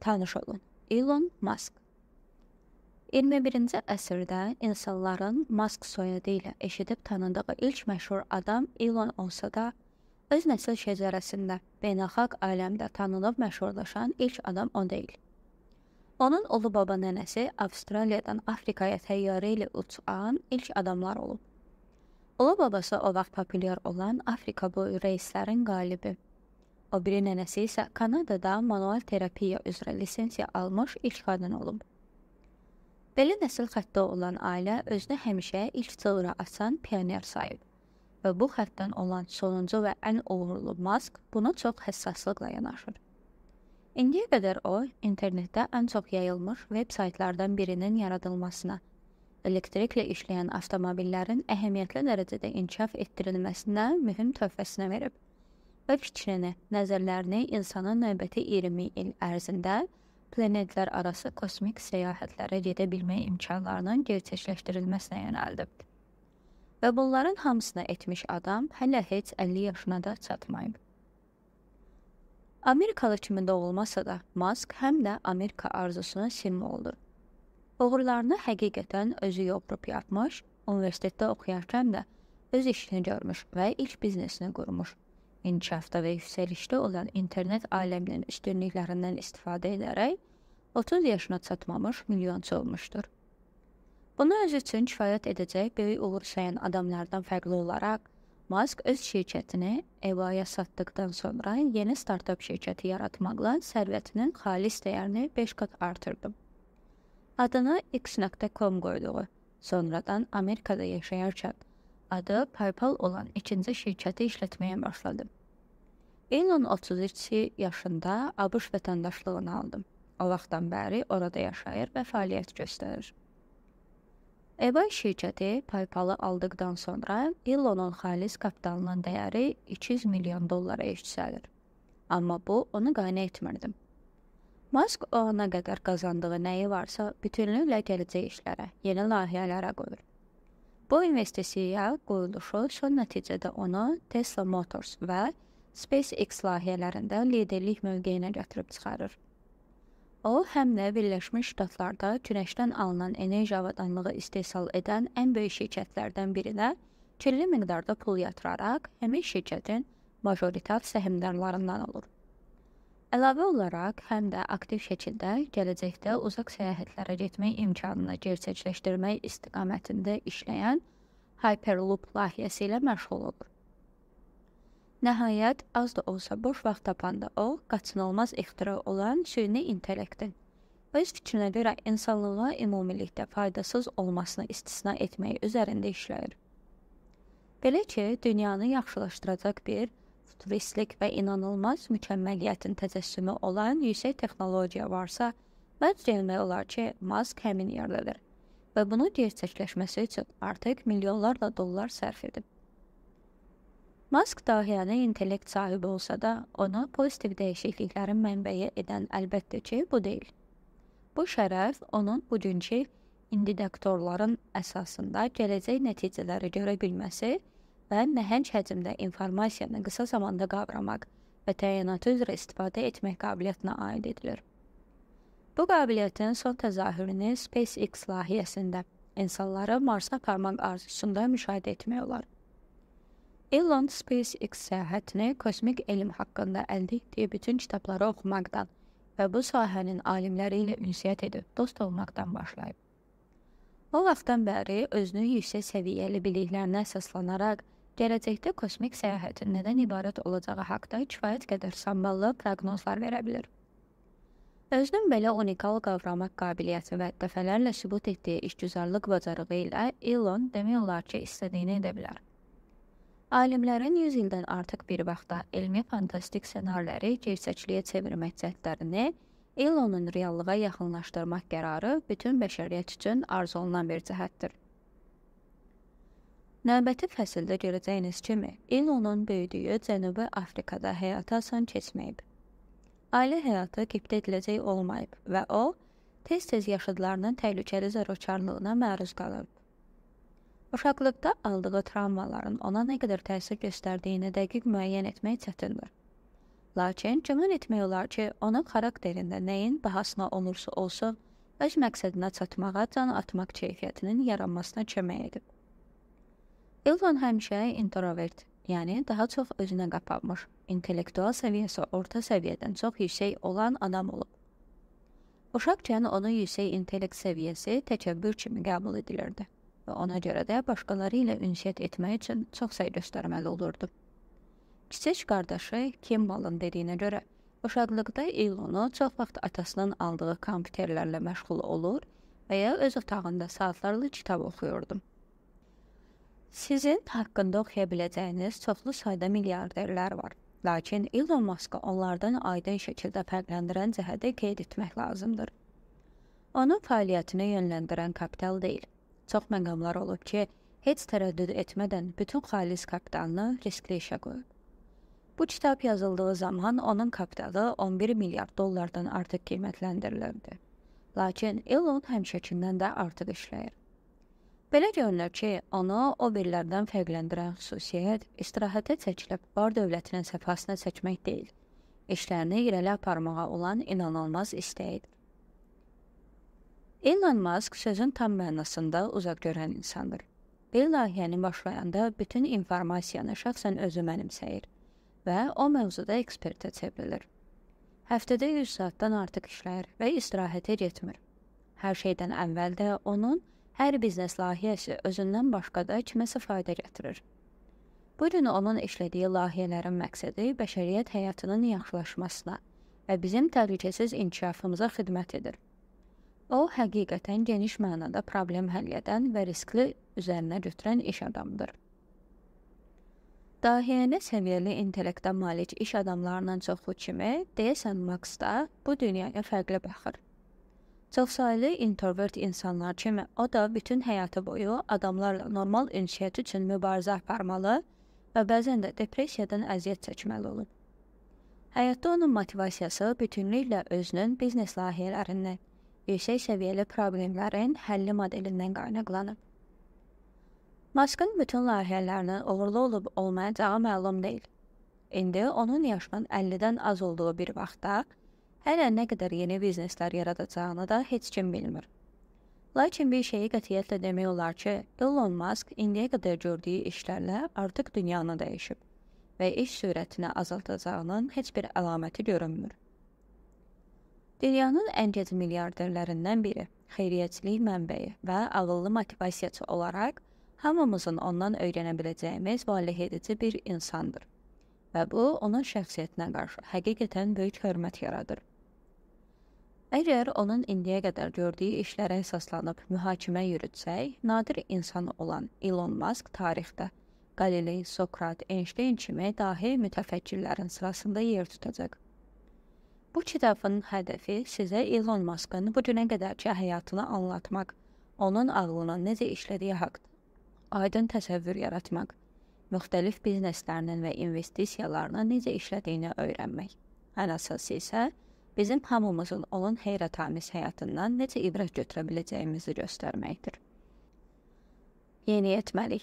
tanış olun. Elon Musk 21-ci əsrdə insanların Musk soyadı ilə eşidib tanındığı ilk məşhur adam Elon olsa da, öz nəsil şəcərəsində beynəlxalq aləmdə tanınıb məşhurlaşan ilk adam o deyil. Onun ulu baba nənəsi Avstraliyadan Afrikaya təyyarə ilə uçan ilk adamlar olub. Ulu babası o vaxt populyar olan Afrika boyu reyslərin qalibi O biri nənəsi isə Kanadada manual terapiya üzrə lisenziya almış ilk qadın olub. Belə nəsil xəttdə olan ailə özünü həmişə ilk çığıra açan pioner sayıb və bu xəttdən olan sonuncu və ən uğurlu Mask buna çox həssaslıqla yanaşır. İndiyə qədər o, internetdə ən çox yayılmış veb-saytlardan birinin yaradılmasına, elektriklə işləyən avtomobillərin əhəmiyyətli dərəcədə inkişaf etdirilməsinə mühüm töhfəsinə verib və fikrini, nəzərlərini insanın növbəti 20 il ərzində planetlər arası kosmik səyahətlərə gedə bilmək imkanlarının gerçəkləşdirilməsinə yönəldib. Və bunların hamısını etmiş adam hələ heç 50 yaşına da çatmayıb. Amerikalı kimi doğulmasa da, Musk həm də Amerika arzusunun simvoludur. Uğurlarını həqiqətən özü yoxrub yapmış, universitetdə oxuyarkən də öz işini görmüş və ilk biznesini qurmuş inkişafda və yüksəlişdə olan internet aləminin üstünlüklərindən istifadə edərək 30 yaşına çatmamış milyonçu olmuşdur. Bunu öz üçün kifayət edəcək böyük uğur sayan adamlardan fərqli olaraq, Mask öz şirkətini EBA-ya satdıqdan sonra yeni startap şirkəti yaratmaqla sərvətinin xalis dəyərini 5 qat artırdı. Adını x.com qoyduğu, sonradan Amerikada yaşayarkən adı PayPal olan ikinci şirkəti işlətməyə başladı. Elon 32 yaşında ABŞ vətəndaşlığını aldı. O vaxtdan bəri orada yaşayır və fəaliyyət göstərir. eBay şirkəti PayPal-ı aldıqdan sonra Elonun xalis kapitalının dəyəri 200 milyon dollara yüksəlir. Amma bu onu qane etmirdi. Mask o ana qədər qazandığı nəyi varsa bütünlüklə gələcək işlərə, yeni layihələrə qoyur Bu investisiya qoyuluşu son nəticədə onu Tesla Motors və SpaceX layihələrində liderlik mövqeyinə gətirib çıxarır. O, həm də Birləşmiş Ştatlarda günəşdən alınan enerji avadanlığı istehsal edən ən böyük şirkətlərdən birinə kirli miqdarda pul yatıraraq həmin şirkətin majoritar səhmdarlarından olur. Əlavə olaraq, həm də aktiv şəkildə gələcəkdə uzaq səyahətlərə getmək imkanını gerçəkləşdirmək istiqamətində işləyən Hyperloop layihəsi ilə məşğul olur. Nəhayət, az da olsa boş vaxt tapanda o, qaçınılmaz ixtira olan süni intellektin öz fikrinə görə insanlığa ümumilikdə faydasız olmasını istisna etmək üzərində işləyir. Belə ki, dünyanı yaxşılaşdıracaq bir turistlik və inanılmaz mükəmməliyyətin təcəssümü olan yüksək texnologiya varsa, məncə demək olar ki, Mask həmin yerdədir və bunu gerçəkləşməsi üçün artıq milyonlarla dollar sərf edib. Mask dahiyana intellekt sahibi olsa da, onu pozitiv dəyişikliklərin mənbəyi edən əlbəttə ki, bu deyil. Bu şərəf onun bugünkü indidaktorların əsasında gələcək nəticələri görə bilməsi və nəhəng həcmdə informasiyanı qısa zamanda qavramaq və təyinatı üzrə istifadə etmək qabiliyyətinə aid edilir. Bu qabiliyyətin son təzahürünü SpaceX layihəsində insanları Marsa aparmaq arzusunda müşahidə etmək olar. Elon SpaceX səyahətini kosmik elm haqqında əldə etdiyi bütün kitabları oxumaqdan və bu sahənin alimləri ilə ünsiyyət edib dost olmaqdan başlayıb. O vaxtdan bəri özünü yüksək səviyyəli biliklərinə əsaslanaraq Gələcəkdə kosmik səyahətin nədən ibarət olacağı haqda kifayət qədər samballı proqnozlar verə bilir. Özünün belə unikal qavramaq qabiliyyəti və dəfələrlə sübut etdiyi işgüzarlıq bacarığı ilə Elon demək olar ki, istədiyini edə bilər. Alimlərin 100 ildən artıq bir vaxtda elmi fantastik ssenariləri gerçəkliyə çevirmək cəhdlərini Elonun reallığa yaxınlaşdırmaq qərarı bütün bəşəriyyət üçün arzu olunan bir cəhətdir. Növbəti fəsildə görəcəyiniz kimi, il onun böyüdüyü Cənubi Afrikada həyata son keçməyib. Ailə həyatı qibdə ediləcək olmayıb və o, tez-tez yaşıdlarının təhlükəli zərurkarlığına məruz qalıb. Uşaqlıqda aldığı travmaların ona nə qədər təsir göstərdiyini dəqiq müəyyən etmək çətindir. Lakin güman etmək olar ki, onun xarakterində nəyin bahasına olursa olsun, öz məqsədinə çatmağa can atmaq keyfiyyətinin yaranmasına kömək edib. Elton həmişə introvert, yəni daha çox özünə qapanmış, intellektual səviyyəsi orta səviyyədən çox yüksək olan adam olub. Uşaqcan onun yüksək intellekt səviyyəsi təkəbbür kimi qəbul edilirdi və ona görə də başqaları ilə ünsiyyət etmək üçün çox səy göstərməli olurdu. Kiçik qardaşı Kimbalın dediyinə görə, uşaqlıqda Elonu çox vaxt atasının aldığı kompüterlərlə məşğul olur və ya öz otağında saatlarla kitab oxuyurdu. Sizin haqqında oxuya biləcəyiniz çoxlu sayda milyarderlər var. Lakin Elon Musk'ı onlardan aydın şəkildə fərqləndirən cəhəti qeyd etmək lazımdır. Onun fəaliyyətini yönləndirən kapital deyil. Çox məqamlar olub ki, heç tərəddüd etmədən bütün xalis kapitalını riskli işə qoyub. Bu kitab yazıldığı zaman onun kapitalı 11 milyard dollardan artıq qiymətləndirilirdi. Lakin Elon həmişəkindən də artıq işləyir. Belə görünür ki, onu oberlərdən fərqləndirən xüsusiyyət istirahətə çəkilib bar dövlətinin səfasına çəkmək deyil, işlərini irəli aparmağa olan inanılmaz istəyidir. Elon Musk sözün tam mənasında uzaq görən insandır. Bir layihəni başlayanda bütün informasiyanı şəxsən özü mənimsəyir və o mövzuda ekspertə çevrilir. Həftədə 100 saatdan artıq işləyir və istirahətə getmir. Hər şeydən əvvəl də onun Hər biznes layihəsi özündən başqa da kiməsə fayda gətirir. Bu gün onun işlədiyi layihələrin məqsədi bəşəriyyət həyatının yaxşılaşmasına və bizim təhlükəsiz inkişafımıza xidmət edir. O, həqiqətən geniş mənada problem həll edən və riskli üzərinə götürən iş adamıdır. Dahiyənə səviyyəli intellektə malik iş adamlarından çoxu kimi, deyəsən Max da bu dünyaya fərqli baxır. Çoxsaylı introvert insanlar kimi o da bütün həyatı boyu adamlarla normal ünsiyyət üçün mübarizə aparmalı və bəzən də depressiyadan əziyyət çəkməli olur. Həyatda onun motivasiyası bütünlüklə özünün biznes layihələrindən, yüksək səviyyəli problemlərin həlli modelindən qaynaqlanır. Maskın bütün layihələrinin uğurlu olub olmayacağı məlum deyil. İndi onun yaşının 50-dən az olduğu bir vaxtda Hələ nə qədər yeni bizneslər yaradacağını da heç kim bilmir. Lakin bir şeyi qətiyyətlə demək olar ki, Elon Musk indiyə qədər gördüyü işlərlə artıq dünyanı dəyişib və iş sürətini azaldacağının heç bir əlaməti görünmür. Dünyanın ən gec milyarderlərindən biri, xeyriyyəçilik mənbəyi və ağıllı motivasiyaçı olaraq hamımızın ondan öyrənə biləcəyimiz valeh edici bir insandır və bu onun şəxsiyyətinə qarşı həqiqətən böyük hörmət yaradır. Əgər onun indiyə qədər gördüyü işlərə əsaslanıb mühakimə yürütsək, nadir insan olan Elon Musk tarixdə Galiley, Sokrat, Einstein kimi dahi mütəfəkkirlərin sırasında yer tutacaq. Bu kitabın hədəfi sizə Elon Muskın bu günə qədərki həyatını anlatmaq, onun ağlının necə işlədiyi haqqında aydın təsəvvür yaratmaq, müxtəlif bizneslərinin və investisiyalarının necə işlədiyini öyrənmək. Ən əsası isə bizim hamımızın onun heyrətamiz həyatından necə ibrət götürə biləcəyimizi göstərməkdir. Yeni etməlik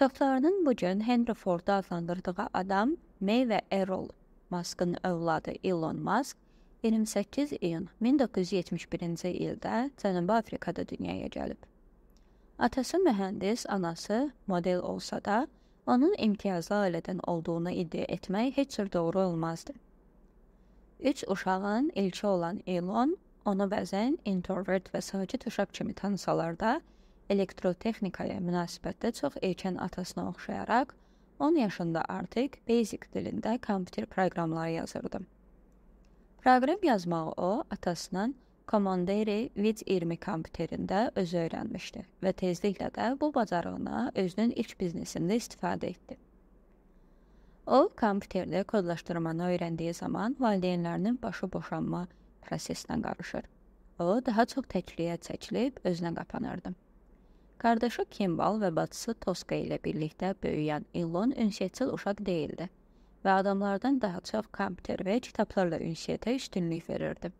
Çoxlarının bugün Henry Ford adlandırdığı adam May və Errol Musk'ın övladı Elon Musk 28 iyun 1971-ci ildə Cənubi Afrikada dünyaya gəlib. Atası mühəndis, anası model olsa da, onun imtiyazlı ailədən olduğunu iddia etmək heç cür doğru olmazdı. Üç uşağın elçi olan Elon onu bəzən introvert və sakit uşaq kimi tanısalar da, elektrotexnikaya münasibətdə çox erkən atasına oxşayaraq 10 yaşında artıq basic dilində kompüter proqramları yazırdı. Proqram yazmağı o atasının Commodore VIT-20 kompüterində özü öyrənmişdi və tezliklə də bu bacarığına özünün ilk biznesində istifadə etdi. O, kompüterdə kodlaşdırmanı öyrəndiyi zaman valideynlərinin başı boşanma prosesinə qarışır. O, daha çox təkliyə çəkilib özünə qapanırdı. Qardaşı Kimbal və bacısı Toska ilə birlikdə böyüyən Illon ünsiyyətçil uşaq deyildi və adamlardan daha çox kompüter və kitablarla ünsiyyətə üstünlük verirdi.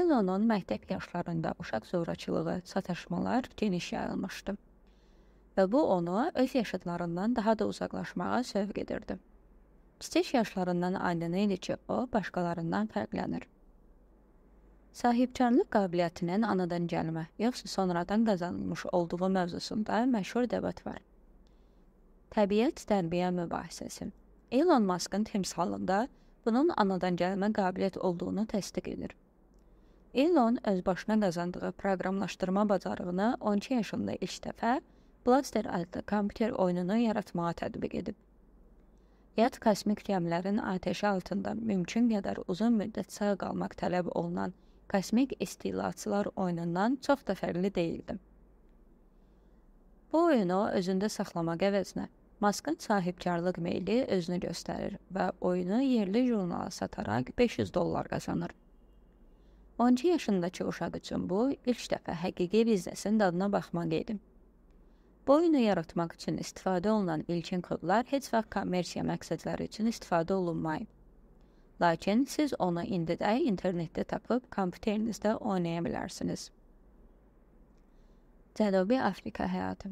Illonun məktəb yaşlarında uşaq zorakılığı, sataşmalar geniş yayılmışdı və bu onu öz yaşıdlarından daha da uzaqlaşmağa sövq edirdi. Kiçik yaşlarından aydın idi ki, o başqalarından fərqlənir. Sahibkarlıq qabiliyyətinin anadan gəlmə, yoxsa sonradan qazanılmış olduğu mövzusunda məşhur dəbat var. Təbiət tərbiyə mübahisəsi. Elon Musk'ın timsalında bunun anadan gəlmə qabiliyyət olduğunu təsdiq edir. Elon öz başına qazandığı proqramlaşdırma bacarığını 12 yaşında ilk dəfə Blaster adlı kompüter oyununu yaratmağa tətbiq edib. Yad kosmik gəmilərin atəşi altında mümkün qədər uzun müddət sağ qalmaq tələb olunan kosmik istilaçılar oyunundan çox da fərqli deyildi. Bu oyunu özündə saxlamaq əvəzinə Maskın sahibkarlıq meyli özünü göstərir və oyunu yerli jurnala sataraq 500 dollar qazanır. 12 yaşındakı uşaq üçün bu ilk dəfə həqiqi biznesin dadına baxmaq idi. Bu oyunu yaratmaq üçün istifadə olunan ilkin kodlar heç vaxt kommersiya məqsədləri üçün istifadə olunmayıb. Lakin siz onu indi də internetdə tapıb kompüterinizdə oynaya bilərsiniz. Cənubi Afrika həyatı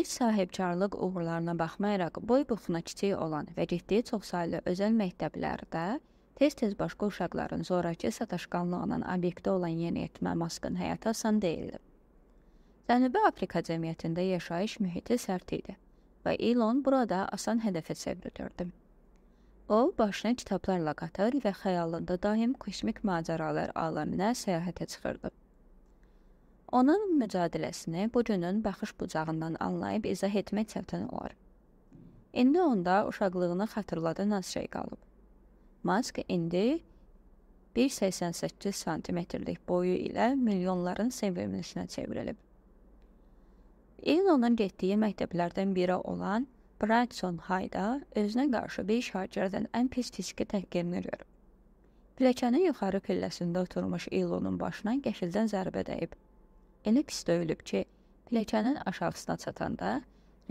İlk sahibkarlıq uğurlarına baxmayaraq boy buxuna kiçik olan və getdiyi çoxsaylı özəl məktəblərdə tez-tez başqa uşaqların zoraki sataşqanlığının obyekti olan yeniyetmə Maskın həyatı asan deyildi. Cənubi Afrika cəmiyyətində yaşayış mühiti sərt idi və Elon burada asan hədəfə çevrilirdi. O, başını kitablarla qatır və xəyalında daim kosmik macəralar aləminə səyahətə çıxırdı. Onun mücadiləsini bu günün baxış bucağından anlayıb izah etmək çətin olar. İndi onda uşaqlığını xatırladan az şey qalıb. Mask indi 1.88 santimetrlik boyu ilə milyonların sevimlisinə çevrilib. İlonun getdiyi məktəblərdən biri olan Brighton Hayda özünə qarşı bir şagirdin ən pis fiziki təhqirini görüb. Pilləkənin yuxarı pilləsində oturmuş İlonun başına qəşildən zərbə dəyib. Elə pis döyülüb ki, pilləkənin aşağısına çatanda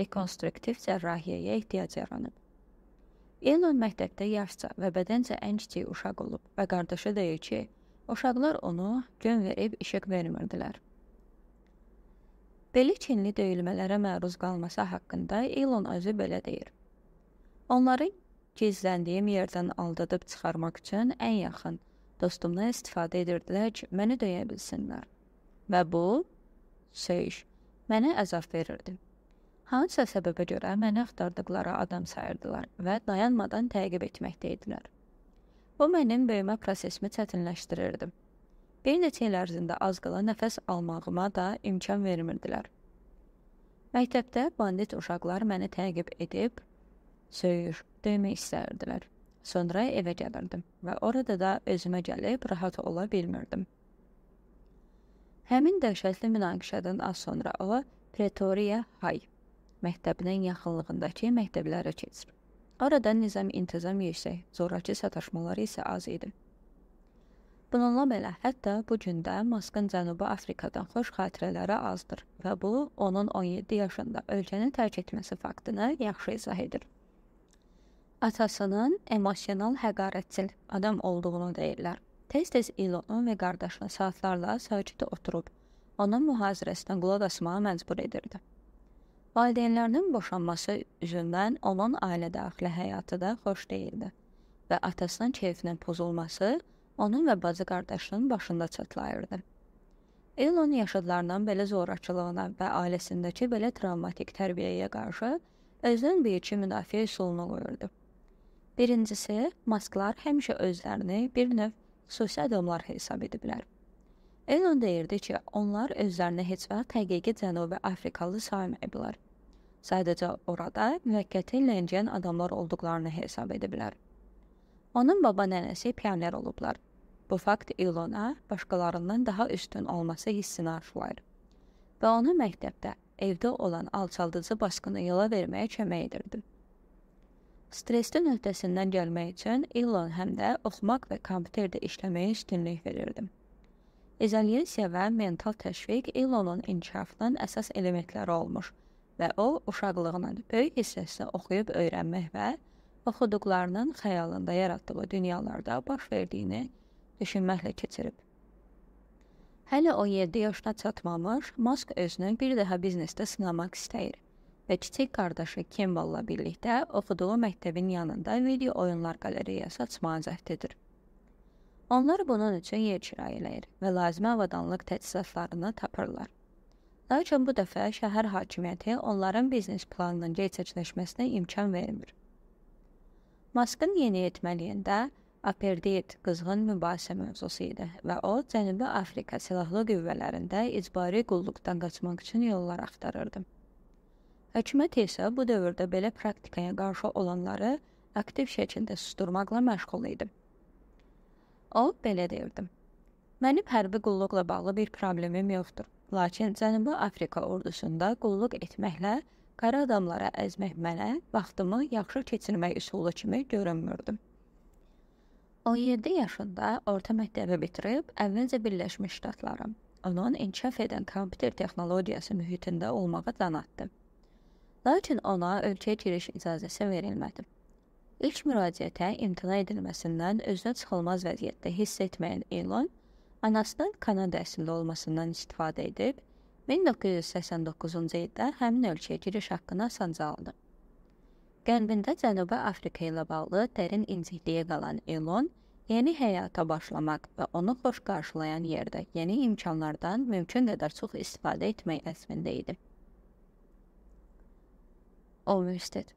rekonstruktiv cərrahiyyəyə ehtiyac yaranıb. İlon məktəbdə yaşca və bədəncə ən kiçik uşaq olub və qardaşı deyir ki, uşaqlar onu gün verib işıq vermirdilər. Belə kinli döyülmələrə məruz qalması haqqında Elon özü belə deyir. Onları gizləndiyim yerdən aldadıb çıxarmaq üçün ən yaxın dostumdan istifadə edirdilər ki, məni döyə bilsinlər. Və bu söyüş mənə əzab verirdi. Hansısa səbəbə görə məni axtardıqları adam sayırdılar və dayanmadan təqib etməkdə idilər. Bu mənim böyümə prosesimi çətinləşdirirdi. Bir neçə il ərzində az qala nəfəs almağıma da imkan vermirdilər. Məktəbdə bandit uşaqlar məni təqib edib, söyür, döymək istəyirdilər. Sonra evə gəlirdim və orada da özümə gəlib rahat ola bilmirdim. Həmin dəhşətli münaqişədən az sonra o, Pretoriya Hay məktəbinin yaxınlığındakı məktəblərə keçir. Orada nizam-intizam yüksək, zorakı sataşmaları isə az idi. Bununla belə, hətta bu gündə Maskın Cənubi Afrikadan xoş xatirələri azdır və bu onun 17 yaşında ölkəni tərk etməsi faktını yaxşı izah edir. Atasının emosional həqarətçil adam olduğunu deyirlər. Tez-tez İlonun və qardaşını saatlarla sakitə oturub onun mühazirəsinə qulaq asmağa məcbur edirdi. Valideynlərinin boşanması üzündən onun ailə daxili həyatı da xoş deyildi və atasının keyfinin pozulması onun və bacı qardaşının başında çatlayırdı. Elon yaşadılarından belə zorakılığına və ailəsindəki belə travmatik tərbiyəyə qarşı özünün bir iki müdafiə üsulunu qoyurdu. Birincisi, masklar həmişə özlərini bir növ xüsusi adamlar hesab ediblər. Elon deyirdi ki, onlar özlərini heç vaxt həqiqi Cənubi Afrikalı saymayıblar. Sadəcə orada müvəqqəti ləngiyən adamlar olduqlarını hesab ediblər. Onun baba nənəsi pioner olublar Bu fakt İlona başqalarından daha üstün olması hissini aşılayır və onu məktəbdə, evdə olan alçaldıcı basqını yola verməyə kömək edirdi. Stresin öhdəsindən gəlmək üçün İlon həm də oxumaq və kompüterdə işləməyə üstünlük verirdi. İzolyasiya və mental təşviq İlonun inkişafının əsas elementləri olmuş və o, uşaqlığının böyük hissəsini oxuyub öyrənmək və oxuduqlarının xəyalında yaratdığı dünyalarda baş verdiyini düşünməklə keçirib. Hələ o 7 yaşına çatmamış, Mask özünü bir daha biznesdə sınamaq istəyir və kiçik qardaşı Kimball-la birlikdə oxuduğu məktəbin yanında video oyunlar qalereyası açmağa cəhd edir. Onlar bunun üçün yer kirayələyir və lazımi avadanlıq təchizatlarını tapırlar. Lakin bu dəfə şəhər hakimiyyəti onların biznes planının gerçəkləşməsinə imkan vermir. Maskın yeniyetməliyində Apartheid qızğın mübahisə mövzusu idi və o Cənubi Afrika silahlı qüvvələrində icbari qulluqdan qaçmaq üçün yollar axtarırdı. Hökumət isə bu dövrdə belə praktikaya qarşı olanları aktiv şəkildə susturmaqla məşğul idi. O belə deyirdi: Mənim hərbi qulluqla bağlı bir problemim yoxdur. Lakin Cənubi Afrika ordusunda qulluq etməklə qara adamlara əzmək mənə vaxtımı yaxşı keçirmək üsulu kimi görünmürdü. 17 yaşında orta məktəbi bitirib, əvvəlcə Birləşmiş Ştatların, onun inkişaf edən kompüter texnologiyası mühitində olmağa can atdı. Lakin ona ölkəyə giriş icazəsi verilmədi. İlk müraciətə imtina edilməsindən özünə çıxılmaz vəziyyətdə hiss etməyən Elon, anasının Kanada əsilli olmasından istifadə edib, 1989-cu ildə həmin ölkəyə giriş haqqını asanca aldı. Qərbində Cənubi Afrika ilə bağlı dərin incikliyə qalan Elon yeni həyata başlamaq və onu xoş qarşılayan yerdə yeni imkanlardan mümkün qədər çox istifadə etmək əzmində idi. Universitet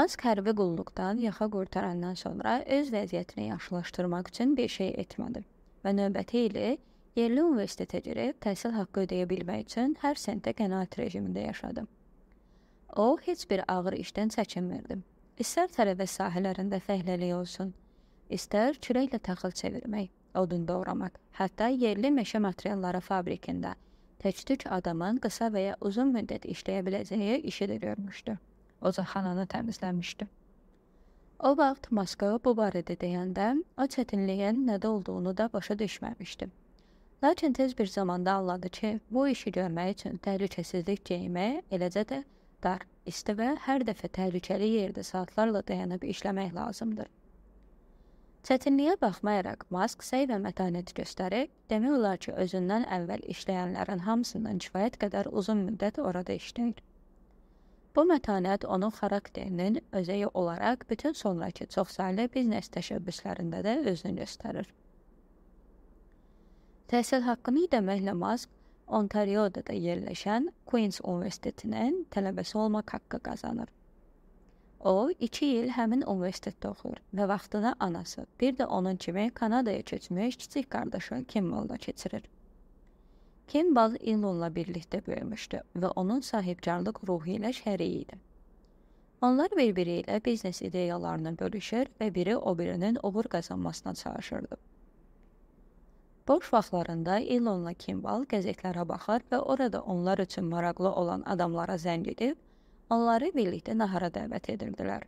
Musk hərbi qulluqdan yaxa qurtarandan sonra öz vəziyyətini yaxşılaşdırmaq üçün bir şey etmədi və növbəti ili yerli universitetə girib təhsil haqqı ödəyə bilmək üçün hər sentə qənaət rejimində yaşadı. O, heç bir ağır işdən çəkinmirdi. İstər tərəvə sahələrində fəhləlik olsun, istər çürəklə taxıl çevirmək, odun doğramaq, hətta yerli meşə materialları fabrikində tək-tük adamın qısa və ya uzun müddət işləyə biləcəyi işi də görmüşdü. Ocaqxananı təmizləmişdi. O vaxt Moskva bu barədə deyəndə o çətinliyin nədə olduğunu da başa düşməmişdi. Lakin tez bir zamanda anladı ki, bu işi görmək üçün təhlükəsizlik geyimi, eləcə də saatlar, istivə hər dəfə təhlükəli yerdə saatlarla dayanıb işləmək lazımdır. Çətinliyə baxmayaraq Mask səy və mətanət göstərib, demək olar ki, özündən əvvəl işləyənlərin hamısından kifayət qədər uzun müddət orada işləyir. Bu mətanət onun xarakterinin özəyi olaraq bütün sonrakı çoxsaylı biznes təşəbbüslərində də özünü göstərir. Təhsil haqqını ödəməklə Mask Ontarioda yerləşən Queen's Universitetinin tələbəsi olmaq haqqı qazanır. O, 2 il həmin universitetdə oxuyur və vaxtını anası, bir də onun kimi Kanadaya köçmüş kiçik qardaşı Kimball-la keçirir. Kimball Elonla birlikdə böyümüşdü və onun sahibkarlıq ruhu ilə şəriyi idi. Onlar bir-biri ilə biznes ideyalarını bölüşür və biri o birinin obur qazanmasına çalışırdı. Boş vaxtlarında Elonla Kimball qəzetlərə baxar və orada onlar üçün maraqlı olan adamlara zəng edib, onları birlikdə nahara dəvət edirdilər.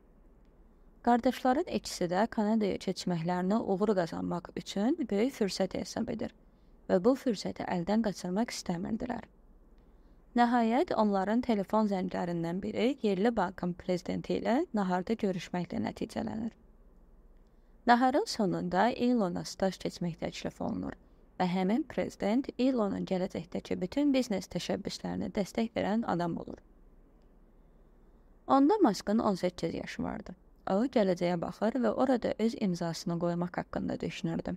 Qardaşların ikisi də Kanadaya keçməklərini uğur qazanmaq üçün böyük fürsət hesab edir və bu fürsəti əldən qaçırmaq istəmirdilər. Nəhayət, onların telefon zənglərindən biri yerli bankın prezidenti ilə naharda görüşməklə nəticələnir. Naharın sonunda Elona staj keçmək təklif olunur və həmin prezident Elonun gələcəkdəki bütün biznes təşəbbüslərinə dəstək verən adam olur. Onda Maskın 18 yaşı vardı. O gələcəyə baxır və orada öz imzasını qoymaq haqqında düşünürdü.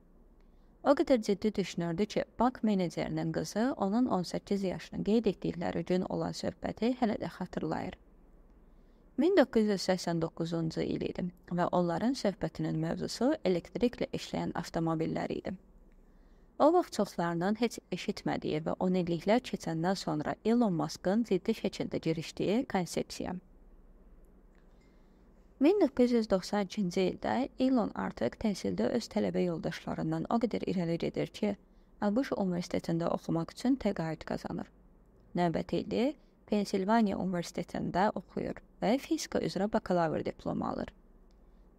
O qədər ciddi düşünürdü ki, bank menecerinin qızı onun 18 yaşını qeyd etdikləri gün olan söhbəti hələ də xatırlayır. 1989-cu il idi və onların söhbətinin mövzusu elektriklə işləyən avtomobillər idi. O vaxt çoxlarının heç eşitmədiyi və 10 illiklər keçəndən sonra Elon Musk'ın ciddi şəkildə girişdiyi konsepsiya. 1992-ci ildə Elon artıq təhsildə öz tələbə yoldaşlarından o qədər irəli gedir ki, ABŞ Universitetində oxumaq üçün təqaüd qazanır. Növbəti ildə Pensilvaniya Universitetində oxuyur və fizika üzrə bakalavr diplomu alır.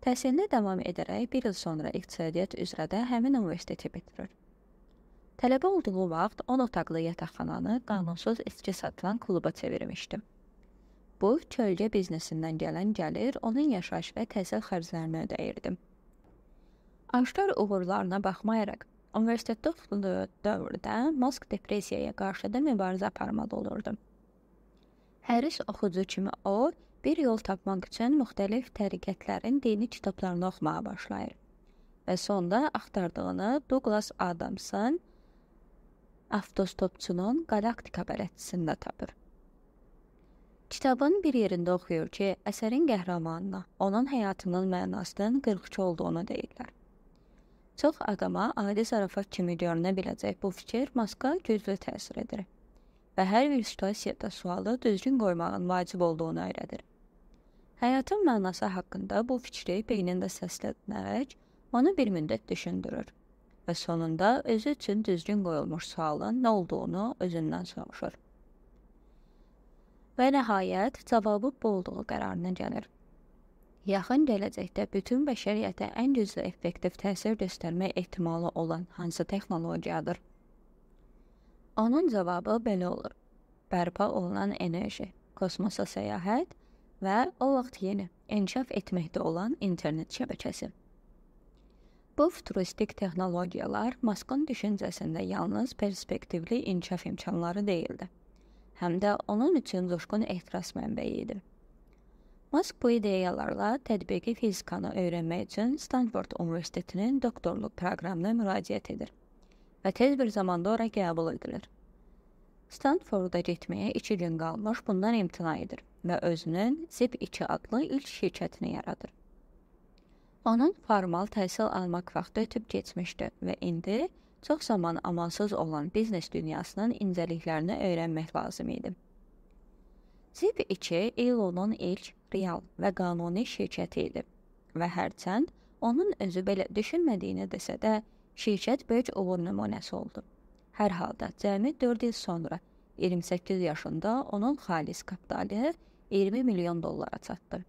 Təhsilinə davam edərək bir il sonra iqtisadiyyat üzrə də həmin universiteti bitirir. Tələbə olduğu vaxt 10 otaqlı yataqxananı qanunsuz içki satılan kluba çevirmişdim. Bu, kölgə biznesindən gələn gəlir onun yaşayış və təhsil xərclərini ödəyirdim. Aşkar uğurlarına baxmayaraq, universitetdə oxuduğu dövrdə Mosk depressiyaya qarşı da mübarizə aparmalı olurdu. Həris oxucu kimi o, bir yol tapmaq üçün müxtəlif təriqətlərin dini kitablarını oxumağa başlayır və sonda axtardığını Douglas Adamson, avtostopçunun Galaktika bələdçisində tapır. Kitabın bir yerində oxuyur ki, əsərin qəhrəmanına onun həyatının mənasının 42 olduğunu deyirlər. Çox adama adi zarafat kimi görünə biləcək bu fikir maska güclü təsir edir və hər bir situasiyada sualı düzgün qoymağın vacib olduğunu öyrədir. Həyatın mənası haqqında bu fikri beynində səslənərək onu bir müddət düşündürür və sonunda özü üçün düzgün qoyulmuş sualın nə olduğunu özündən soruşur. Və nəhayət cavabı bu olduğu qərarına gəlir. Yaxın gələcəkdə bütün bəşəriyyətə ən güclü effektiv təsir göstərmək ehtimalı olan hansı texnologiyadır? Onun cavabı belə olur. Bərpa olunan enerji, kosmosa səyahət və o vaxt yeni inkişaf etməkdə olan internet şəbəkəsi. Bu futuristik texnologiyalar Maskın düşüncəsində yalnız perspektivli inkişaf imkanları deyildi, həm də onun üçün coşqun ehtiras mənbəyi idi. Mask bu ideyalarla tətbiqi fizikanı öyrənmək üçün Stanford Universitetinin doktorluq proqramına müraciət edir və tez bir zamanda ora qəbul edilir. Stanforda getməyə 2 gün qalmış bundan imtina edir və özünün Zip 2 adlı ilk şirkətini yaradır. Onun formal təhsil almaq vaxtı ötüb keçmişdi və indi çox zaman amansız olan biznes dünyasının incəliklərini öyrənmək lazım idi. Zip 2 Elonun ilk real və qanuni şirkəti idi və hərçənd onun özü belə düşünmədiyini desə də, şirkət böyük uğur nümunəsi oldu. Hər halda cəmi 4 il sonra 28 yaşında onun xalis kapitalı 20 milyon dollara çatdı.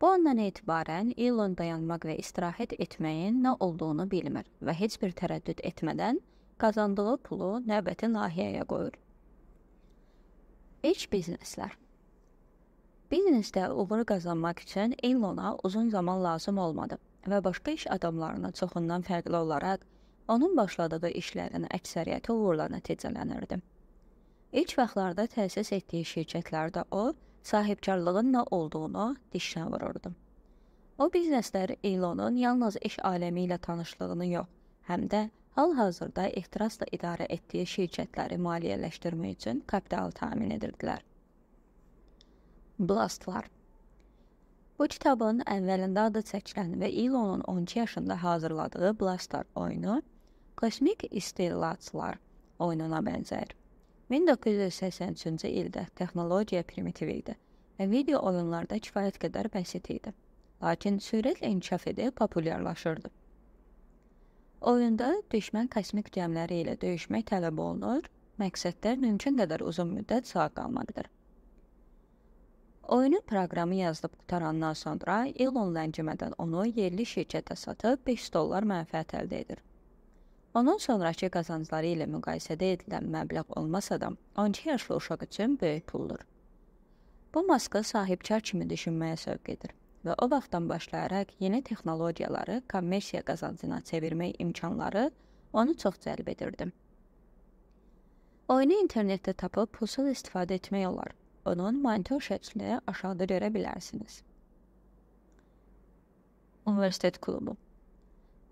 Bu andan etibarən Elon dayanmaq və istirahət etməyin nə olduğunu bilmir və heç bir tərəddüd etmədən qazandığı pulu növbəti layihəyə qoyur. İç bizneslər Biznesdə uğur qazanmaq üçün Elona uzun zaman lazım olmadı və başqa iş adamlarının çoxundan fərqli olaraq onun başladığı işlərin əksəriyyəti uğurla nəticələnirdi. İlk vaxtlarda təsis etdiyi şirkətlərdə o, sahibkarlığın nə olduğunu dişinə vururdu. O bizneslər Elonun yalnız iş aləmi ilə tanışlığını yox, həm də hal-hazırda ehtirasla idarə etdiyi şirkətləri maliyyələşdirmək üçün kapital təmin edirdilər. Blastlar Bu kitabın əvvəlində adı çəkilən və Elonun 12 yaşında hazırladığı Blastlar oyunu kosmik istilatçılar oyununa bənzəyir. 1983-cü ildə texnologiya primitiv idi və video oyunlarda kifayət qədər bəsit idi. Lakin sürətlə inkişaf edib populyarlaşırdı. Oyunda düşmən kosmik gəmiləri ilə döyüşmək tələb olunur, məqsədlər mümkün qədər uzun müddət sağ qalmaqdır. Oyunun proqramı yazılıb qutarandan sonra Elon ləngimədən onu yerli şirkətə satıb 5 dollar mənfəət əldə edir. Ondan sonrakı qazancları ilə müqayisədə edilən məbləğ olmasa da, 12 yaşlı uşaq üçün böyük puldur. Bu maska sahibkar kimi düşünməyə sövq edir və o vaxtdan başlayaraq yeni texnologiyaları kommersiya qazancına çevirmək imkanları onu çox cəlb edirdi. Oyunu internetdə tapıb pulsuz istifadə etmək olar. Onun monitor şəklini aşağıda görə bilərsiniz. Universitet klubu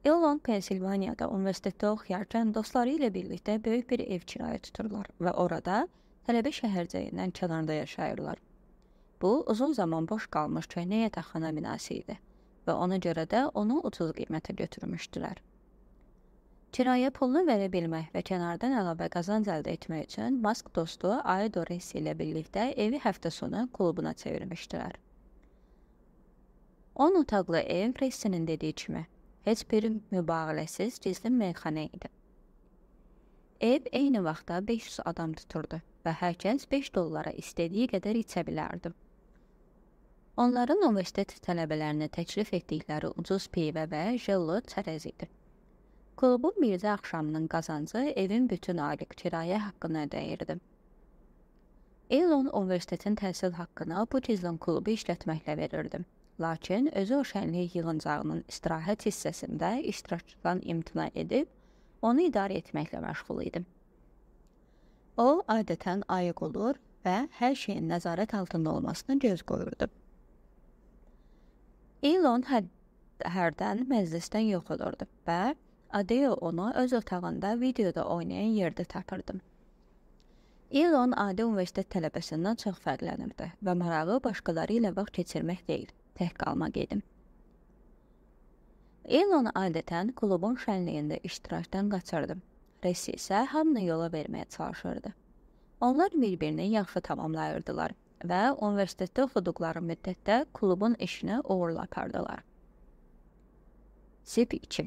Elon Pensilvaniyada universitetdə oxuyarkən dostları ilə birlikdə böyük bir ev kirayə tuturlar və orada tələbə şəhərcəyindən kənarda yaşayırlar. Bu, uzun zaman boş qalmış köhnə yataqxana binası idi və ona görə də onu ucuz qiymətə götürmüşdülər. Kirayə pulunu verə bilmək və kənardan əlavə qazanc əldə etmək üçün Mask dostu Aido Resi ilə birlikdə evi həftə sonu klubuna çevirmişdilər. 10 otaqlı ev Resi'nin dediyi kimi heç bir mübaliğəsiz gizli meyxana idi. Ev eyni vaxtda 500 adam tuturdu və hər kəs 5 dollara istədiyi qədər içə bilərdi. Onların universitet tələbələrinə təklif etdikləri ucuz pivə və jello tərəz idi. Klubun bircə axşamının qazancı evin bütün aylıq kirayə haqqını ödəyirdi. Elon universitetin təhsil haqqını bu Buddhizm klubu işlətməklə verirdi. Lakin özü o şənlik yığıncağının istirahət hissəsində iştirakçıdan imtina edib, onu idarə etməklə məşğul idi. O, adətən ayıq olur və hər şeyin nəzarət altında olmasına göz qoyurdu. Elon hər, hərdən məclisdən yox olurdu və Adeo onu öz otağında videoda oynayan yerdə tapırdı. Elon adi universitet tələbəsindən çox fərqlənirdi və marağı başqaları ilə vaxt keçirmək deyil, tək qalmaq idim. Elonu adətən klubun şənliyində iştirakdan qaçırdım. Resi isə hamını yola verməyə çalışırdı. Onlar bir-birini yaxşı tamamlayırdılar və universitetdə oxuduqları müddətdə klubun işini uğurla apardılar. Sip 2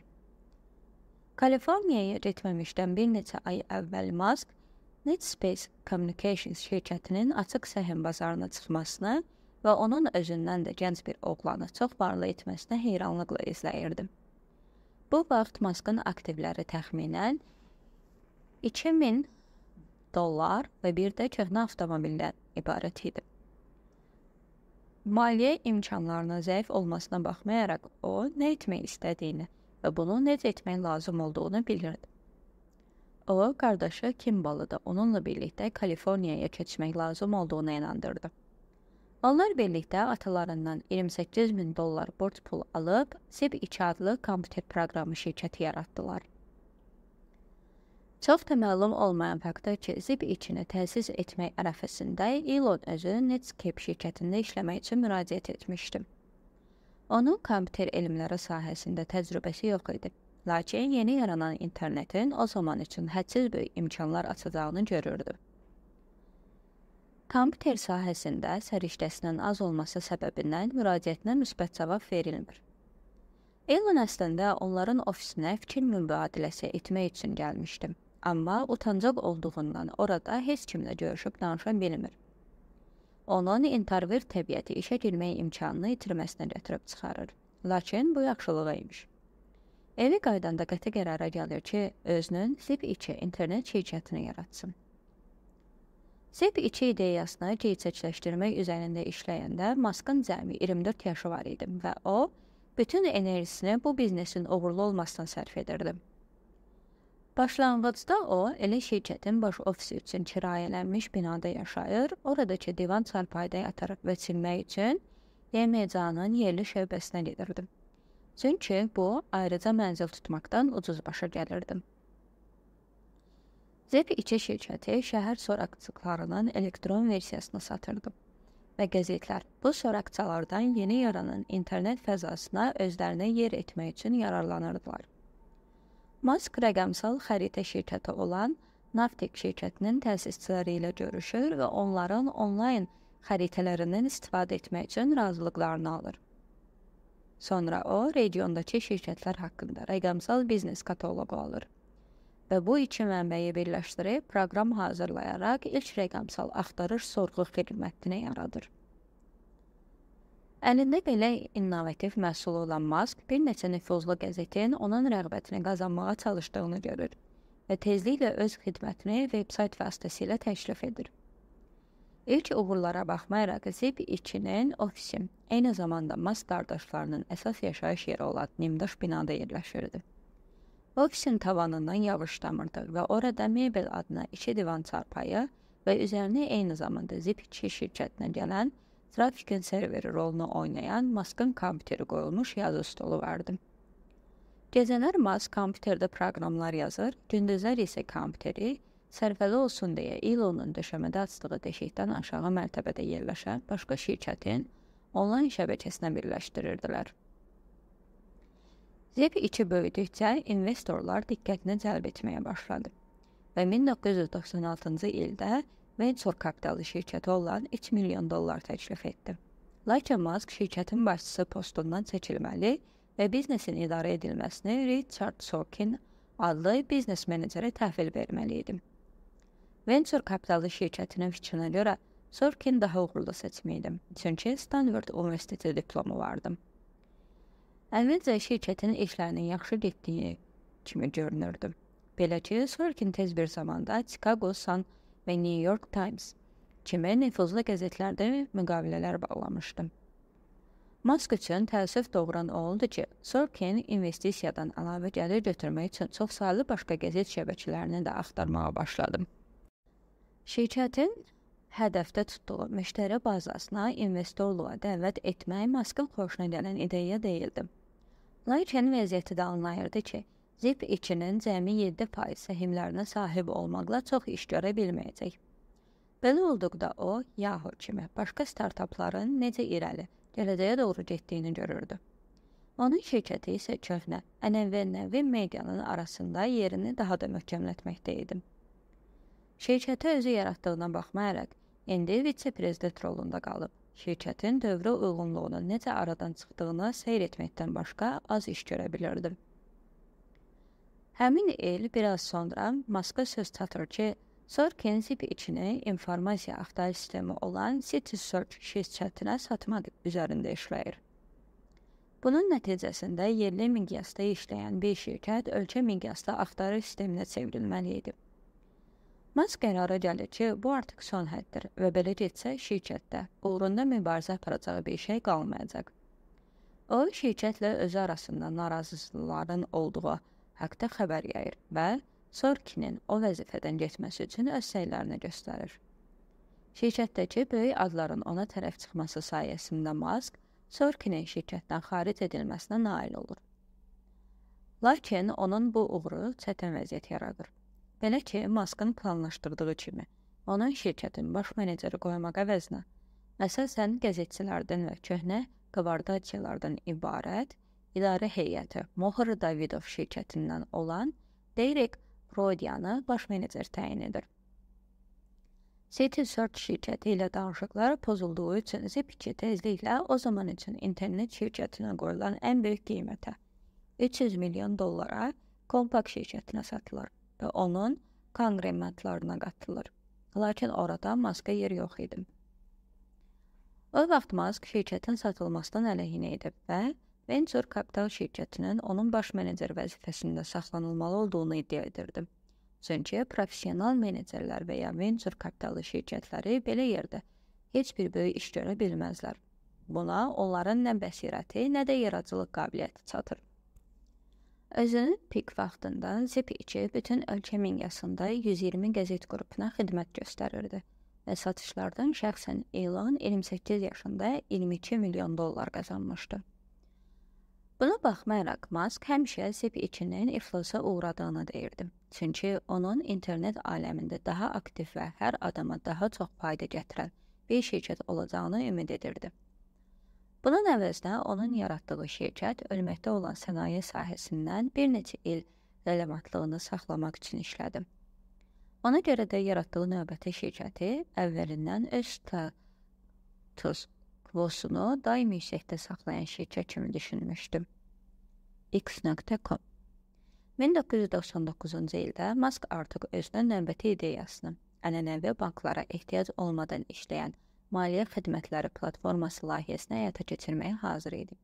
Kaliforniyaya getməmişdən bir neçə ay əvvəl Musk NetSpace Communications şirkətinin açıq səhm bazarına çıxmasını və onun özündən də gənc bir oğlanı çox varlı etməsinə heyranlıqla izləyirdim. Bu vaxt Maskın aktivləri təxminən 2000 dollar və bir də köhnə avtomobildən ibarət idi. Maliyyə imkanlarının zəif olmasına baxmayaraq, o nə etmək istədiyini və bunu necə etmək lazım olduğunu bilirdi. O, qardaşı Kimbalı da onunla birlikdə Kaliforniyaya keçmək lazım olduğuna inandırdı. Onlar birlikdə atalarından 28 min dollar borc pul alıb SIB2 adlı kompüter proqramı şirkəti yaratdılar. Çox da məlum olmayan faktdır ki, SIB2-ni təsis etmək ərəfəsində Elon özü Netscape şirkətində işləmək üçün müraciət etmişdi. Onun kompüter elmləri sahəsində təcrübəsi yox idi. Lakin yeni yaranan internetin o zaman üçün hədsiz böyük imkanlar açacağını görürdü. Kompüter sahəsində səriştəsinin az olması səbəbindən müraciətinə müsbət cavab verilmir. Elon əslində onların ofisinə fikir mübadiləsi etmək üçün gəlmişdim, amma utancaq olduğundan orada heç kimlə görüşüb danışa bilmir. Onun intervir təbiəti işə girmək imkanını itirməsinə gətirib çıxarır. Lakin bu yaxşılığı imiş. Evi qaydanda qəti qərara gəlir ki, özünün Zip 2 internet şirkətini yaratsın. Zeb 2 ideyasını gerçəkləşdirmək üzərində işləyəndə Maskın cəmi 24 yaşı var idi və o bütün enerjisini bu biznesin uğurlu olmasına sərf edirdi. Başlanğıcda o elə şirkətin baş ofisi üçün kirayələnmiş binada yaşayır, oradakı divan çarpayıda yataraq və çinmək üçün DMC-nın yerli şöbəsinə gedirdi. Çünki bu ayrıca mənzil tutmaqdan ucuz başa gəlirdi. Zepi İçə şirkəti şəhər soraqçıqlarının elektron versiyasını satırdı və qəzetlər bu soraqçalardan yeni yaranan internet fəzasına özlərinə yer etmək üçün yararlanırdılar. Mask rəqəmsal xəritə şirkəti olan Navtek şirkətinin təsisçiləri ilə görüşür və onların onlayn xəritələrindən istifadə etmək üçün razılıqlarını alır. Sonra o, regiondakı şirkətlər haqqında rəqəmsal biznes kataloqu alır və bu iki mənbəyi birləşdirib proqram hazırlayaraq ilk rəqəmsal axtarış sorğu xidmətini yaradır. Əlində belə innovativ məhsul olan Mask bir neçə nüfuzlu qəzetin onun rəğbətini qazanmağa çalışdığını görür və tezliklə öz xidmətini veb-sayt vasitəsilə təklif edir. İlk uğurlara baxmayaraq Zip 2-nin ofisi eyni zamanda Mask qardaşlarının əsas yaşayış yeri olan nimdaş binada yerləşirdi. Ofisin tavanından yağışlamırdı və orada mebel adına iki divan çarpayı və üzərinə eyni zamanda Zipçi şirkətinə gələn trafikin serveri rolunu oynayan Maskın kompüteri qoyulmuş yazı stolu vardı. Gecələr Mask kompüterdə proqramlar yazır, gündüzlər isə kompüteri sərfəli olsun deyə Elonun döşəmədə açdığı deşikdən aşağı mərtəbədə yerləşən başqa şirkətin onlayn şəbəkəsinə birləşdirirdilər. ZEB 2 böyüdükcə investorlar diqqətini cəlb etməyə başladı və 1996-cı ildə venture kapitalı şirkəti olan 3 milyon dollar təklif etdi. Lakin Musk şirkətin başçısı postundan seçilməli və biznesin idarə edilməsini Richard Sorkin adlı biznes meneceri təhvil verməli idi. Venture kapitalı şirkətinin fikrinə görə Sorkin daha uğurlu seçim idi. Çünki Stanford Universiteti diplomu vardı. Əvvəlcə şirkətin işlərinin yaxşı getdiyi kimi görünürdü. Belə ki, Sorkin tez bir zamanda Chicago Sun və New York Times kimi nüfuzlu qəzetlərdə müqavilələr bağlamışdı. Mask üçün təəssüf doğuran o oldu ki, Sorkin investisiyadan əlavə gəlir götürmək üçün çoxsaylı başqa qəzet şəbəkələrini də axtarmağa başladı. Şirkətin hədəfdə tutduğu müştəri bazasına investorluğa dəvət etmək Maskın xoşuna gələn ideya deyildi. Lakin vəziyyəti də anlayırdı ki, ZIP 2-nin cəmi 7% səhmlərinə sahib olmaqla çox iş görə bilməyəcək. Belə olduqda o, Yahoo kimi başqa startapların necə irəli, gələcəyə doğru getdiyini görürdü. Onun şirkəti isə köhnə, ənənvi-nəvi medianın arasında yerini daha da möhkəmlətməkdə idi. Şirkəti özü yaratdığına baxmayaraq, indi vitse-prezident rolunda qalıb. Şirkətin dövrə uyğunluğunu necə aradan çıxdığını seyr etməkdən başqa az iş görə bilirdim. Həmin il biraz sonra Maska söz çatır ki, Sorkinship içini informasiya axtarış sistemi olan CitySearch şirkətinə satmaq üzərində işləyir. Bunun nəticəsində yerli miqyasda işləyən bir şirkət ölkə miqyasda axtarış sisteminə çevrilməli idi. Mask qərara gəlir ki, bu artıq son həddir və belə getsə şirkətdə uğrunda mübarizə aparacağı bir şey qalmayacaq. O, şirkətlə özü arasında narazıçıların olduğu haqda xəbər yayır və Sorkinin o vəzifədən getməsi üçün öz səylərini göstərir. Şirkətdəki böyük adların ona tərəf çıxması sayəsində Mask Sorkinin şirkətdən xaric edilməsinə nail olur. Lakin onun bu uğuru çətin vəziyyət yaradır. Belə ki, Maskın planlaşdırdığı kimi, onun şirkətin baş meneceri qoymaq əvəzinə əsasən qəzetçilərdən və köhnə qvardiyaçılardan ibarət idarə heyəti Mohr Davidov şirkətindən olan Derek Prodiyanı baş menecer təyin edir. City Search şirkəti ilə danışıqlar pozulduğu üçün Zipki tezliklə o zaman üçün internet şirkətinə qoyulan ən böyük qiymətə 300 milyon dollara Compaq şirkətinə satılır və onun konqrematlarına qatılır. Lakin orada Maska yer yox idi. O vaxt Mask şirkətin satılmasından əleyhinə idi və Venture Capital şirkətinin onun baş menecer vəzifəsində saxlanılmalı olduğunu iddia edirdi. Çünki professional menecerlər və ya venture kapitalı şirkətləri belə yerdə heç bir böyük iş görə bilməzlər. Buna onların nə bəsirəti, nə də yaradıcılıq qabiliyyəti çatır. Özünün pik vaxtında CP2 bütün ölkə miqyasında 120 qəzet qrupuna xidmət göstərirdi və satışlardan şəxsən Elon 28 yaşında 22 milyon dollar qazanmışdı. Buna baxmayaraq Mask həmişə CP2-nin iflasa uğradığını deyirdi. Çünki onun internet aləmində daha aktiv və hər adama daha çox fayda gətirən bir şirkət olacağını ümid edirdi. Bunun əvəzinə onun yaratdığı şirkət ölməkdə olan sənaye sahəsindən bir neçə il relevantlığını saxlamaq üçün işlədi. Ona görə də yaratdığı növbəti şirkəti əvvəlindən öz statusunu daimi yüksəkdə saxlayan şirkət kimi düşünmüşdüm. X.com 1999-cu ildə Mask artıq özünün növbəti ideyasını ənənəvi banklara ehtiyac olmadan işləyən maliyyə xidmətləri platforması layihəsini həyata keçirməyə hazır idi.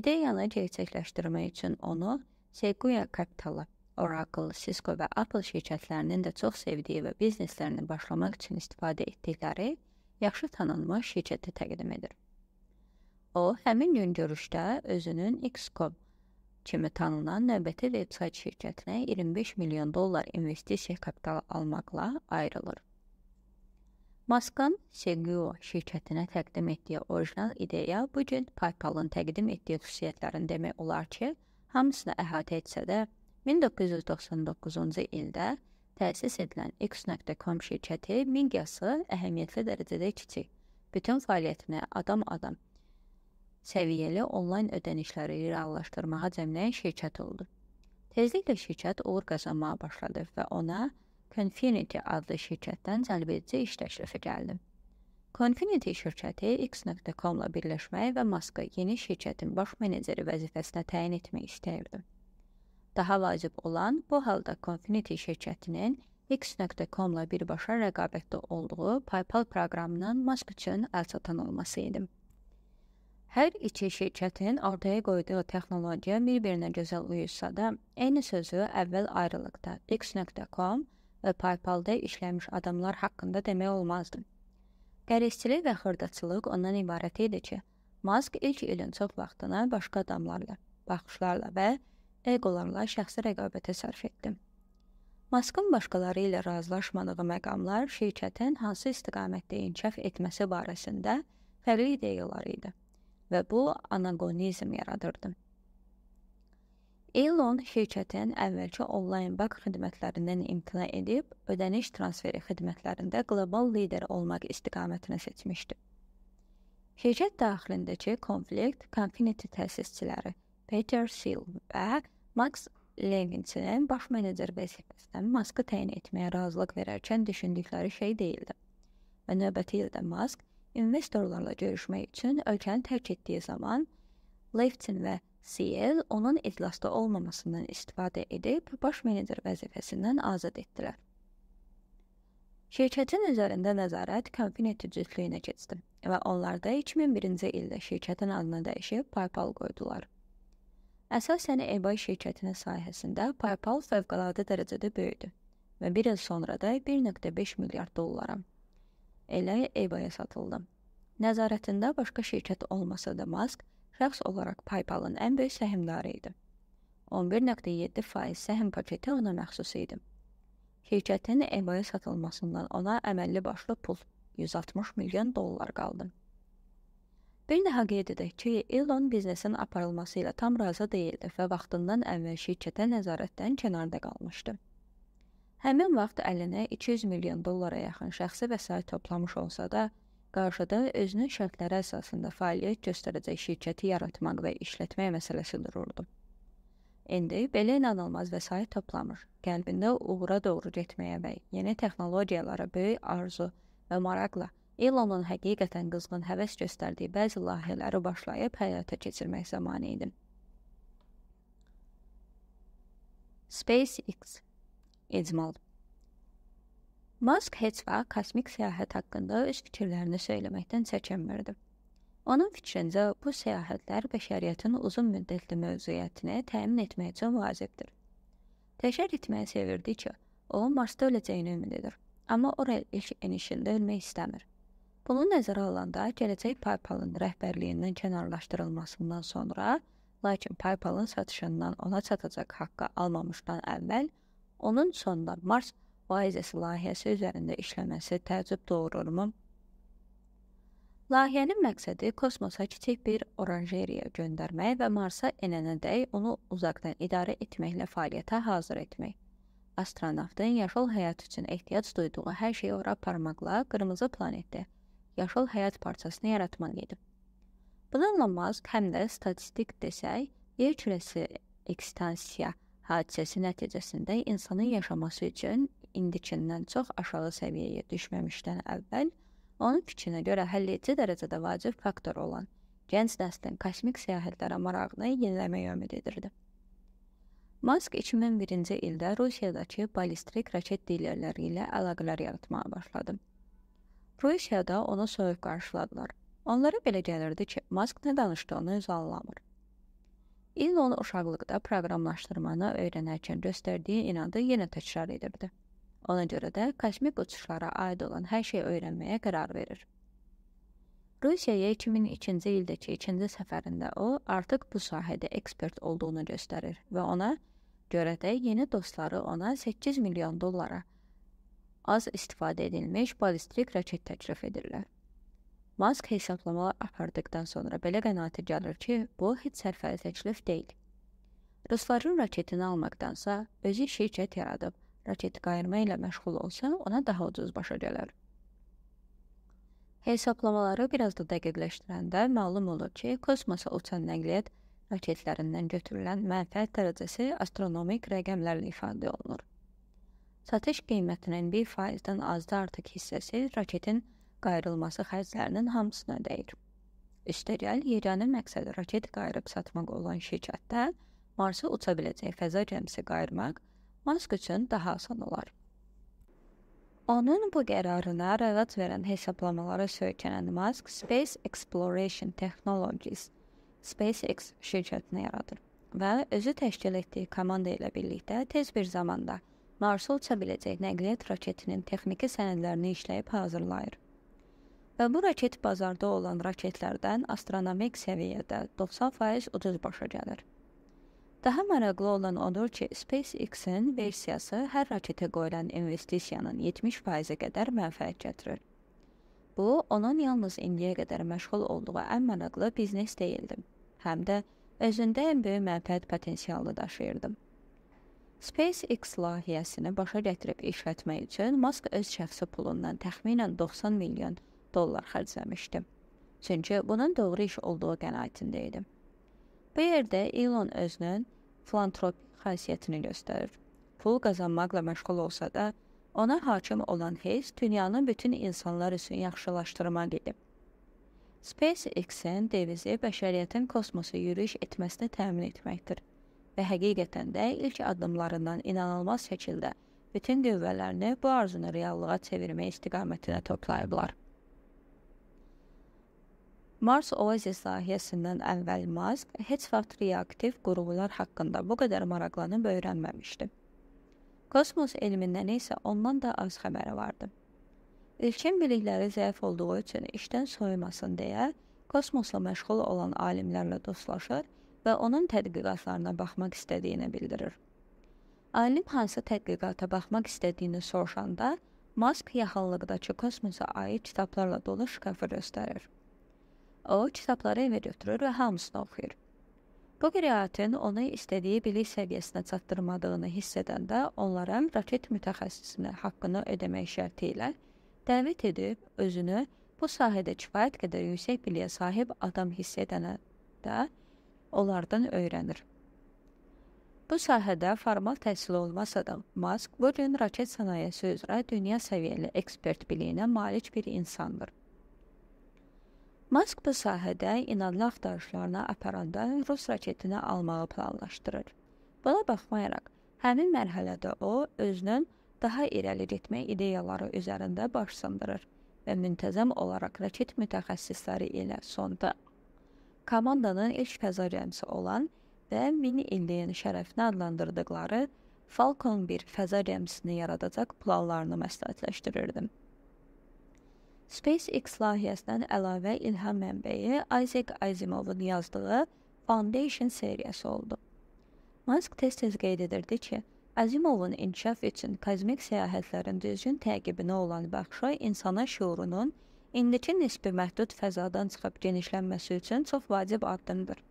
İdeyanı gerçəkləşdirmək üçün onu Sequoia Capital, Oracle, Cisco və Apple şirkətlərinin də çox sevdiyi və bizneslərini başlamaq üçün istifadə etdikləri yaxşı tanınmış şirkətə təqdim edir. O, həmin gün görüşdə özünün Xcom kimi tanınan növbəti vebsayt şirkətinə 25 milyon dollar investisiya kapitalı almaqla ayrılır. Maskın Seguo şirkətinə təqdim etdiyi orijinal ideya bu gün PayPal-ın təqdim etdiyi xüsusiyyətlərin demək olar ki, hamısını əhatə etsə də, 1999-cu ildə təsis edilən X.com şirkəti miqyası əhəmiyyətli dərəcədə kiçik. Bütün fəaliyyətini adam-adam səviyyəli onlayn ödənişləri reallaşdırmağa cəmləyən şirkət oldu. Tezliklə şirkət uğur qazanmağa başladı və ona Confinity adlı şirkətdən cəlbedici iş təşrifi gəldi. Confinity şirkəti X.com-la birləşmək və Maskı yeni şirkətin baş meneceri vəzifəsinə təyin etmək istəyirdi. Daha vacib olan bu halda Confinity şirkətinin X.com-la birbaşa rəqabətdə olduğu PayPal proqramının Mask üçün əlçatan olması idi. Hər iki şirkətin ortaya qoyduğu texnologiya bir-birinə gözəl uyuşsa da, eyni sözü əvvəl ayrılıqda X.com və PayPal-da işləmiş adamlar haqqında demək olmazdı. Dərizçilik və xırdaçılıq ondan ibarət idi ki, Mask ilk ilin çox vaxtını başqa adamlarla, baxışlarla və eqolarla şəxsi rəqabətə sərf etdi. Maskın başqaları ilə razılaşmadığı məqamlar şirkətin hansı istiqamətdə inkişaf etməsi barəsində fərqli ideyalar idi və bu anaqonizm yaradırdı. Elon şirkətin əvvəlki onlayn bank xidmətlərindən imtina edib, ödəniş transferi xidmətlərində qlobal lider olmaq istiqamətini seçmişdi. Şirkət daxilindəki konflikt Confinity təsisçiləri Peter Seal və Max Levinson baş menecer vəzifəsindən Maskı təyin etməyə razılıq verərkən düşündükləri şey deyildi. Və növbəti ildə Mask investorlarla görüşmək üçün ölkəni tərk etdiyi zaman Levinson və CL onun iclasda olmamasından istifadə edib baş menecer vəzifəsindən azad etdilər. Şirkətin üzərində nəzarət kompaniya tüccarlığına keçdi və onlarda 2001-ci ildə şirkətin adını dəyişib PayPal qoydular. Əsasən eBay şirkətinin sahəsində PayPal fövqəladə dərəcədə böyüdü və bir il sonra da 1.5 milyard dollara elə eBay-a satıldı. Nəzarətində başqa şirkət olmasa da Musk şəxs olaraq PayPal-ın ən böyük səhmdarı idi. 11.7% səhm paketi ona məxsus idi. Şirkətin eBay-a satılmasından ona əməlli başlı pul 160 milyon dollar qaldı. Bir daha qeyd edək ki, Elon biznesin aparılması ilə tam razı deyildi və vaxtından əvvəl şirkətə nəzarətdən kənarda qalmışdı. Həmin vaxt əlinə 200 milyon dollara yaxın şəxsi vəsait toplamış olsa da, qarşıda özünün şərtləri əsasında fəaliyyət göstərəcək şirkəti yaratmaq və işlətmək məsələsi dururdu. İndi belə inanılmaz vəsait toplamır. Qəlbində uğura doğru getməyə və yeni texnologiyalara böyük arzu və maraqla Elonun həqiqətən qızğın həvəs göstərdiyi bəzi layihələri başlayıb həyata keçirmək zamanı idi. SpaceX icmal Mask heç vaxt kosmik səyahət haqqında öz fikirlərini söyləməkdən çəkinmirdi. Onun fikrincə, bu səyahətlər bəşəriyyətin uzun müddətli mövzuiyyətini təmin etmək üçün vacibdir. Təşər etməyi sevirdi ki, o Marsda öləcəyini ümid edir, amma oraya ilk enişində ölmək istəmir. Bunu nəzərə alanda, gələcək PayPal-ın rəhbərliyindən kənarlaşdırılmasından sonra, lakin PayPal-ın satışından ona çatacaq haqqı almamışdan əvvəl, onun sonunda Mars faizəsi layihəsi üzərində işləməsi təəccüb doğururmu? Layihənin məqsədi kosmosa kiçik bir oranjeriya göndərmək və Marsa enənədək onu uzaqdan idarə etməklə fəaliyyətə hazır etmək. Astronavtın yaşıl həyat üçün ehtiyac duyduğu hər şeyi ora aparmaqla qırmızı planetdə yaşıl həyat parçasını yaratmaq idi. Bununla Mask həm də statistik desək, yer kürəsi ekstansiya hadisəsi nəticəsində insanın yaşaması üçün indikindən çox aşağı səviyyəyə düşməmişdən əvvəl onun fikrinə görə həlledici dərəcədə vacib faktor olan gənc nəslin kosmik səyahətlərə marağını yeniləməyə ümid edirdi. Mask 2001-ci ildə Rusiyadakı balistrik raket dilerləri ilə əlaqələr yaratmağa başladı. Rusiyada onu soyuq qarşıladılar. Onlara belə gəlirdi ki, Mask nə danışdığını özü anlamır. İlon uşaqlıqda proqramlaşdırmanı öyrənərkən göstərdiyi inadı yenə təkrar edirdi. Ona görə də kosmik uçuşlara aid olan hər şeyi öyrənməyə qərar verir. Rusiyaya 2002-ci ildəki ikinci səfərində o, artıq bu sahədə ekspert olduğunu göstərir və ona görə də yeni dostları ona 8 milyon dollara az istifadə edilmiş balistrik raket təklif edirlər. Mask hesablamalar apardıqdan sonra belə qənaətə gəlir ki, bu heç sərfəli təklif deyil. Rusların raketini almaqdansa özü şirkət yaradıb raket qayırma ilə məşğul olsa, ona daha ucuz başa gələr. Hesablamaları biraz da dəqiqləşdirəndə məlum olur ki, kosmosa uçan nəqliyyat raketlərindən götürülən mənfəət dərəcəsi astronomik rəqəmlərlə ifadə olunur. Satış qiymətinin 1%-dən azda artıq hissəsi raketin qayırılması xərclərinin hamısını ödəyir. Üstəgəl, yeganə məqsəd raket qayırıb satmaq olan şirkətdə Marsa uça biləcək fəza gəmisi qayırmaq Mask üçün daha asan olar. Onun bu qərarına rəğbət verən hesablamalara söykənən Musk Space Exploration Technologies SpaceX şirkətini yaradır və özü təşkil etdiyi komanda ilə birlikdə tez bir zamanda Marsa uça biləcək nəqliyyat raketinin texniki sənədlərini işləyib hazırlayır. Və bu raket bazarda olan raketlərdən astronomik səviyyədə 90% ucuz başa gəlir. Daha maraqlı olan odur ki, SpaceX-in versiyası hər raketə qoyulan investisiyanın 70%-ə qədər mənfəət gətirir. Bu, onun yalnız indiyə qədər məşğul olduğu ən maraqlı biznes deyildi, həm də özündə ən böyük mənfəət potensialını daşıyırdı. SpaceX layihəsini başa gətirib işlətmək üçün Musk öz şəxsi pulundan təxminən 90 milyon dollar xərcləmişdi. Çünki bunun doğru iş olduğu qənaətində idi. Bu yerdə Elon özünün filantrop xasiyyətini göstərir. Pul qazanmaqla məşğul olsa da, ona hakim olan his dünyanın bütün insanlar üçün yaxşılaşdırmaq idi. SpaceX-in devizi bəşəriyyətin kosmosa yürüyüş etməsini təmin etməkdir və həqiqətən də ilk addımlarından inanılmaz şəkildə bütün qüvvələrini bu arzunu reallığa çevirmək istiqamətinə toplayıblar. Mars Oasis layihəsindən əvvəl Mask heç vaxt reaktiv qurğular haqqında bu qədər maraqlanıb öyrənməmişdi. Kosmos elmindən isə ondan da az xəbəri vardı. İlkin bilikləri zəif olduğu üçün işdən soyumasın deyə kosmosla məşğul olan alimlərlə dostlaşır və onun tədqiqatlarına baxmaq istədiyini bildirir. Alim hansı tədqiqata baxmaq istədiyini soruşanda Mask yaxınlıqdakı kosmosa aid kitablarla dolu şkafı göstərir. O kitabları evə götürür və hamısını oxuyur. Bu qirayətin onu istədiyi bilik səviyyəsinə çatdırmadığını hiss edəndə onlara raket mütəxəssisinə haqqını ödəmək şərti ilə dəvət edib özünü bu sahədə kifayət qədər yüksək biliyə sahib adam hiss edənə də onlardan öyrənir. Bu sahədə formal təhsil olmasa da, Mask bu gün raket sənayesi üzrə dünya səviyyəli ekspert biliyinə malik bir insandır. Mask bu sahədə inadlı axtarışlarına aparanda rus raketini almağı planlaşdırır. Buna baxmayaraq, həmin mərhələdə o özünün daha irəli getmə ideyaları üzərində baş sındırır və müntəzəm olaraq raket mütəxəssisləri ilə sonda komandanın ilk fəza gəmisi olan və 1000 illiyin şərəfinə adlandırdıqları Falcon 1 fəza gəmisini yaradacaq planlarını məsləhətləşdirirdim. SpaceX layihəsindən əlavə ilham mənbəyi Isaac Asimovun yazdığı Foundation seriyası oldu. Musk tez-tez qeyd edirdi ki, Asimovun inkişaf üçün kozmik səyahətlərin düzgün təqibinə olan baxışı insana şuurunun indiki nisbi məhdud fəzadan çıxıb genişlənməsi üçün çox vacib addımdır.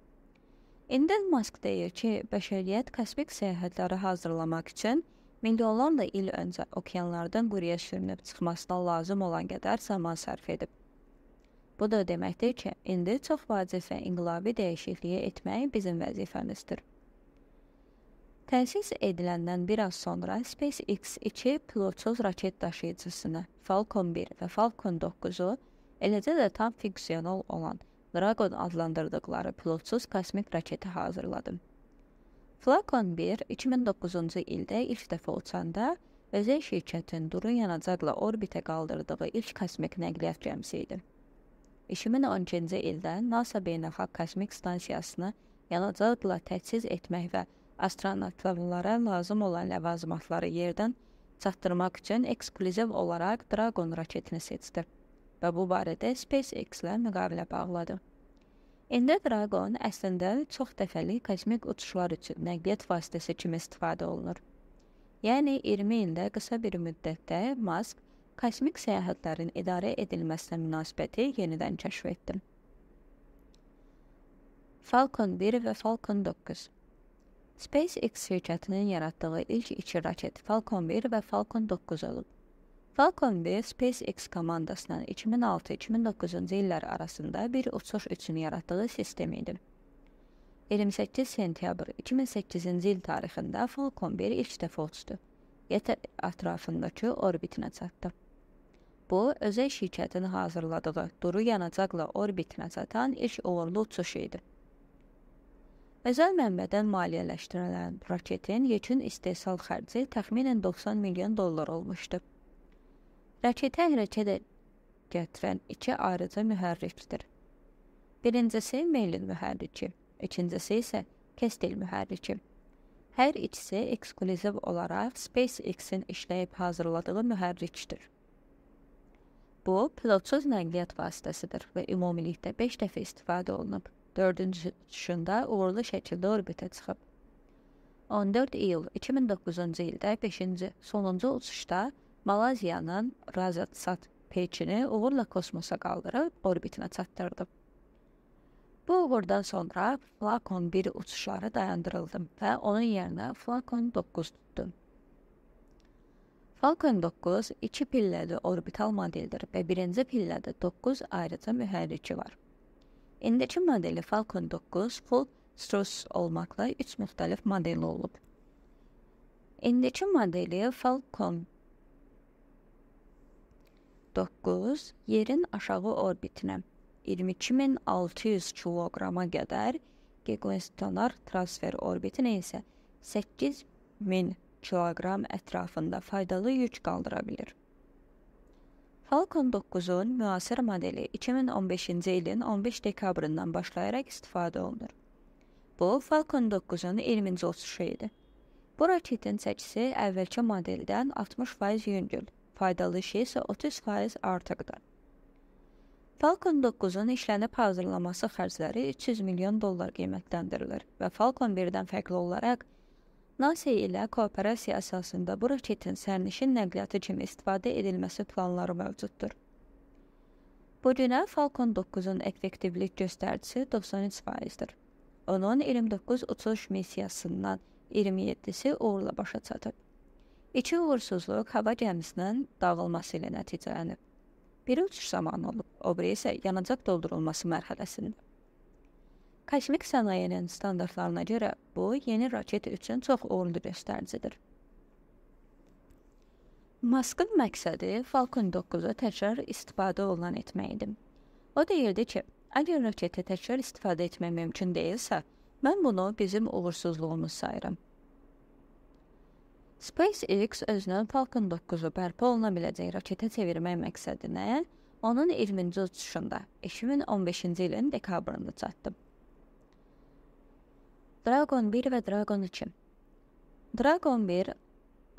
İndi Musk deyir ki, bəşəriyyət kosmik səyahətləri hazırlamaq üçün Milyonlarla il öncə okeanlardan quruya sürünüb çıxmasına lazım olan qədər zaman sərf edib. Bu da deməkdir ki, indi çox vacib və inqilabi dəyişikliyi etmək bizim vəzifəmizdir. Təsis ediləndən bir az sonra SpaceX-2 pilotsuz raket daşıyıcısını Falcon 1 və Falcon 9-u, eləcə də tam funksional olan Dragon adlandırdıqları pilotsuz kosmik raketi hazırladım. Flakon 1 2009-cu ildə ilk dəfə uçanda özəl şirkətin Durun yanacaqla orbitə qaldırdığı ilk kosmik nəqliyyat gəmisi idi. 2012-ci ildə NASA Beynəlxalq Kosmik Stansiyasını yanacaqla təchiz etmək və astronavtlara lazım olan ləvazimatları yerdən çatdırmaq üçün eksklüziv olaraq Dragon raketini seçdi və bu barədə SpaceX-lə müqavilə bağladı. Endə Dragon əslində çox dəfəli kosmik uçuşlar üçün nəqliyyat vasitəsi kimi istifadə olunur. Yəni 20 ildə qısa bir müddətdə Mask kosmik səyahətlərin idarə edilməsinə münasibəti yenidən kəşf etdi. Falcon 1 və Falcon 9 SpaceX şirkətinin yaratdığı ilk iki raket Falcon 1 və Falcon 9 olub. Falcon-də SpaceX komandasının 2006-2009-cu illər arasında bir uçuş üçün yaratdığı sistem idi. 28 sentyabr 2008-ci il tarixində Falcon 1 ilk dəfə uçdu. Yer ətrafındakı orbitinə çatdı. Bu, özəl şirkətin hazırladığı duru yanacaqla orbitinə çatan ilk uğurlu uçuş idi. Özəl mənbədən maliyyələşdirilən raketin yekun istehsal xərci təxminən 90 milyon dollar olmuşdu. Raketə hərəkət gətirən iki ayrıca mühərrikdir. Birincisi meylin mühərriki, ikincisi isə kestil mühərriki. Hər ikisi ekskluziv olaraq SpaceX-in işləyib hazırladığı mühərrikdir. Bu, pilotsuz nəqliyyat vasitəsidir və ümumilikdə 5 dəfə istifadə olunub. Dördüncü uçuşunda uğurlu şəkildə orbitə çıxıb. 14 iyul 2009-cu ildə 5-ci sonuncu uçuşda Malaziyanın Razatsat Peyçini uğurla kosmosa qaldırıb orbitinə çatdırdı. Bu uğurdan sonra Flakon 1 uçuşları dayandırıldı və onun yerinə Flakon 9 tutdu. Falcon 9 2 pilləli orbital modeldir və birinci pillədə 9 ayrıca mühərriki var. İndiki modeli Falcon 9 full strus olmaqla 3 müxtəlif modelli olub. İndiki modeli Falcon 9 yerin aşağı orbitinə 22600 kiloqrama qədər, geostasionar transfer orbitinə isə 8000 kiloqram ətrafında faydalı yük qaldıra bilir. Falcon 9-un müasir modeli 2015-ci ilin 15 dekabrından başlayaraq istifadə olunur. Bu Falcon 9-un 20-ci uçuşu idi. Bu raketin çəkisi əvvəlki modeldən 60% yüngül, faydalı şey isə 30% artıqdır. Falcon 9-un işlənib hazırlaması xərcləri 300 milyon dollar qiymətləndirilir və Falcon 1-dən fərqli olaraq NASA ilə kooperasiya əsasında bu raketin sərnişin nəqliyyatı kimi istifadə edilməsi planları mövcuddur. Bu günə Falcon 9-un effektivlik göstəricisi 93%-dir. Onun 29 uçuş missiyasından 27-si uğurla başa çatıb. İki uğursuzluq hava gəmisinin dağılması ilə nəticələnib. Biri uçuş zamanı olub, o biri isə yanacaq doldurulması mərhələsində. Kosmik sənayenin standartlarına görə bu yeni raket üçün çox uğurlu göstəricidir. Maskın məqsədi Falcon 9-u təkrar istifadə olunan etmək idi. O deyirdi ki, əgər raketi təkrar istifadə etmək mümkün deyilsə, mən bunu bizim uğursuzluğumuz sayıram. SpaceX özünün Falcon 9-u bərpa oluna biləcək raketə çevirmək məqsədinə onun 20-ci uçuşunda 2015-ci ilin dekabrında çatdı. Dragon 1 və Dragon 2 Dragon 1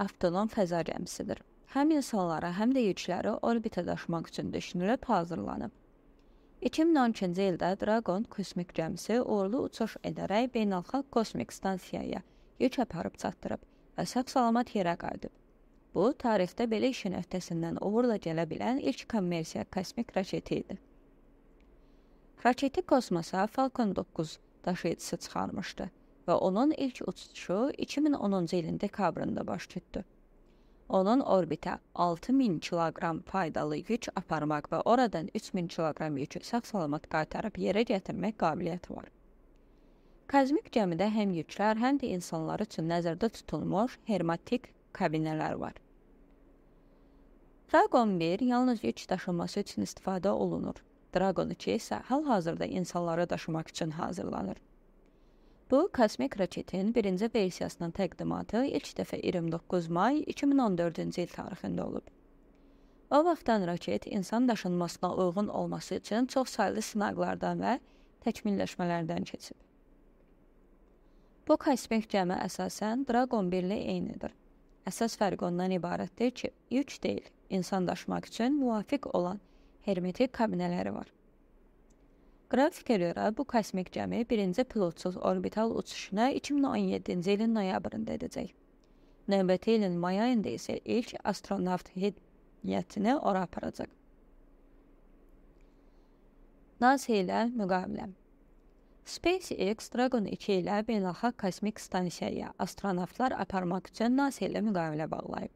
avtonom fəza gəmisidir. Həm insanlara, həm də yükləri orbitə daşımaq üçün düşünülüb hazırlanıb. 2012-ci ildə Dragon kosmik gəmisi uğurlu uçuş edərək beynəlxalq kosmik stansiyaya yük aparıb çatdırıb və sağ-salamat yerə qayıdıb. Bu, tarixdə belə işin öhdəsindən uğurla gələ bilən ilk kommersiya kosmik raketi idi. Raketi kosmosa Falcon 9 daşıyıcısı çıxarmışdı və onun ilk uçuşu 2010-cu ilin dekabrında baş tutdu. Onun orbitə 6000 kiloqram faydalı yük aparmaq və oradan 3000 kiloqram yükü sağ-salamat qaytarıb yerə gətirmək qabiliyyəti var. Kozmik gəmidə həm yüklər, həm də insanlar üçün nəzərdə tutulmuş hermatik kabinələr var. Dragon 1 yalnız yük daşınması üçün istifadə olunur. Dragon 2 isə hal-hazırda insanları daşımaq üçün hazırlanır. Bu, kosmik raketin birinci versiyasının təqdimatı ilk dəfə 29 may 2014-cü il tarixində olub. O vaxtdan raket insan daşınmasına uyğun olması üçün çox saylı sınaqlardan və təkmilləşmələrdən keçib. Bu konspekt cəmi əsasən Dragon 1 ilə eynidir. Əsas fərq ondan ibarətdir ki, yük deyil, insandaşmaq üçün müvafiq olan hermetik kabinələri var. Qrafikə görə bu kosmik cəmi birinci pilotsuz orbital uçuşuna 2017-ci ilin noyabrında edəcək. Növbəti ilin may ayında isə ilk astronavt heyətini ora aparacaq. NASA ilə müqavilə SpaceX Dragon 2 ilə beynəlxalq kosmik stansiyaya astronavtlar aparmaq üçün NASA ilə müqavilə bağlayıb.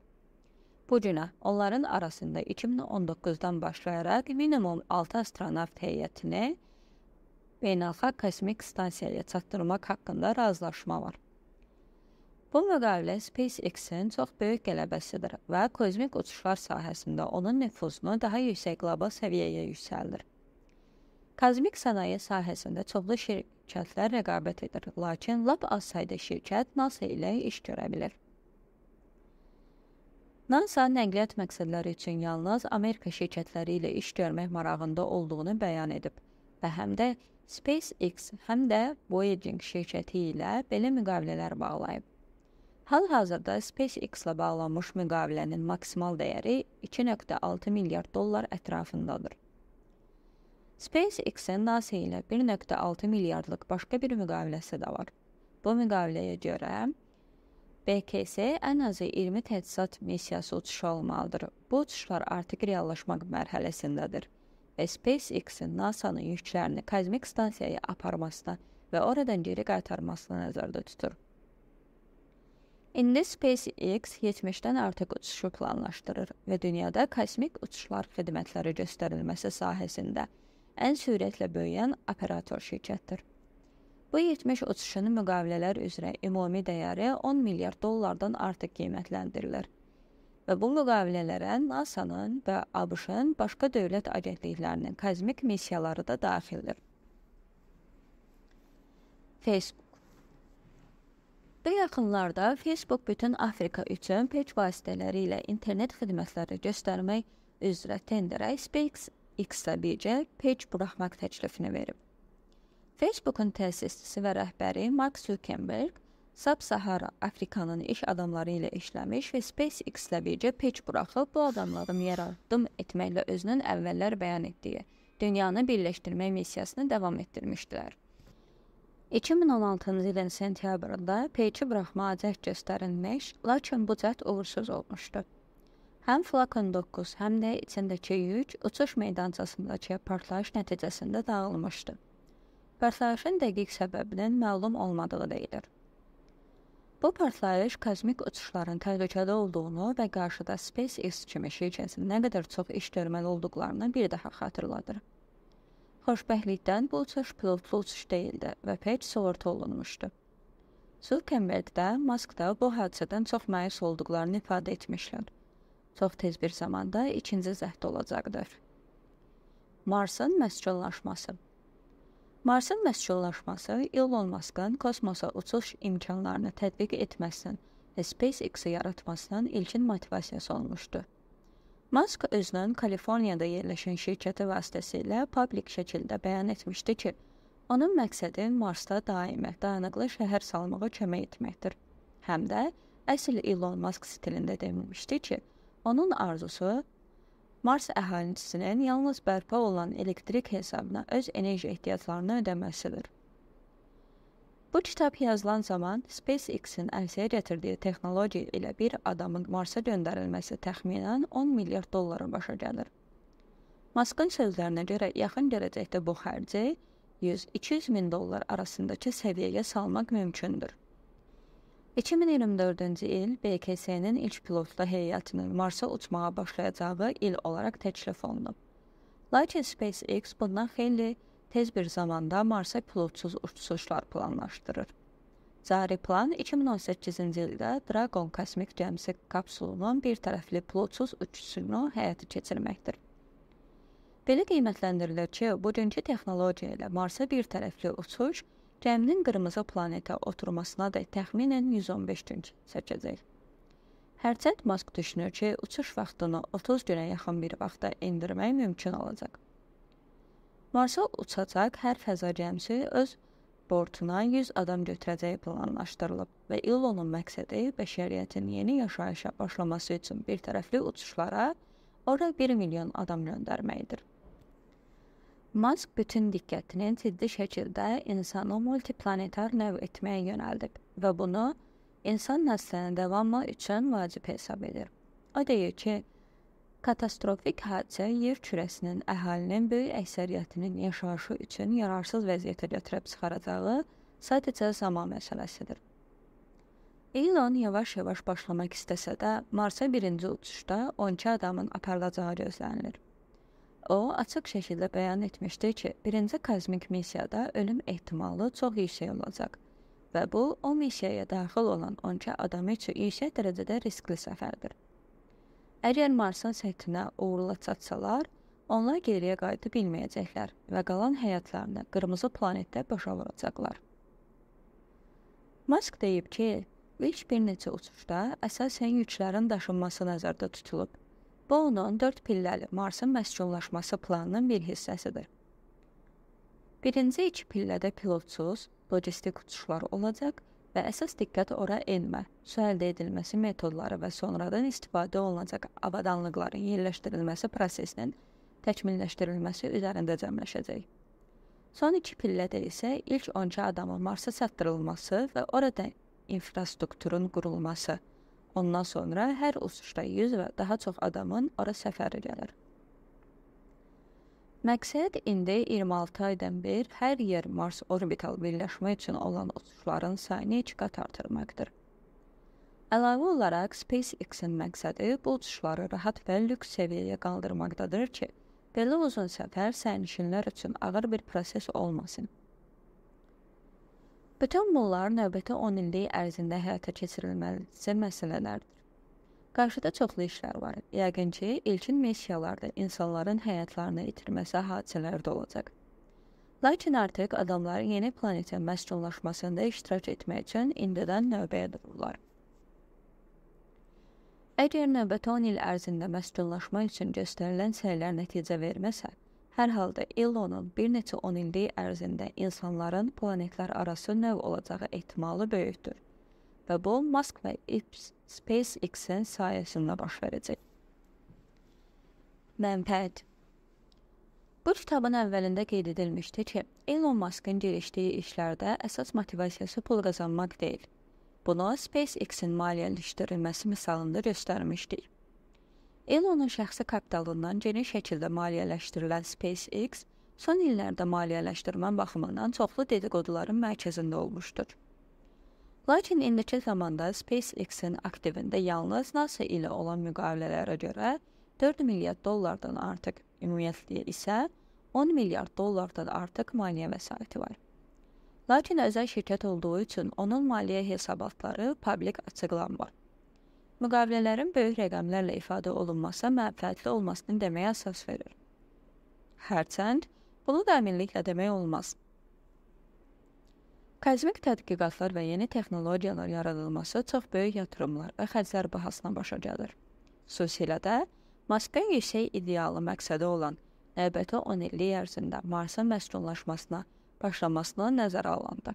Bu günə onların arasında 2019-dan başlayaraq minimum 6 astronavt heyətini beynəlxalq kosmik stansiyaya çatdırmaq haqqında razılaşma var. Bu müqavilə SpaceX-in çox böyük qələbəsidir və kozmik uçuşlar sahəsində onun nüfuzunu daha yüksək qlobal səviyyəyə yüksəldir. Kozmik sənaye sahəsində çoxlu şirkətlər rəqabət edir, lakin lap az sayda şirkət NASA ilə iş görə bilir. NASA nəqliyyat məqsədləri üçün yalnız Amerika şirkətləri ilə iş görmək marağında olduğunu bəyan edib və həm də SpaceX, həm də Voyager şirkəti ilə belə müqavilələr bağlayıb. Hal-hazırda SpaceX-la bağlanmış müqavilənin maksimal dəyəri 2.6 milyard dollar ətrafındadır. SpaceX-in NASA ilə 1.6 milyardlıq başqa bir müqaviləsi də var. Bu müqaviləyə görə BKS ən azı 20 tədqiqat missiyası uçuşu olmalıdır. Bu uçuşlar artıq reallaşmaq mərhələsindədir və SpaceX-in NASA-nın yüklərini kozmik stansiyaya aparmasına və oradan geri qaytarmasını nəzərdə tutur. İndi SpaceX 70-dən artıq uçuşu planlaşdırır və dünyada kosmik uçuşlar xidmətləri göstərilməsi sahəsində ən sürətlə böyüyən operator şirkətdir. B-70 uçuşunu müqavilələr üzrə ümumi dəyəri 10 milyard dollardan artıq qiymətləndirilir və bu müqavilələrə NASA-nın və ABŞ-ın başqa dövlət agentliklərinin kozmik missiyaları da daxildir. Facebook Bu yaxınlarda Facebook bütün Afrika üçün page vasitələri ilə internet xidmətləri göstərmək üzrə tenderə SpaceX X təbiicə page buraxmaq təklifini verib. Facebookun təsisçisi və rəhbəri Mark Zuckerberg Sub-Sahara Afrikanın iş adamları ilə işləmiş və SpaceX-lə birgə page buraxıb bu adamların yardım etməklə özünün əvvəllər bəyan etdiyi dünyanı birləşdirmək missiyasını davam etdirmişdilər. 2016-cı ilin sentyabrında page-i buraxmağa cəhd göstərilmiş, lakin bu cəhd uğursuz olmuşdu. Həm flakon 9, həm də içindəki yük uçuş meydançasındakı partlayış nəticəsində dağılmışdı. Partlayışın dəqiq səbəbinin məlum olmadığı deyilir. Bu partlayış kozmik uçuşların təhlükəli olduğunu və qarşıda SpaceX kimi şirkətin nə qədər çox iş görməli olduqlarını bir daha xatırladır. Xoşbəxtlikdən bu uçuş pilotlu uçuş deyildi və Page sığorta olunmuşdu. Zuckerberg də, Musk da bu hadisədən çox məyus olduqlarını ifadə etmişlər. Çox tez bir zamanda ikinci zəhd olacaqdır. Marsın məskunlaşması Marsın məskunlaşması Elon Musk'ın kosmosa uçuş imkanlarını tətbiq etməsinin və SpaceX-i yaratmasının ilkin motivasiyası olmuşdu. Musk özünün Kaliforniyada yerləşən şirkəti vasitəsilə publik şəkildə bəyan etmişdi ki, onun məqsədi Marsda daimi, dayanıqlı şəhər salmağa kömək etməkdir. Həm də əsl Elon Musk stilində demilmişdi ki, Onun arzusu Mars əhalisinin yalnız bərpa olunan elektrik hesabına öz enerji ehtiyaclarını ödəməsidir. Bu kitab yazılan zaman SpaceX-in ərsəyə gətirdiyi texnologiya ilə bir adamın Marsa göndərilməsi təxminən 10 milyard dollara başa gəlir. Maskın sözlərinə görə yaxın gələcəkdə bu xərci 100-200 min dollar arasındakı səviyyəyə salmaq mümkündür. 2024-cü il BKS-nin ilk pilotlu heyətinin Marsa uçmağa başlayacağı il olaraq təklif olunub. Lakin SpaceX bundan xeyli tez bir zamanda Marsa pilotsuz uçuşlar planlaşdırır. Cari plan 2018-ci ildə Dragon kosmik gəmisi kapsulunun bir tərəfli pilotsuz uçuşunu həyata keçirməkdir. Belə qiymətləndirilir ki, bugünkü texnologiya ilə Marsa bir tərəfli uçuş Cəminin qırmızı planetə oturmasına da təxminən 115 gün çəkəcək. Hərçənd Mask düşünür ki, uçuş vaxtını 30 günə yaxın bir vaxta endirmək mümkün olacaq. Marsa uçacaq hər fəza cəmsi öz bortuna 100 adam götürəcəyi planlaşdırılıb və İlonun məqsədi bəşəriyyətin yeni yaşayışa başlaması üçün birtərəfli uçuşlara ora 1 milyon adam göndərməkdir. Mask bütün diqqətini ciddi şəkildə insanı multiplanetar növ etməyə yönəldib və bunu insan nəslinin davamı üçün vacib hesab edir. O deyir ki, katastrofik hadisə yer kürəsinin əhalinin böyük əksəriyyətinin yaşayışı üçün yararsız vəziyyətə gətirib çıxaracağı sadəcə zaman məsələsidir. Elon yavaş-yavaş başlamaq istəsə də, Marsa birinci uçuşda 12 adamın aparılacağı gözlənilir. O, açıq şəkildə bəyan etmişdi ki, birinci kozmik missiyada ölüm ehtimalı çox yüksək olacaq və bu, o missiyaya daxil olan onca adam üçün yüksək dərəcədə riskli səfərdir. Əgər Marsın səthinə uğurla çatsalar, onlar geriyə qayıda bilməyəcəklər və qalan həyatlarını qırmızı planetdə başa vuracaqlar. Mask deyib ki, ilk bir neçə uçuşda əsasən yüklərin daşınması nəzərdə tutulub Bu onun dörd pilləli Marsın məskunlaşması planının bir hissəsidir. Birinci iki pillədə pilotsuz, logistik uçuşlar olacaq və əsas diqqət ora enmə, su əldə edilməsi metodları və sonradan istifadə olunacaq avadanlıqların yerləşdirilməsi prosesinin təkmilləşdirilməsi üzərində cəmləşəcək. Son iki pillədə isə ilk onca adamın Marsa çatdırılması və orada infrastrukturun qurulması – Ondan sonra hər uçuşda 100 və daha çox adamın ora səfəri gəlir. Məqsəd indi 26 aydan bir hər yer Mars orbital birləşmə üçün olan uçuşların sayını 2 qat artırmaqdır. Əlavə olaraq SpaceX-in məqsədi bu uçuşları rahat və lüks səviyyəyə qaldırmaqdadır ki, belə uzun səfər sərnişinlər üçün ağır bir proses olmasın. Bütün bunlar növbəti 10 illik ərzində həyata keçirilməsi məsələlərdir. Qarşıda çoxlu işlər var. Yəqin ki, ilkin messiyalarda insanların həyatlarını itirməsi hadisələr də olacaq. Lakin artıq adamlar yeni planetin məskunlaşmasında iştirak etmək üçün indidən növbəyə dururlar. Əgər növbəti 10 il ərzində məskunlaşma üçün göstərilən səylər nəticə verməsə, Hər halda Illonun bir neçə 10 illik ərzində insanların planetlər arası növ olacağı ehtimalı böyükdür. Və bu Musk və SpaceX-in sayəsində baş verəcək. Mənfəət Bu kitabın əvvəlində qeyd edilmişdi ki, Elon Musk'ın girişdiyi işlərdə əsas motivasiyası pul qazanmaq deyil. Bunu SpaceX-in maliyyələşdirilməsi misalında göstərmişdik. Elonun şəxsi kapitalından geniş şəkildə maliyyələşdirilən SpaceX son illərdə maliyyələşdirmə baxımından çoxlu dediqoduların mərkəzində olmuşdur. Lakin indiki zamanda SpaceX-in aktivində yalnız NASA ilə olan müqavilələrə görə 4 milyard dollardan artıq, ümumiyyətlə isə 10 milyard dollardan artıq maliyyə vəsaiti var. Lakin özəl şirkət olduğu üçün onun maliyyə hesabatları publik açıqlanmır müqavilələrin böyük rəqəmlərlə ifadə olunması mənfəətli olmasını deməyə əsas verir. Hərçənd, bunu da əminliklə demək olmaz. Kozmik tədqiqatlar və yeni texnologiyalar yaradılması çox böyük yatırımlar və xərclər bahasına başa gəlir. Xüsusilə də Maskın yüksək idealı məqsədi olan növbəti 10 illik ərzində Marsın məskunlaşmasına başlamasını nəzərə alındı.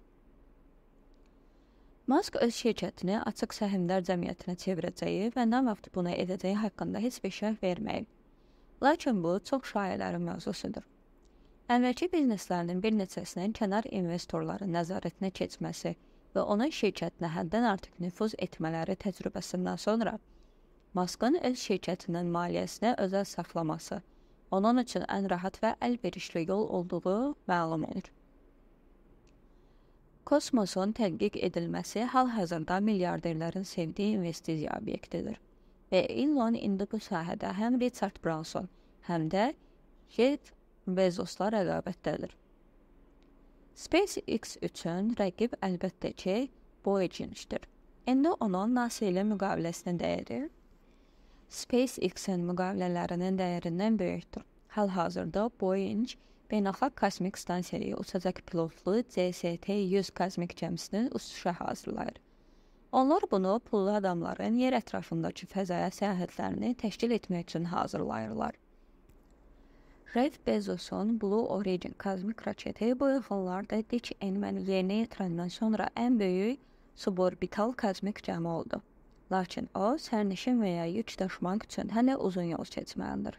Mask öz şirkətini açıq səhmdar cəmiyyətinə çevirəcəyi və nə vaxt bunu edəcəyi haqqında heç bir şərh verməyib. Lakin bu çox şayələrin mövzusudur. Əvvəlki bizneslərinin bir neçəsinin kənar investorların nəzarətinə keçməsi və onun şirkətinə həddən artıq nüfuz etmələri təcrübəsindən sonra Maskın öz şirkətinin maliyyəsini özəl saxlaması onun üçün ən rahat və əlverişli yol olduğu məlum olur. Kosmosun tədqiq edilməsi hal-hazırda milyarderlərin sevdiyi investisiya obyektidir. Və Elon indi bu sahədə həm Richard Branson, həm də Jeff Bezosla rəqabətdədir. SpaceX üçün rəqib əlbəttə ki, Voyager-dir. İndi onun NASA ilə müqaviləsinin dəyəri SpaceX-in müqavilələrinin dəyərindən böyükdür. Hal-hazırda Boeing Beynəlxalq Kosmik Stansiyaya uçacaq pilotlu CST-100 kosmik gəmisini uçuşa hazırlayır. Onlar bunu pullu adamların yer ətrafındakı fəzaya səyahətlərini təşkil etmək üçün hazırlayırlar. Jeff Bezos'un Blue Origin kozmik raketi bu yaxınlarda dik enməni yerinə yetirəndən sonra ən böyük suborbital kozmik gəmi oldu. Lakin o, sərnişin və ya yük daşımaq üçün hələ uzun yol keçməlidir.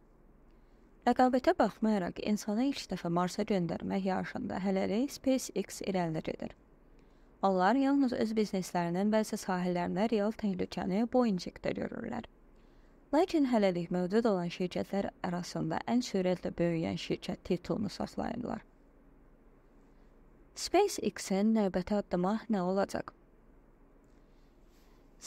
Rəqabətə baxmayaraq, insanı ilk dəfə Marsa göndərmək yarışında hələlik SpaceX irəlidə gedir. Onlar yalnız öz bizneslərinin bəzi sahələrinə real təhlükəni Boeing-də görürlər. Lakin hələlik mövcud olan şirkətlər arasında ən sürətlə böyüyən şirkət titulunu saxlayırlar. SpaceX-in növbəti addımı nə olacaq?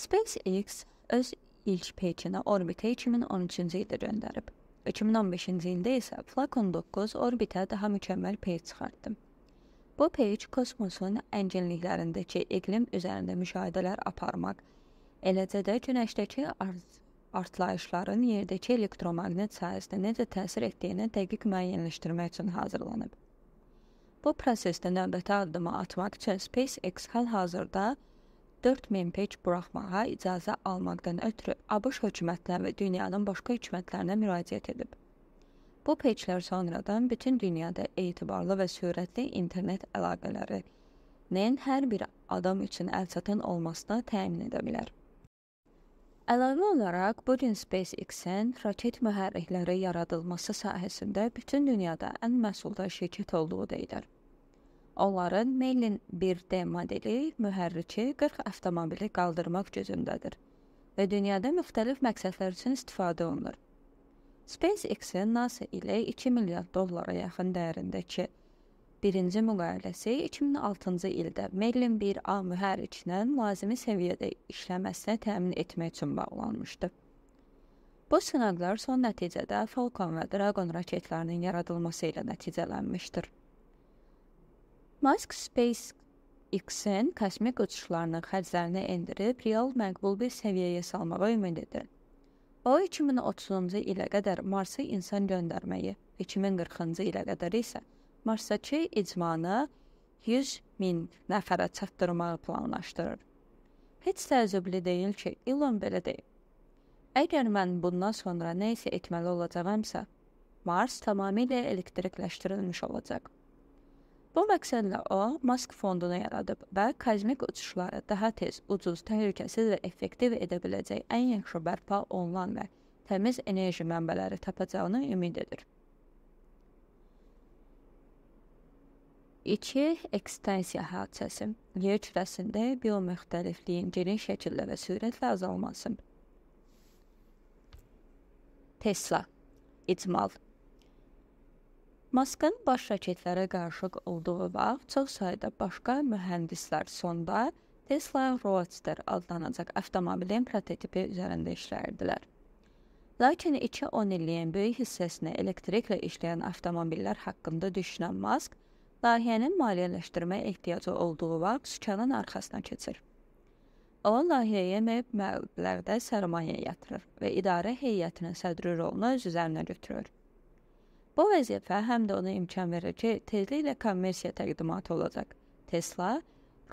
SpaceX öz ilk pekinə orbitə 2013-cü ildə göndərib. 2015-ci ildə isə Flakon 9 orbitə daha mükəmməl peyk çıxartdı. Bu peyk kosmosun ənginliklərindəki iqlim üzərində müşahidələr aparmaq, eləcə də günəşdəki art artlayışların yerdəki elektromaqnit sahəsinə necə təsir etdiyini dəqiq müəyyənləşdirmək üçün hazırlanıb. Bu prosesdə növbəti addımı atmaq üçün SpaceX hal-hazırda 4000 pec buraxmağa icazə almaqdan ötürü ABŞ hökumətinə və dünyanın başqa hökumətlərinə müraciət edib. Bu peclər sonradan bütün dünyada etibarlı və sürətli internet əlaqələri nəyən hər bir adam üçün əlçatan olmasına təmin edə bilər. Əlavə olaraq, bu gün SpaceX-in raket mühərrikləri yaradılması sahəsində bütün dünyada ən məhsuldar şirkət olduğu deyilir. Onların Mellin 1D modeli mühərriki 40 avtomobili qaldırmaq gözündədir və dünyada müxtəlif məqsədlər üçün istifadə olunur. SpaceX-in NASA ilə 2 milyard dollara yaxın dəyərindəki birinci müqayiləsi 2006-cı ildə Merlin 1A mühərrikinə lazımi səviyyədə işləməsini təmin etmək üçün bağlanmışdı. Bu sınaqlar son nəticədə Falcon və Dragon raketlərinin yaradılması ilə nəticələnmişdir. Musk SpaceX-in kosmik uçuşlarının xərclərini endirib, real məqbul bir səviyyəyə salmağa ümid edir. O 2030-cu ilə qədər Marsa insan göndərməyi, 2040-cı ilə qədər isə Marsdakı icmanı 100 min nəfərə çatdırmağı planlaşdırır. Heç təəccüblü deyil ki, Elon belə deyib. Əgər mən bundan sonra nə isə etməli olacağamsa, Mars tamamilə elektrikləşdirilmiş olacaq. Bu məqsədlə o, Mask fondunu yaradıb və kozmik uçuşları daha tez, ucuz, təhlükəsiz və effektiv edə biləcək ən yaxşı bərpa olunan və təmiz enerji mənbələri tapacağını ümid edir. 2. Ekstensiya hadisəsi Yer kürəsində biomüxtəlifliyin geniş şəkildə və sürətlə azalması. Tesla İcmal Maskın baş raketlərə qarşı olduğu vaxt çox sayda başqa mühəndislər sonda Tesla Roadster adlanacaq avtomobilin prototipi üzərində işləyirdilər. Lakin 2-10 illiyin böyük hissəsini elektriklə işləyən avtomobillər haqqında düşünən Mask layihənin maliyyələşdirməyə ehtiyacı olduğu vaxt sükanın arxasına keçir. O layihəyə məbləğdə sərmayə yatırır və idarə heyətinin sədri rolunu öz üzərinə götürür. Bu vəzifə həm də ona imkan verir ki, tezliklə kommersiya təqdimatı olacaq. Tesla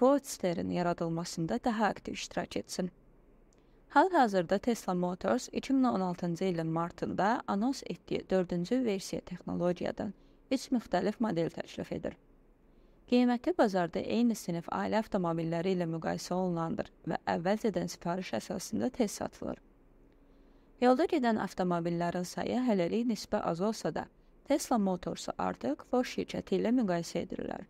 Roadsterin yaradılmasında daha aktiv iştirak etsin. Hal-hazırda Tesla Motors 2016-cı ilin martında anons etdiyi 4-cü versiya texnologiyadan 3 müxtəlif model təklif edir. Qiymətli bazarda eyni sinif ailə avtomobilləri ilə müqayisə olunandır və əvvəlcədən sifariş əsasında tez satılır. Yolda gedən avtomobillərin sayı hələlik nisbə az olsa da, Tesla Motors artıq Ford şirkəti ilə müqayisə edirlər.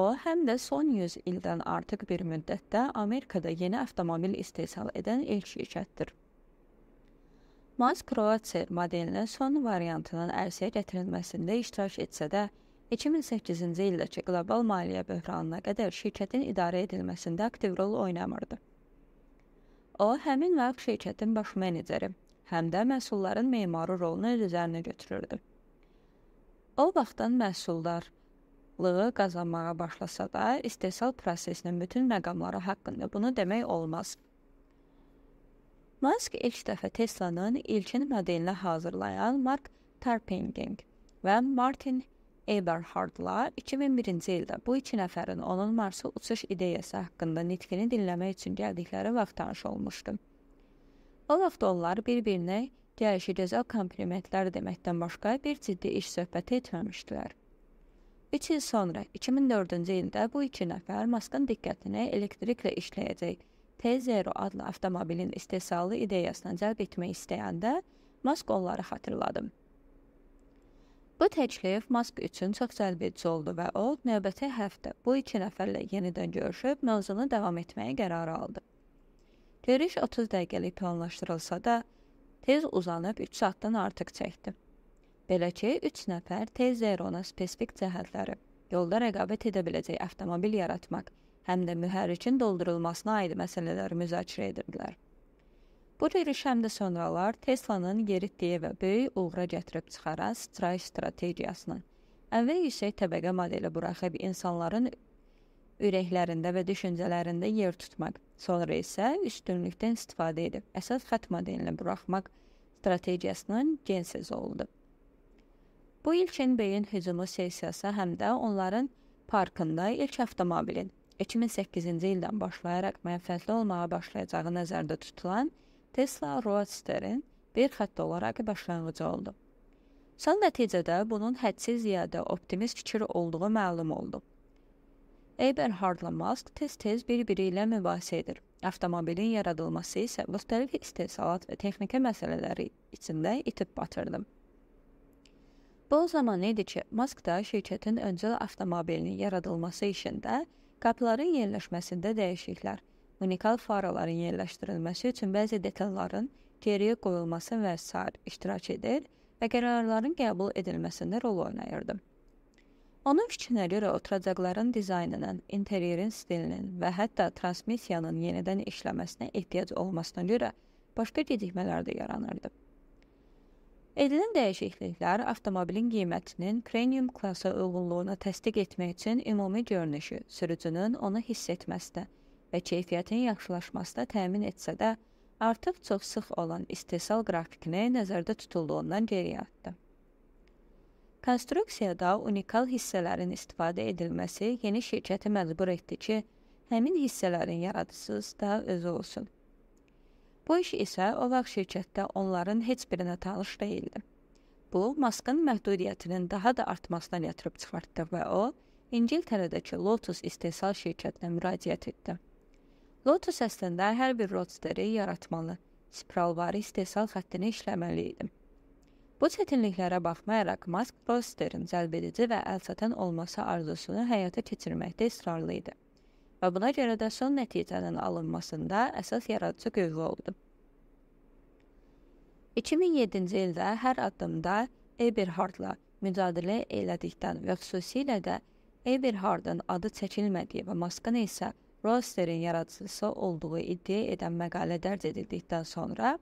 O, həm də son 100 ildən artıq bir müddətdə Amerikada yeni avtomobil istehsal edən ilk şirkətdir. Musk Roadster modelinin son variantının ərsəyə gətirilməsində iştirak etsə də, 2008-ci ildəki qlobal maliyyə böhranına qədər şirkətin idarə edilməsində aktiv rol oynamırdı. O, həmin vaxt şirkətin baş meneceri, həm də məhsulların memarı rolunu öz üzərinə götürürdü. O vaxtdan məhsuldarlığı qazanmağa başlasa da, istehsal prosesinin bütün məqamları haqqında bunu demək olmaz. Musk ilk dəfə Tesla-nın ilkin modelini hazırlayan Mark Tarpenting və Martin Eberhardla 2001-ci ildə bu iki nəfərin onun Marsa uçuş ideyası haqqında nitqini dinləmək üçün gəldikləri vaxt tanış olmuşdu. O vaxt onlar bir-birinə Digər şirizə komplimentlər deməkdən başqa bir ciddi iş söhbəti etməmişdilər. 3 il sonra 2004-cü ildə bu iki nəfər Maskın diqqətini elektriklə işləyəcək T0 adlı avtomobilin istehsalı ideyasına cəlb etmək istəyəndə Mask onları xatırladı. Bu təklif Mask üçün çox cəlbedici oldu və o növbəti həftə bu iki nəfərlə yenidən görüşüb mövzunu davam etməyə qərarı aldı. Görüş 30 dəqiqəlik planlaşdırılsa da, Tez uzanıb 3 saatdan artıq çəkdi. Belə ki, 3 nəfər tez zerona spesifik cəhətləri, yolda rəqabət edə biləcək avtomobil yaratmaq, həm də mühərrikin doldurulmasına aid məsələləri müzakirə edirdilər. Bu giriş həm də sonralar Teslanın yeritdiyi və böyük uğra gətirib çıxaran strateji strategiyasının əvvəl yüksək təbəqə modeli buraxıb insanların ürəklərində və düşüncələrində yer tutmaq, sonra isə üstünlükdən istifadə edib əsas xətt modelinə buraxmaq strategiyasının gen sezoludur. Bu ilkin beyin hücumu sessiyası həm də onların parkında ilk avtomobilin 2008-ci ildən başlayaraq mənfəətli olmağa başlayacağı nəzərdə tutulan Tesla Roadster-in bir xətt olaraq başlanğıcı oldu. Son nəticədə bunun hədsiz ziyadə optimist fikir olduğu məlum oldu. Eberhard ilə Musk tez-tez bir-biri ilə mübahisə edir. Avtomobilin yaradılması isə müxtəlif istehsalat və texnika məsələləri içində itib batırdı. Bu o zaman idi ki, Musk da şirkətin öncəl avtomobilinin yaradılması işində qapıların yerləşməsində dəyişikliklər, unikal faraların yerləşdirilməsi üçün bəzi detalların geriyə qoyulması və sair iştirak edir və qərarların qəbul edilməsində rol oynayırdı. Onun fikrinə görə oturacaqların dizaynının, interyerin stilinin və hətta transmissiyanın yenidən işləməsinə ehtiyac olmasına görə başqa gecikmələr də yaranırdı. Edilən dəyişikliklər avtomobilin qiymətinin krenium klassa uyğunluğuna təsdiq etmək üçün ümumi görünüşü, sürücünün onu hiss etməsinə və keyfiyyətin yaxşılaşmasına təmin etsə də, artıq çox sıx olan istehsal qrafikini nəzərdə tutulduğundan geriyə atdı. Konstruksiyada unikal hissələrin istifadə edilməsi yeni şirkəti məcbur etdi ki, həmin hissələrin yaradıcısı da özü olsun. Bu iş isə o vaxt şirkətdə onların heç birinə tanış deyildi. Bu, Maskın məhdudiyyətinin daha da artmasına gətirib çıxartdı və o, İngiltərədəki Lotus istehsal şirkətinə müraciət etdi. Lotus əslində hər bir roadsteri yaratmalı, spiralvari istehsal xəttini işləməli idi. Bu çətinliklərə baxmayaraq Mask Rosterin cəlbedici və əlçatan olması arzusunu həyata keçirməkdə israrlı idi. Və buna görə də son nəticənin alınmasında əsas yaradıcı qüvvə oldu. 2007-ci ildə hər addımda Eberhardla mücadilə elədikdən və xüsusilə də Eberhardın adı çəkilmədiyi və Maskın isə Rosterin yaradıcısı olduğu iddia edən məqalə dərc edildikdən sonra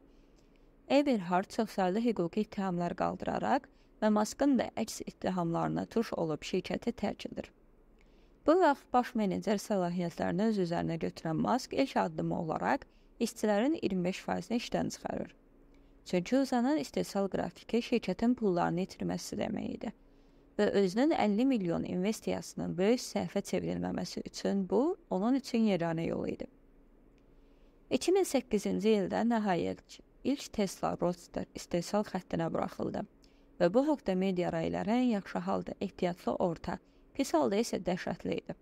Eberhard sosialda hüquqi ittihamlar qaldıraraq və Maskın da əks ittihamlarına tuş olub şirkəti tərk edir. Bu vaxt baş menecer səlahiyyətlərini öz üzərinə götürən Mask ilk addımı olaraq işçilərin 25%-ni işdən çıxarır. Çünki uzanan istehsal qrafiki şirkətin pullarını itirməsi demək idi və özünün 50 milyon investiyasının böyük səhvə çevrilməməsi üçün bu, onun üçün yeganə yol idi. 2008-ci ildə nəhayət ilk Tesla Roadster istehsal xəttinə buraxıldı və bu haqda media rəyləri ən yaxşı halda ehtiyatlı orta, pis halda isə dəhşətli idi.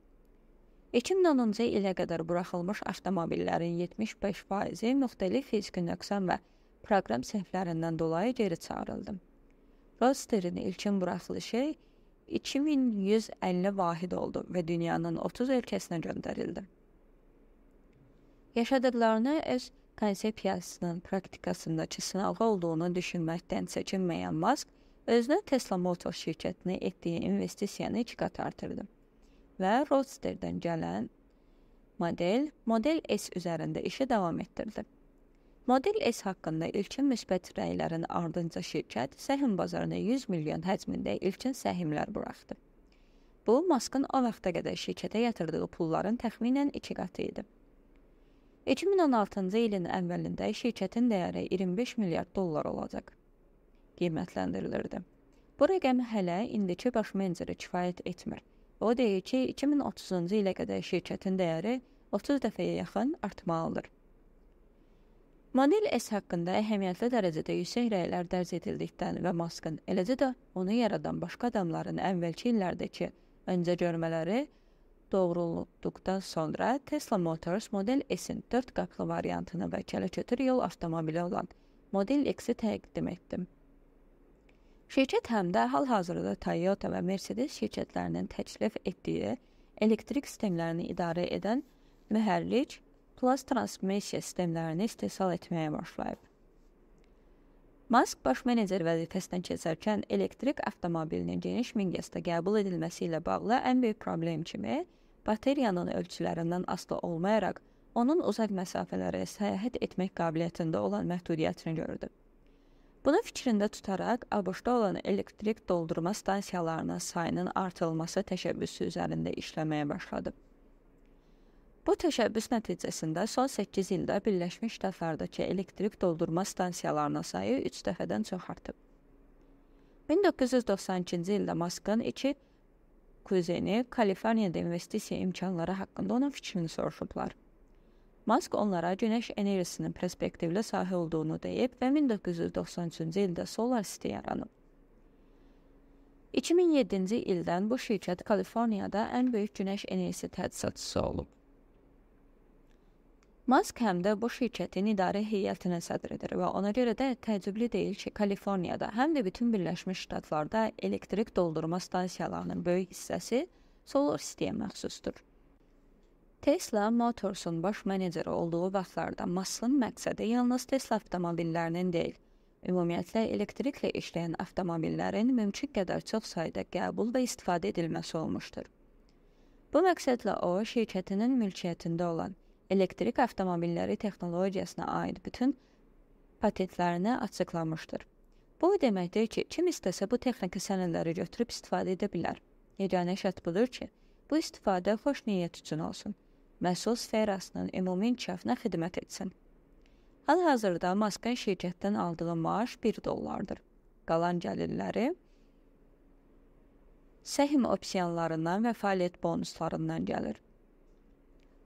2010-cu ilə qədər buraxılmış avtomobillərin 75%-i müxtəlif fiziki nöqsan və proqram səhvlərindən dolayı geri çağırıldı. Roadsterin ilkin buraxılışı 2150 vahid oldu və dünyanın 30 ölkəsinə göndərildi. Yaşadıqlarını öz konsepsiyasının praktikasındakı sınağı olduğunu düşünməkdən çəkinməyən Mask özünə Tesla Motor şirkətinə etdiyi investisiyanı iki qat artırdı və Roadster-dən gələn model Model S üzərində işi davam etdirdi. Model S haqqında ilkin müsbət rəylərin ardınca şirkət səhm bazarına 100 milyon həcmində ilkin səhmlər buraxdı. Bu, Maskın o vaxta qədər şirkətə yatırdığı pulların təxminən 2 qatı idi. 2016-cı ilin əvvəlində şirkətin dəyəri 25 milyard dollar olacaq qiymətləndirilirdi. Bu rəqəm hələ indiki baş menecerə kifayət etmir. O deyir ki, 2030-cu ilə qədər şirkətin dəyəri 30 dəfəyə yaxın artmalıdır. Model S haqqında əhəmiyyətli dərəcədə yüksək rəylər dərc edildikdən və Maskın, eləcə də onu yaradan başqa adamların əvvəlki illərdəki öncə görmələri doğrulduqdan sonra Tesla Motors Model S-in 4 qapılı variantını və kələkötür yol avtomobili olan Model X-i təqdim etdim. Şirkət həm də hal-hazırda Toyota və Mercedes şirkətlərinin təklif etdiyi elektrik sistemlərini idarə edən mühərrik plus transmissiya sistemlərini istehsal etməyə başlayıb. Mask baş menecer vəzifəsindən keçərkən elektrik avtomobilinin geniş miqyasda qəbul edilməsi ilə bağlı ən böyük problem kimi Bakteriyanın ölçülərindən asılı olmayaraq, onun uzaq məsafələrə səyahət etmək qabiliyyətində olan məhdudiyyətini gördü. Bunu fikrində tutaraq ABŞ-da olan elektrik doldurma stansiyalarının sayının artırılması təşəbbüsü üzərində işləməyə başladı. Bu təşəbbüs nəticəsində son 8 ildə Birləşmiş Ştatlardakı elektrik doldurma stansiyalarının sayı 3 dəfədən çox artıb. 1992-ci ildə Maskın 2 kuzeni Kaliforniyada investisiya imkanları haqqında onun fikrini soruşublar. Mask onlara günəş enerjisinin perspektivli sahə olduğunu deyib və 1993-cü ildə Solar City yaranıb. 2007-ci ildən bu şirkət Kaliforniyada ən böyük günəş enerjisi tədqiqatçısı olub. Mask həm də bu şirkətin idarə heyətinə sədridir və ona görə də təəccüblü deyil ki, Kaliforniyada, həm də bütün Birləşmiş Ştatlarda elektrik doldurma stansiyalarının böyük hissəsi solar sistemə məxsusdur. Tesla Motorsun baş meneceri olduğu vaxtlarda Maskın məqsədi yalnız Tesla avtomobillərinin deyil, ümumiyyətlə elektriklə işləyən avtomobillərin mümkün qədər çox sayda qəbul və istifadə edilməsi olmuşdur. Bu məqsədlə o, şirkətinin mülkiyyətində olan elektrik avtomobilləri texnologiyasına aid bütün patentlərini açıqlamışdır. Bu o deməkdir ki, kim istəsə bu texniki sənədləri götürüb istifadə edə bilər. Yeganə şərt budur ki, bu istifadə xoş niyyət üçün olsun. Məsul sferasının ümumi inkişafına xidmət etsin. Hal-hazırda Maskın şirkətdən aldığı maaş 1 dollardır. Qalan gəlirləri səhm opsiyanlarından və fəaliyyət bonuslarından gəlir.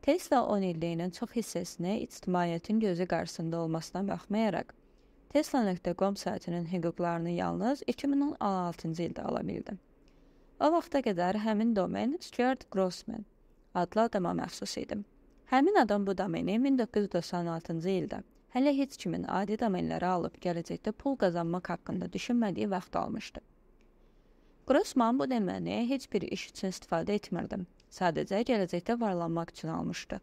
Tesla 10 ildə ilə çox hissəsini ictimaiyyətin gözü qarşısında olmasına baxmayaraq, Tesla.com saytının hüquqlarını yalnız 2016-cı ildə ala bildi. O vaxta qədər həmin domen Stuart Grossman adlı adama məxsus idi. Həmin adam bu domeni 1996-cı ildə hələ heç kimin adi domenləri alıb gələcəkdə pul qazanmaq haqqında düşünmədiyi vaxt almışdı. Grossman bu domeni heç bir iş üçün istifadə etmirdi sadəcə gələcəkdə varlanmaq üçün almışdı.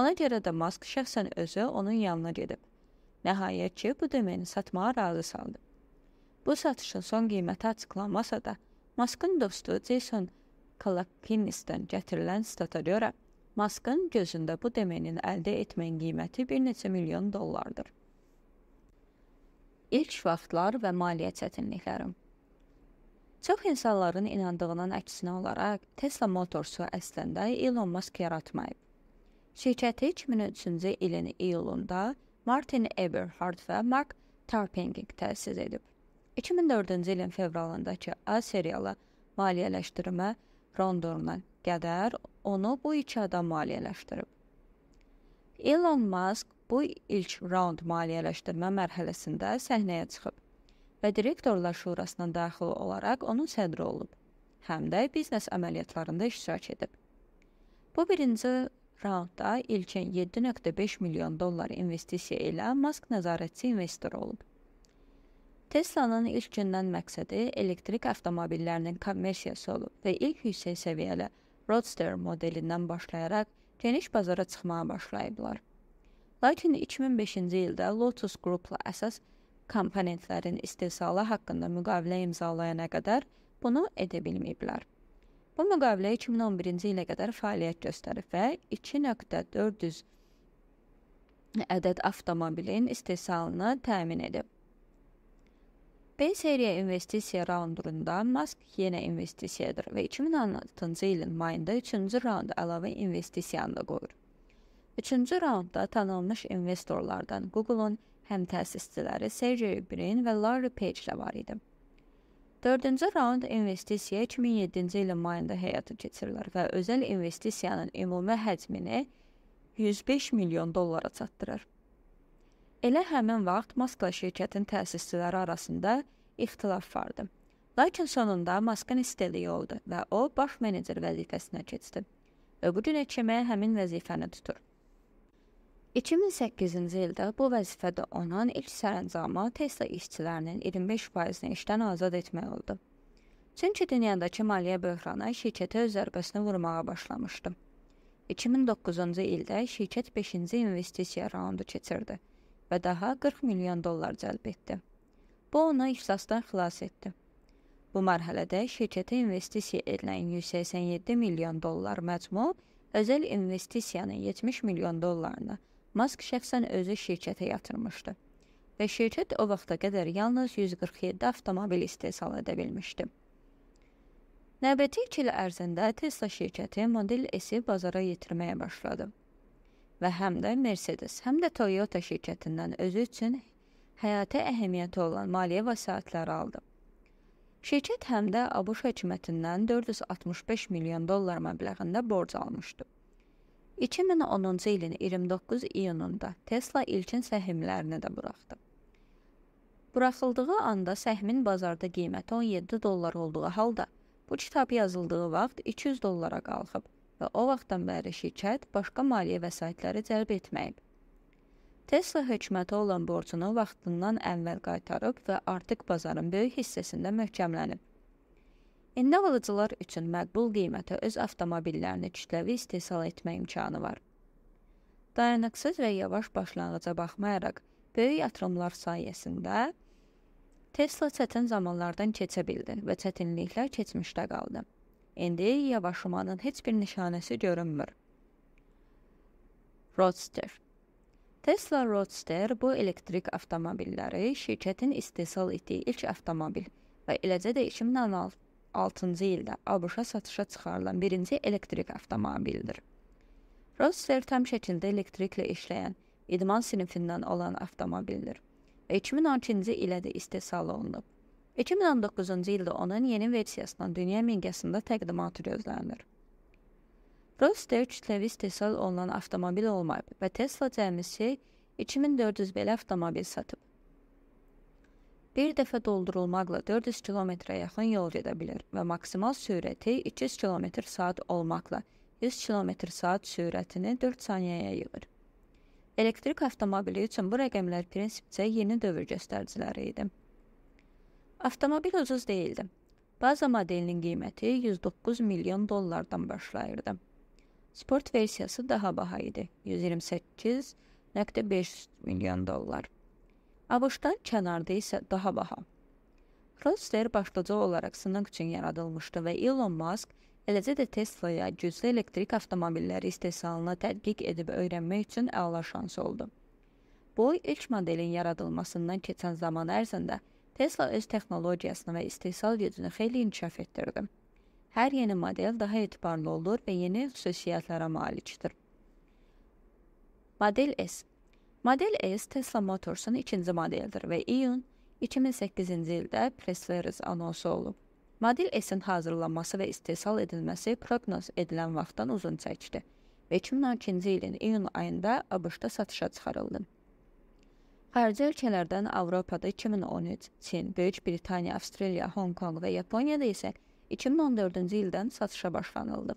Ona görə də Mask şəxsən özü onun yanına gedib. Nəhayət ki, bu domeni satmağa razı saldı. Bu satışın son qiyməti açıqlanmasa da, Maskın dostu Jason Kalakinisdən gətirilən stata görə, Maskın gözündə bu domenin əldə etməyin qiyməti bir neçə milyon dollardır. İlk vaxtlar və maliyyə çətinliklərim. Çox insanların inandığının əksinə olaraq Tesla Motorsu əslində Elon Musk yaratmayıb. Şirkəti 2003-cü ilin iyulunda Martin Eberhard və Mark Tarpenning təsis edib. 2004-cü ilin fevralındakı A seriyalı maliyyələşdirmə rondoruna qədər onu bu iki adam maliyyələşdirib. Elon Musk bu ilk raund maliyyələşdirmə mərhələsində səhnəyə çıxıb və Direktorlar Şurasına daxil olaraq onun sədri olub, həm də biznes əməliyyatlarında iştirak edib. Bu birinci raundda ilkin 7.5 milyon dollar investisiya ilə Mask nəzarətçi investor olub. Tesla-nın ilk gündən məqsədi elektrik avtomobillərinin kommersiyası olub və ilk yüksək səviyyəli Roadster modelindən başlayaraq geniş bazara çıxmağa başlayıblar. Lakin 2005-ci ildə Lotus Group-la əsas komponentlərin istehsalı haqqında müqavilə imzalayana qədər bunu edə bilməyiblər. Bu müqavilə 2011-ci ilə qədər fəaliyyət göstərib və 2.400 ədəd avtomobilin istehsalını təmin edib. B seriya investisiya raundunda Musk yenə investisiyadır və 2016-cı ilin mayında 3-cü raund əlavə investisiyanı da qoyur. 3-cü raundda tanınmış investorlardan Google-un həmtəsisçiləri Sergey Brin və Larry Page də var idi. Dördüncü raund investisiya 2007-ci ilin mayında həyata keçirilir və özəl investisiyanın ümumi həcmini 105 milyon dollara çatdırır. Elə həmin vaxt Maskla şirkətin təsisçiləri arasında ixtilaf vardı. Lakin sonunda Maskın istədiyi oldu və o baş menecer vəzifəsinə keçdi. Və bu günə kimi həmin vəzifəni tutur. 2008-ci ildə bu vəzifədə onun ilk sərəncamı Tesla işçilərinin 25%-ni işdən azad etmək oldu. Çünki dünyadakı maliyyə böhranı şirkətə öz zərbəsini vurmağa başlamışdı. 2009-cu ildə şirkət 5-ci investisiya raundu keçirdi və daha 40 milyon dollar cəlb etdi. Bu onu iflasdan xilas etdi. Bu mərhələdə şirkətə investisiya edilən 187 milyon dollar məcmu özəl investisiyanın 70 milyon dollarını Mask şəxsən özü şirkətə yatırmışdı və şirkət o vaxta qədər yalnız 147 avtomobil istehsal edə bilmişdi. Növbəti 2 il ərzində Tesla şirkəti Model S-i bazara yetirməyə başladı və həm də Mercedes, həm də Toyota şirkətindən özü üçün həyata əhəmiyyəti olan maliyyə vəsaitləri aldı. Şirkət həm də ABŞ hökumətindən 465 milyon dollar məbləğində borc almışdı. 2010-cu ilin 29 iyununda Tesla ilkin səhmlərini də buraxdı. Buraxıldığı anda səhmin bazarda qiyməti 17 dollar olduğu halda, bu kitab yazıldığı vaxt 200 dollara qalxıb və o vaxtdan bəri şirkət başqa maliyyə vəsaitləri cəlb etməyib. Tesla hökumətə olan borcunu vaxtından əvvəl qaytarıb və artıq bazarın böyük hissəsində möhkəmlənib. İndi alıcılar üçün məqbul qiymətə öz avtomobillərini kütləvi istehsal etmə imkanı var. Dayanıqsız və yavaş başlanğıca baxmayaraq, böyük yatırımlar sayəsində Tesla çətin zamanlardan keçə bildi və çətinliklər keçmişdə qaldı. İndi yavaşlamanın heç bir nişanəsi görünmür. Roadster Tesla Roadster bu elektrik avtomobilləri şirkətin istehsal etdiyi ilk avtomobil və eləcə də 2016 1906-cı ildə ABŞ-a satışa çıxarılan birinci elektrik avtomobildir. Roadster tam şəkildə elektriklə işləyən idman sinifindən olan avtomobildir və 2012-ci ilə də istehsal olunub. 2019-cu ildə onun yeni versiyasının dünya miqyasında təqdimatı gözlənilir. Roadster kütləvi istehsal olunan avtomobil olmayıb və Tesla cəmisi 2400 belə avtomobil satıb bir dəfə doldurulmaqla 400 kilometrə yaxın yol gedə bilir və maksimal sürəti 200 km/saat olmaqla 100 km/saat sürətini 4 saniyəyə yığır. Elektrik avtomobili üçün bu rəqəmlər prinsipcə yeni dövr göstəriciləri idi. Avtomobil ucuz deyildi. Baza modelinin qiyməti 109 milyon dollardan başlayırdı. Sport versiyası daha baha idi. 128.5 milyon dollar. ABŞ-dan kənarda isə daha baha. Roadster başlıca olaraq sınaq üçün yaradılmışdı və Elon Musk eləcə də Tesla-ya güclü elektrik avtomobilləri istehsalını tədqiq edib öyrənmək üçün əla şans oldu. Boy ilk modelin yaradılmasından keçən zaman ərzində Tesla öz texnologiyasını və istehsal gücünü xeyli inkişaf etdirdi. Hər yeni model daha etibarlı olur və yeni xüsusiyyətlərə malikdir. Model S Model S Tesla Motorsun ikinci modelidir və iyun 2008-ci ildə Press anonsu olub. Model S-in hazırlanması və istehsal edilməsi proqnoz edilən vaxtdan uzun çəkdi və 2012-ci ilin iyun ayında ABŞ-da satışa çıxarıldı. Xarici ölkələrdən Avropada 2013, Çin, Böyük Britaniya, Avstraliya, Honkonq və Yaponiyada isə 2014-cü ildən satışa başlanıldı.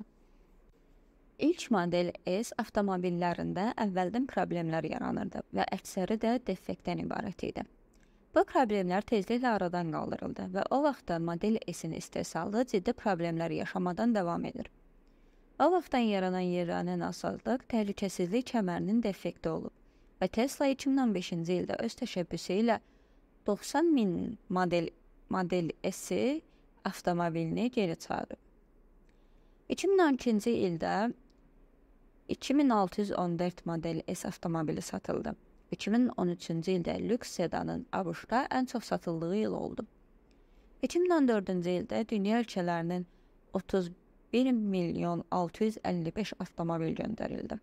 İlk model S avtomobillərində əvvəldən problemlər yaranırdı və əksəri də defektdən ibarət idi. Bu problemlər tezliklə aradan qaldırıldı və o vaxtda model S-in istehsalı ciddi problemlər yaşamadan davam edir. O vaxtdan yaranan yeranən asazlıq təhlükəsizlik kəmərinin defekti olub və Tesla 2015-ci ildə öz təşəbbüsü ilə 90 min model model S-i avtomobilini geri çağırıb. 2012-ci ildə 2614 model S avtomobili satıldı. 2013-cü ildə lüks sedanın ABŞ-da ən çox satıldığı il oldu. 2014-cü ildə dünya ölkələrinin 31 milyon 655 avtomobil göndərildi.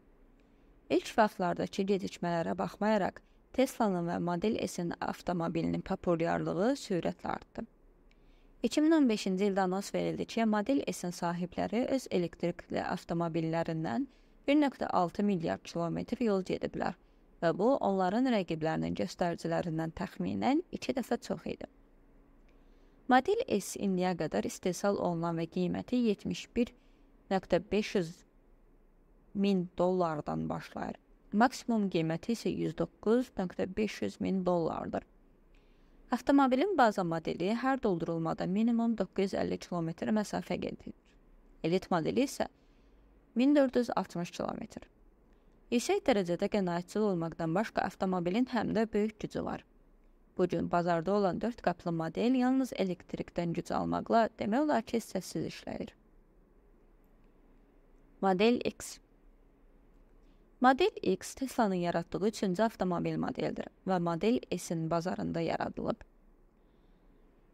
İlk vaxtlardakı gecikmələrə baxmayaraq, Tesla-nın və Model S-in avtomobilinin populyarlığı sürətlə artdı. 2015-ci ildə anons verildi ki, Model S-in sahibləri öz elektrikli avtomobillərindən 1.6 milyard kilometr yol gediblər və bu onların rəqiblərinin göstəricilərindən təxminən 2 dəfə çox idi. Model S indiyə qədər istehsal olunan və qiyməti 71.500 min dollardan başlayır. Maksimum qiyməti isə 109.500 min dollardır. Avtomobilin baza modeli hər doldurulmada minimum 950 km məsafə qət edir. Elit modeli isə 1.5 1460 km. Yüksək dərəcədə qənaətçil olmaqdan başqa avtomobilin həm də böyük gücü var. Bu gün bazarda olan 4 qaplı model yalnız elektrikdən güc almaqla demək olar ki, səssiz işləyir. Model X Model X Tesla-nın yaratdığı üçüncü avtomobil modelidir və Model S-in bazarında yaradılıb.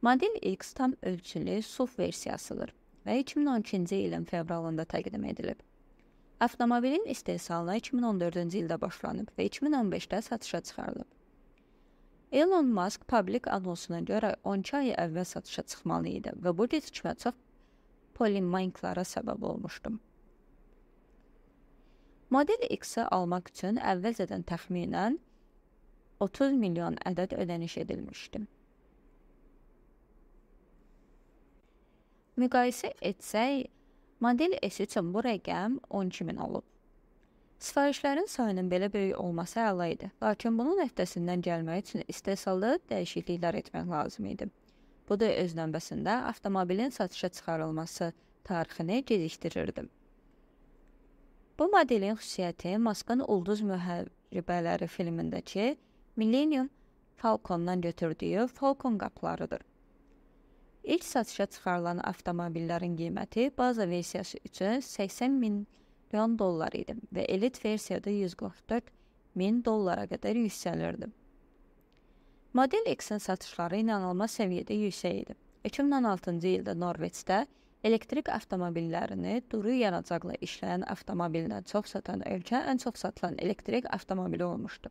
Model X tam ölçülü SUV versiyasıdır və 2012-ci ilin fevralında təqdim edilib. Avtomobilin istehsalına 2014-cü ildə başlanıb və 2015-də satışa çıxarılıb. Elon Musk publik anonsuna görə 12 ay əvvəl satışa çıxmalı idi və bu gecikmə çox polimainklara səbəb olmuşdu. Model X-i almaq üçün əvvəlcədən təxminən 30 milyon ədəd ödəniş edilmişdi. Müqayisə etsək, Model S üçün bu rəqəm 12000 olub. Sifarişlərin sayının belə böyük olması əla idi, lakin bunun öhdəsindən gəlmək üçün istehsalda dəyişikliklər etmək lazım idi. Bu da öz növbəsində avtomobilin satışa çıxarılması tarixini gecikdirirdi. Bu modelin xüsusiyyəti Maskın Ulduz müharibələri filmindəki Millennium Falcon-dan götürdüyü Falcon qaplarıdır. İlk satışa çıxarılan avtomobillərin qiyməti baza versiyası üçün 80 min milyon dollar idi və elit versiyada 144 min dollara qədər yüksəlirdi. Model X-in satışları inanılmaz səviyyədə yüksək idi. 2016-cı ildə Norveçdə elektrik avtomobillərini duru yanacaqla işləyən avtomobildən çox satan ölkə ən çox satılan elektrik avtomobili olmuşdu.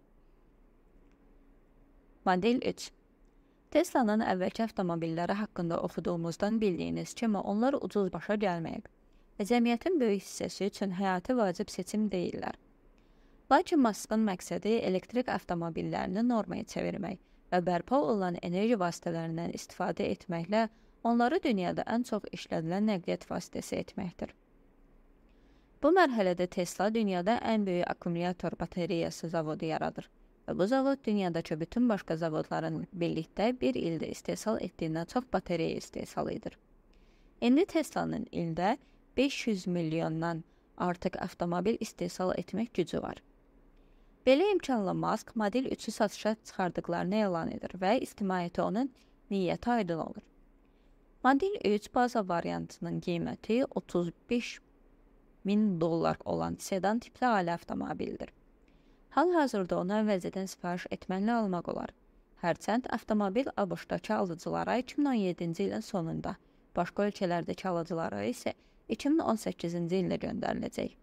Model 3 Teslanın əvvəlki avtomobilləri haqqında oxuduğumuzdan bildiyiniz kimi onlar ucuz başa gəlməyib və cəmiyyətin böyük hissəsi üçün həyati vacib seçim deyillər. Lakin Maskın məqsədi elektrik avtomobillərini normaya çevirmək və bərpa olunan enerji vasitələrindən istifadə etməklə onları dünyada ən çox işlədilən nəqliyyat vasitəsi etməkdir. Bu mərhələdə Tesla dünyada ən böyük akkumulyator bateriyası zavodu yaradır Və bu zavod dünyadakı bütün başqa zavodların birlikdə bir ildə istehsal etdiyindən çox batareya istehsal edir. İndi Tesla-nın ildə 500 milyondan artıq avtomobil istehsal etmək gücü var. Belə imkanla Musk model 3-ü satışa çıxardıqlarını elan edir və ictimaiyyətə onun niyyəti aydın olur. Model 3 baza variantının qiyməti 35 min dollar olan sedan tipli ailə avtomobildir. Hal-hazırda onu əvvəzədən sifariş etmənlə almaq olar. Hərçənd avtomobil ABŞ-dakı alıcılara 2017-ci ilin sonunda, başqa ölkələrdəki alıcılara isə 2018-ci ildə göndəriləcək.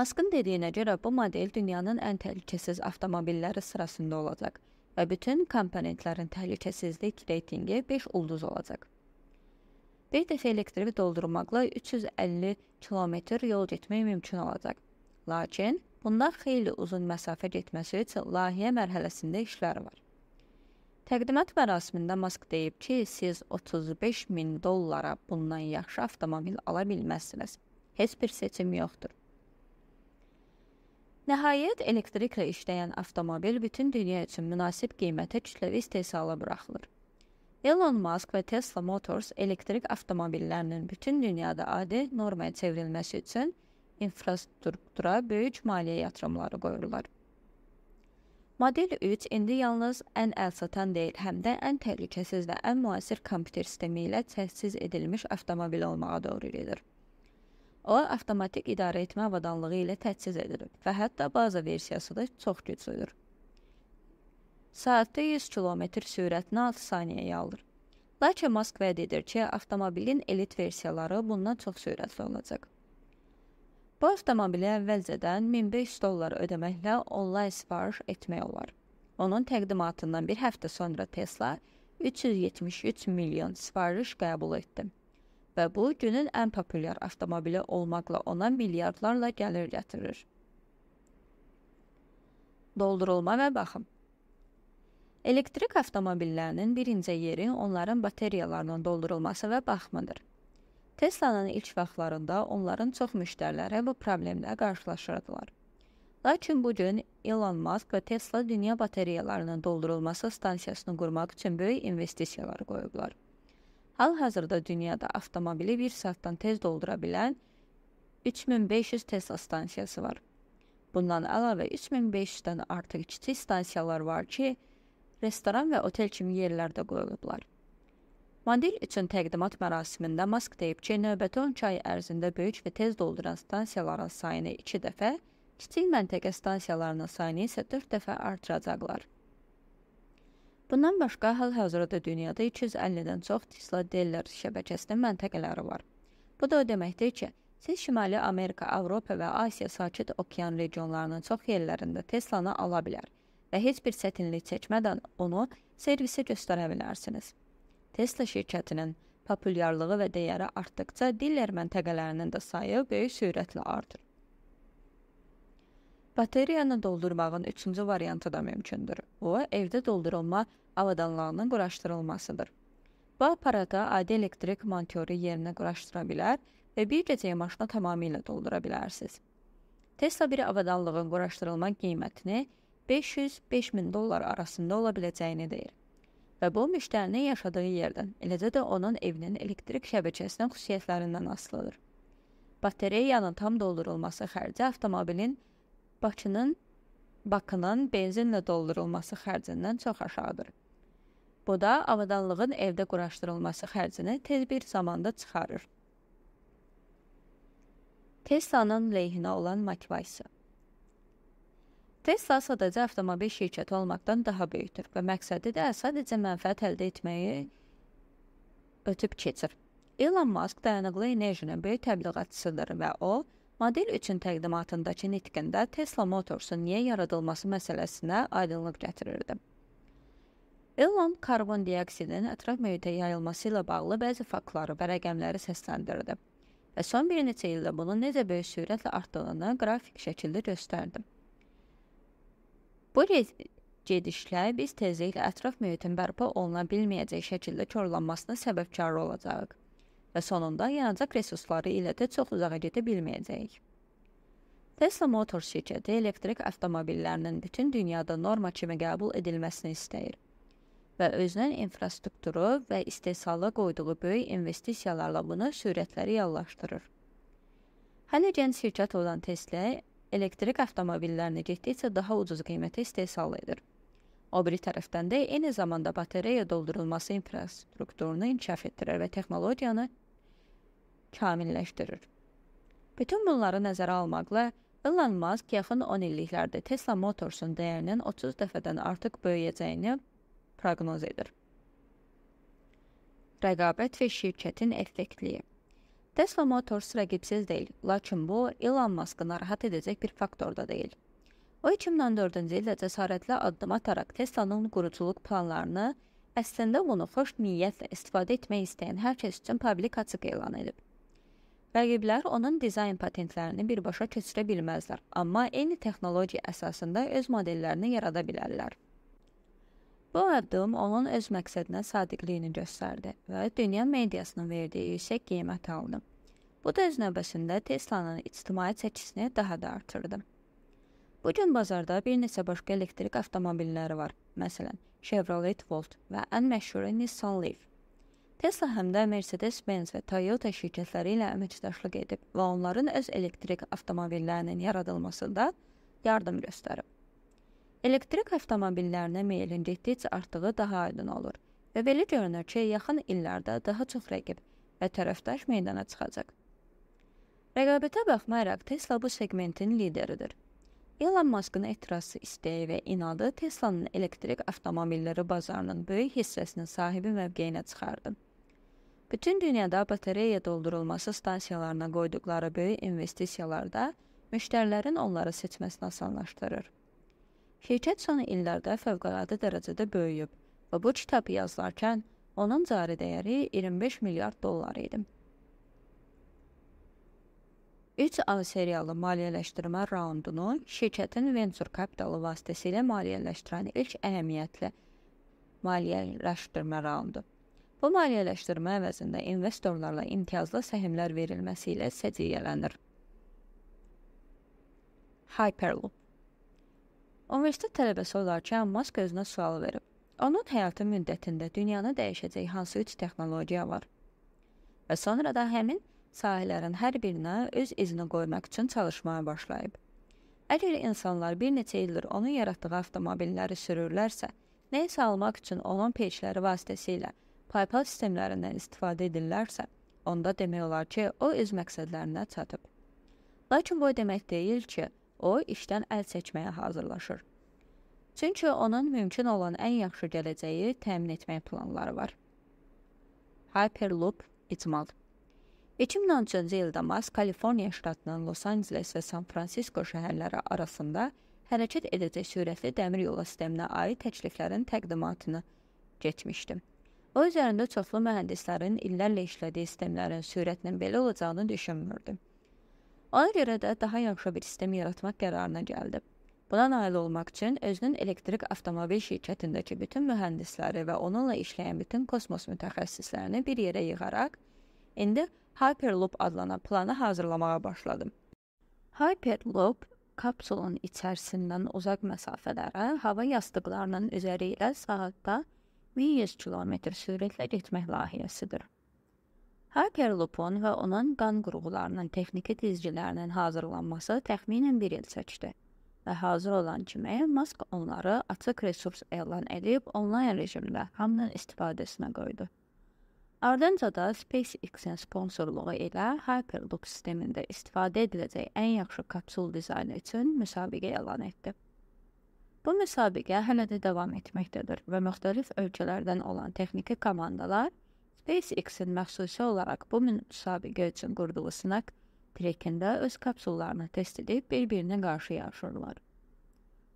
Maskın dediyinə görə bu model dünyanın ən təhlükəsiz avtomobilləri sırasında olacaq və bütün komponentlərin təhlükəsizlik reytingi 5 ulduz olacaq. Bir dəfə elektrivi doldurmaqla 350 km yol getmək mümkün olacaq. Lakin Bundan xeyli uzun məsafə getməsi üçün layihə mərhələsində işləri var. Təqdimat mərasimində Mask deyib ki, siz 35 min dollara bundan yaxşı avtomobil ala bilməzsiniz. Heç bir seçim yoxdur. Nəhayət, elektriklə işləyən avtomobil bütün dünya üçün münasib qiymətə kütləvi istehsala buraxılır. Elon Musk və Tesla Motors elektrik avtomobillərinin bütün dünyada adi normaya çevrilməsi üçün 2000 infrastruktura böyük maliyyə yatırımları qoyurlar. Model 3 indi yalnız ən əlsatan deyil, həm də ən təhlükəsiz və ən müasir kompüter sistemi ilə çəksiz edilmiş avtomobil olmağa doğru gedir. O, avtomatik idarə etmə avadanlığı ilə təchiz edilib və hətta baza versiyası da çox güclüdür. Saatda 100 km sürətini 6 saniyəyə alır. Lakin Musk vəd edir ki, avtomobilin elit versiyaları bundan çox sürətli olacaq. Bu avtomobili əvvəlcədən 1500 dollar ödəməklə onlayn sifariş etmək olar. Onun təqdimatından bir həftə sonra Tesla 373 milyon sifariş qəbul etdi və bu günün ən populyar avtomobili olmaqla ona milyardlarla gəlir gətirir. Doldurulma və baxım. Elektrik avtomobillərinin birinci yeri onların batareyalarının doldurulması və baxımıdır. Teslanın ilk vaxtlarında onların çox müştəriləri bu problemlə qarşılaşırdılar. Lakin bu gün Elon Musk və Tesla dünya batareyalarının doldurulması stansiyasını qurmaq üçün böyük investisiyalar qoyublar. Hal-hazırda dünyada avtomobili 1 saatdan tez doldura bilən 3500 Tesla stansiyası var. Bundan əlavə 3500-dən artıq kiçik stansiyalar var ki, restoran və otel kimi yerlərdə qoyulublar. Model üçün təqdimat mərasimində Mask deyib ki, növbəti 10 ay ərzində böyük və tez dolduran stansiyaların sayını 2 dəfə, kiçik məntəqə stansiyalarının sayını isə 4 dəfə artıracaqlar. Bundan başqa hal-hazırda dünyada 250-dən çox Tesla Dealer şəbəkəsinin məntəqələri var. Bu da o deməkdir ki, siz Şimali Amerika, Avropa və Asiya Sakit Okean regionlarının çox yerlərində Teslanı ala bilər və heç bir çətinlik çəkmədən onu servisə göstərə bilərsiniz. Tesla şirkətinin populyarlığı və dəyəri artdıqca diller məntəqələrinin də sayı böyük sürətlə artır. Bateriyanı doldurmağın üçüncü variantı da mümkündür. O, evdə doldurulma avadanlığının quraşdırılmasıdır. Bu aparata adi elektrik montyoru yerinə quraşdıra bilər və bir gecəyə maşını tamamilə doldura bilərsiniz. Tesla bir avadanlığın quraşdırılma qiymətini 500-5000 dollar arasında ola biləcəyini deyir və bu müştərinin yaşadığı yerdən, eləcə də onun evinin elektrik şəbəkəsinin xüsusiyyətlərindən asılıdır. Batareyanın tam doldurulması xərci avtomobilin Bakının Bakının benzinlə doldurulması xərcindən çox aşağıdır. Bu da avadanlığın evdə quraşdırılması xərcini tez bir zamanda çıxarır. Tesla-nın leyhinə olan motivasiya Tesla sadəcə avtomobil şirkəti olmaqdan daha böyükdür və məqsədi də sadəcə mənfəət əldə etməyi ötüb keçir. Elon Musk dayanıqlı enerjinin böyük təbliğatçısıdır və o, model üçün təqdimatındakı nitqində Tesla Motorsun niyə yaradılması məsələsinə aydınlıq gətirirdi. Elon karbon dioksidin ətraf mühitə yayılması ilə bağlı bəzi faktları və rəqəmləri səsləndirdi və son bir neçə ildə bunun necə böyük sürətlə artdığını qrafik şəkildə göstərdi. Bu gedişlə biz tezliklə ətraf mühitin bərpa oluna bilməyəcək şəkildə korlanmasına səbəbkar olacağıq və sonunda yanacaq resursları ilə də çox uzağa gedə bilməyəcəyik. Tesla Motors şirkəti elektrik avtomobillərinin bütün dünyada norma kimi qəbul edilməsini istəyir və özünün infrastrukturu və istehsala qoyduğu böyük investisiyalarla bunu sürətləri reallaşdırır. Hələ gənc şirkət olan Tesla elektrik avtomobillərini getdikcə daha ucuz qiymətə istehsal edir. O biri tərəfdən də eyni zamanda batareya doldurulması infrastrukturunu inkişaf etdirir və texnologiyanı kamilləşdirir. Bütün bunları nəzərə almaqla Elon Musk yaxın 10 illiklərdə Tesla Motorsun dəyərinin 30 dəfədən artıq böyüyəcəyini proqnoz edir. Rəqabət və şirkətin effektliyi Tesla Motors rəqibsiz deyil, lakin bu Elon Musk'ı narahat edəcək bir faktor da deyil. O 2014-cü ildə cəsarətli addım ataraq Tesla-nın quruculuq planlarını əslində bunu xoş niyyətlə istifadə etmək istəyən hər kəs üçün publik açıq elan edib. Rəqiblər onun dizayn patentlərini birbaşa keçirə bilməzlər, amma eyni texnologiya əsasında öz modellərini yarada bilərlər. Bu addım onun öz məqsədinə sadiqliyini göstərdi və dünya mediasının verdiyi yüksək qiymət aldı. Bu da öz növbəsində Teslanın ictimai çəkisini daha da artırdı. Bu gün bazarda bir neçə başqa elektrik avtomobilləri var. Məsələn, Chevrolet Volt və ən məşhuru Nissan Leaf. Tesla həm də Mercedes-Benz və Toyota şirkətləri ilə əməkdaşlıq edib və onların öz elektrik avtomobillərinin yaradılmasında yardım göstərib. Elektrik avtomobillərinə meylin getdikcə artdığı daha aydın olur və belə görünür ki, yaxın illərdə daha çox rəqib və tərəfdaş meydana çıxacaq. Rəqabətə baxmayaraq Tesla bu segmentin lideridir. Elon Muskın etirazı istəyi və inadı Teslanın elektrik avtomobilləri bazarının böyük hissəsinin sahibi mövqeyinə çıxardı. Bütün dünyada batareya doldurulması stansiyalarına qoyduqları böyük investisiyalarda müştərilərin onları seçməsini asanlaşdırır. Şirkət son illərdə fövqəladə dərəcədə böyüyüb və bu kitabı yazılarkən onun cari dəyəri 25 milyard dollar idi. 3A serialı maliyyələşdirmə raundunu şirkətin venture kapitalı vasitəsilə maliyyələşdirən ilk əhəmiyyətli maliyyələşdirmə raundu. Bu maliyyələşdirmə əvəzində investorlarla imtiyazlı səhmlər verilməsi ilə səciyyələnir. Hyperloop Universitet tələbəsi olarkən Mask özünə sual verib. Onun həyatı müddətində dünyanı dəyişəcək hansı üç texnologiya var? Və sonra da həmin sahələrin hər birinə öz izini qoymaq üçün çalışmağa başlayıb. Əgər insanlar bir neçə ildir onun yaratdığı avtomobilləri sürürlərsə, nəyisə almaq üçün onun peşləri vasitəsilə PayPal sistemlərindən istifadə edirlərsə, onda demək olar ki, o öz məqsədlərinə çatıb. Lakin bu o demək deyil ki, O işdən əl çəkməyə hazırlaşır. Çünki onun mümkün olan ən yaxşı gələcəyi təmin etmək planları var. Hyperloop icmal 2013-cü ildə Mask Kaliforniya ştatının Los Angeles və San Fransisko şəhərləri arasında hərəkət edəcək sürətli dəmir yolu sisteminə aid təkliflərin təqdimatını getmişdi. O üzərində çoxlu mühəndislərin illərlə işlədiyi sistemlərin sürətlə belə olacağını düşünmürdü. Ona görə də daha yaxşı bir sistem yaratmaq qərarına gəldi. Buna nail olmaq üçün özünün elektrik avtomobil şirkətindəki bütün mühəndisləri və onunla işləyən bütün kosmos mütəxəssislərini bir yerə yığaraq indi Hyperloop adlanan planı hazırlamağa başladım. Hyperloop kapsulun içərisindən uzaq məsafələrə hava yastıqlarının üzəri ilə saatda 100 kilometr sürətlə getmək layihəsidir. Hyperloop-un və onun qan qurğularının texniki dizgilərinin hazırlanması təxminən bir il çəkdi və hazır olan kimi Mask onları açıq resurs elan edib onlayn rejimdə hamının istifadəsinə qoydu. Ardınca da SpaceX-in sponsorluğu ilə Hyperloop sistemində istifadə ediləcək ən yaxşı kapsul dizaynı üçün müsabiqə elan etdi. Bu müsabiqə hələ də davam etməkdədir və müxtəlif ölkələrdən olan texniki komandalar – SpaceX-in məxsusi olaraq bu müsabiqə üçün qurduğu sınaq trekində öz kapsullarını test edib bir-birinə qarşı yarışırlar.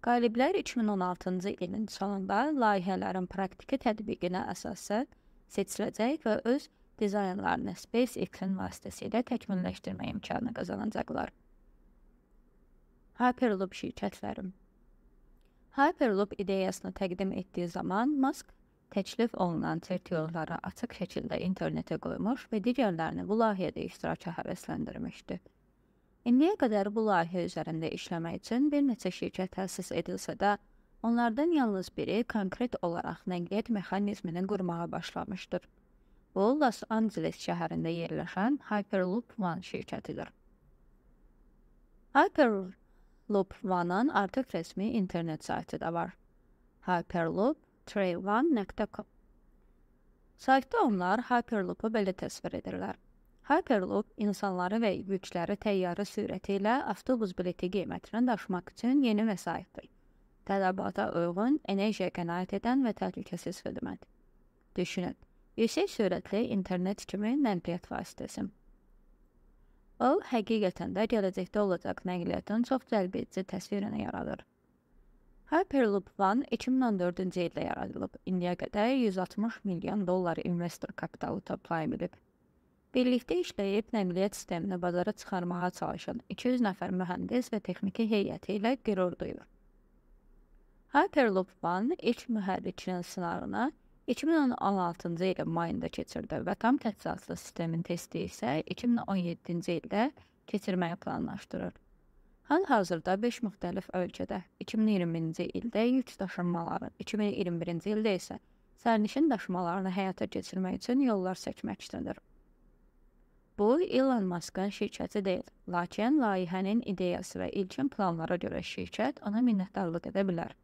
Qaliblər 2016-cı ilin sonunda layihələrin praktiki tətbiqinə əsasən seçiləcək və öz dizaynlarını SpaceX-in vasitəsilə təkmilləşdirmə imkanı qazanacaqlar. Hyperloop şirkətlərim Hyperloop ideyasını təqdim etdiyi zaman Musk təklif olunan tertiyorları açıq şəkildə internetə qoymuş və digərlərini bu layihədə iştiraka həvəsləndirmişdi. İndiyə e, qədər bu layihə üzərində işləmək üçün bir neçə şirkət təsis edilsə də, onlardan yalnız biri konkret olaraq nəqliyyat mexanizmini qurmağa başlamışdır. Bu, Los Angeles şəhərində yerləşən Hyperloop One şirkətidir. Hyperloop Loop One-ın artıq rəsmi internet saytı da var. Hyperloop traveone.com Saytda onlar Hyperloop-u belə təsvir edirlər. Hyperloop insanları və yükləri təyyarə sürəti ilə avtobus bileti qiymətinə daşımaq üçün yeni vəsaitdir. Tələbata uyğun, enerjiyə qənaət edən və təhlükəsiz xidmət. Düşünün, yüksək sürətli internet kimi nəqliyyat vasitəsi. O, həqiqətən də gələcəkdə olacaq nəqliyyatın çox cəlbedici təsvirini yaradır. Hyperloop One 2014-cü ildə yaradılıb. İndiyə qədər 160 milyon dollar investor kapitalı toplayıb edib. Birlikdə işləyib nəqliyyat sistemini bazara çıxarmağa çalışan 200 nəfər mühəndis və texniki heyəti ilə qürur duyur. Hyperloop One ilk mühərrikçinin sınağına 2016-cı ilin mayında keçirdi və tam təchizatlı sistemin testi isə 2017-ci ildə keçirməyi planlaşdırır. Hal-hazırda 5 müxtəlif ölkədə 2020-ci ildə yük daşınmaları, 2021-ci ildə isə sərnişin daşımalarını həyata keçirmək üçün yollar çəkməkdədir. Bu Elon Muskın şirkəti deyil, lakin layihənin ideyası və ilkin planlara görə şirkət ona minnətdarlıq edə bilər.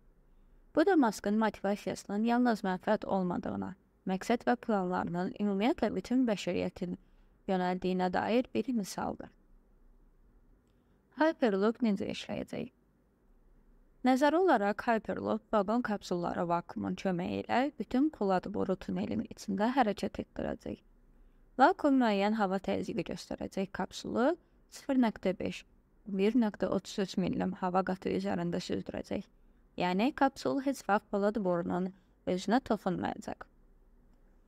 Bu da Muskın motivasiyasının yalnız mənfəət olmadığına, məqsəd və planlarının ümumiyyətlə bütün bəşəriyyətin yönəldiyinə dair bir misaldır. Hyperloop necə işləyəcək? Nəzərə olaraq Hyperloop vaqon kapsulları vakuumun köməyi ilə bütün polad boru tunelinin içində hərəkət etdirəcək. Vakuum müəyyən hava təzyiqi göstərəcək kapsulu 0.5 1.33 millim hava qatı üzərində süzdürəcək. Yəni kapsul heç vaxt polad borunun özünə toxunmayacaq.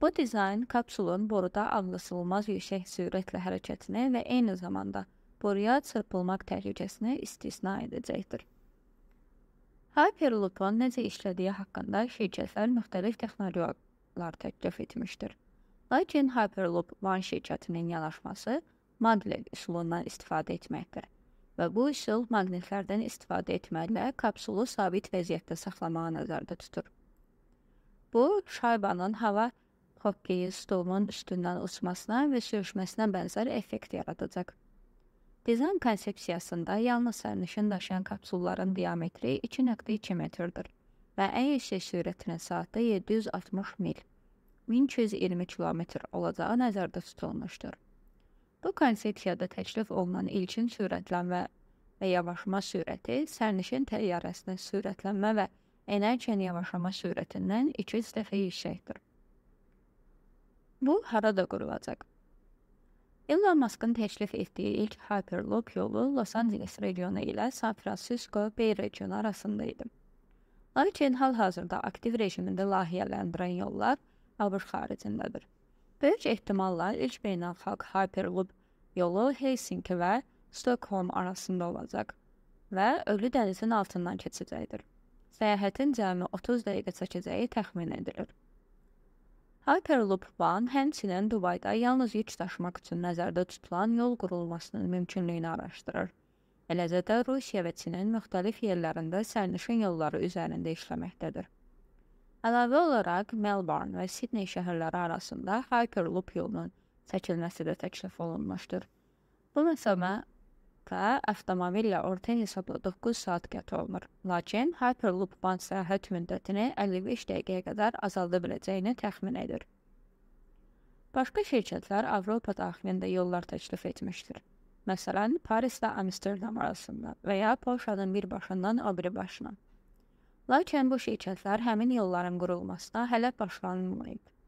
Bu dizayn kapsulun boruda ağlasılmaz yüksək sürətlə hərəkətini və eyni zamanda boruya çırpılmaq təhlükəsini istisna edəcəkdir. Hyperloop-un necə işlədiyi haqqında şirkətlər müxtəlif texnologiyalar təklif etmişdir. Lakin Hyperloop One şirkətinin yanaşması magnet üsulundan istifadə etməkdir və bu üsul magnetlərdən istifadə etməklə kapsulu sabit vəziyyətdə saxlamağı nəzərdə tutur. Bu, şaybanın hava hokkeyi stolunun üstündən uçmasına və sürüşməsinə bənzər effekt yaradacaq. Dizayn konsepsiyasında yalnız sərnişin daşıyan kapsulların diametri 2.2 metrdir və ən yüksək sürətinə saatda 760 mil 1220 kilometr olacağı nəzərdə tutulmuşdur. Bu konsepsiyada təklif olunan ilkin sürətlənmə və yavaşma sürəti sərnişin təyyarəsinin sürətlənmə və enerjinin yavaşlama sürətindən 200 dəfə yüksəkdir. Bu harada qurulacaq? Elon Muskın təklif etdiyi ilk Hyperloop yolu Los-Anceles regionu ilə San-Fransisko-Bay regionu arasında idi. Lakin hal-hazırda aktiv rejimində layihələndirən yollar ABŞ xaricindədir. Böyük ehtimalla ilk beynəlxalq Hyperloop yolu Helsinki və Stockholm arasında olacaq və Ölü dənizin altından keçəcəkdir. Səyahətin cəmi 30 dəqiqə çəkəcəyi təxmin edilir. Hyperloop-dan həmçinin Dubayda yalnız yük daşımaq üçün nəzərdə tutulan yol qurulmasının mümkünlüyünü araşdırır. Eləcə də Rusiya və Çinin müxtəlif yerlərində sərnişin yolları üzərində işləməkdədir. Əlavə olaraq Melbourne və Sydney şəhərləri arasında Hyperloop yolunun çəkilməsi də təklif olunmuşdur. Bu məsələ səyahətə avtomobillə orta hesabla 9 saat qət olunur, lakin Hyperloop One səyahət müddətini 55 dəqiqəyə qədər azalda biləcəyini təxmin edir. Başqa şirkətlər Avropa daxilində yollar təklif etmişdir. Məsələn, Parislə Amsterdam arasında və ya Polşanın bir başından o biri başına. Lakin bu şirkətlər həmin yolların qurulmasına hələ başlanılmayıb.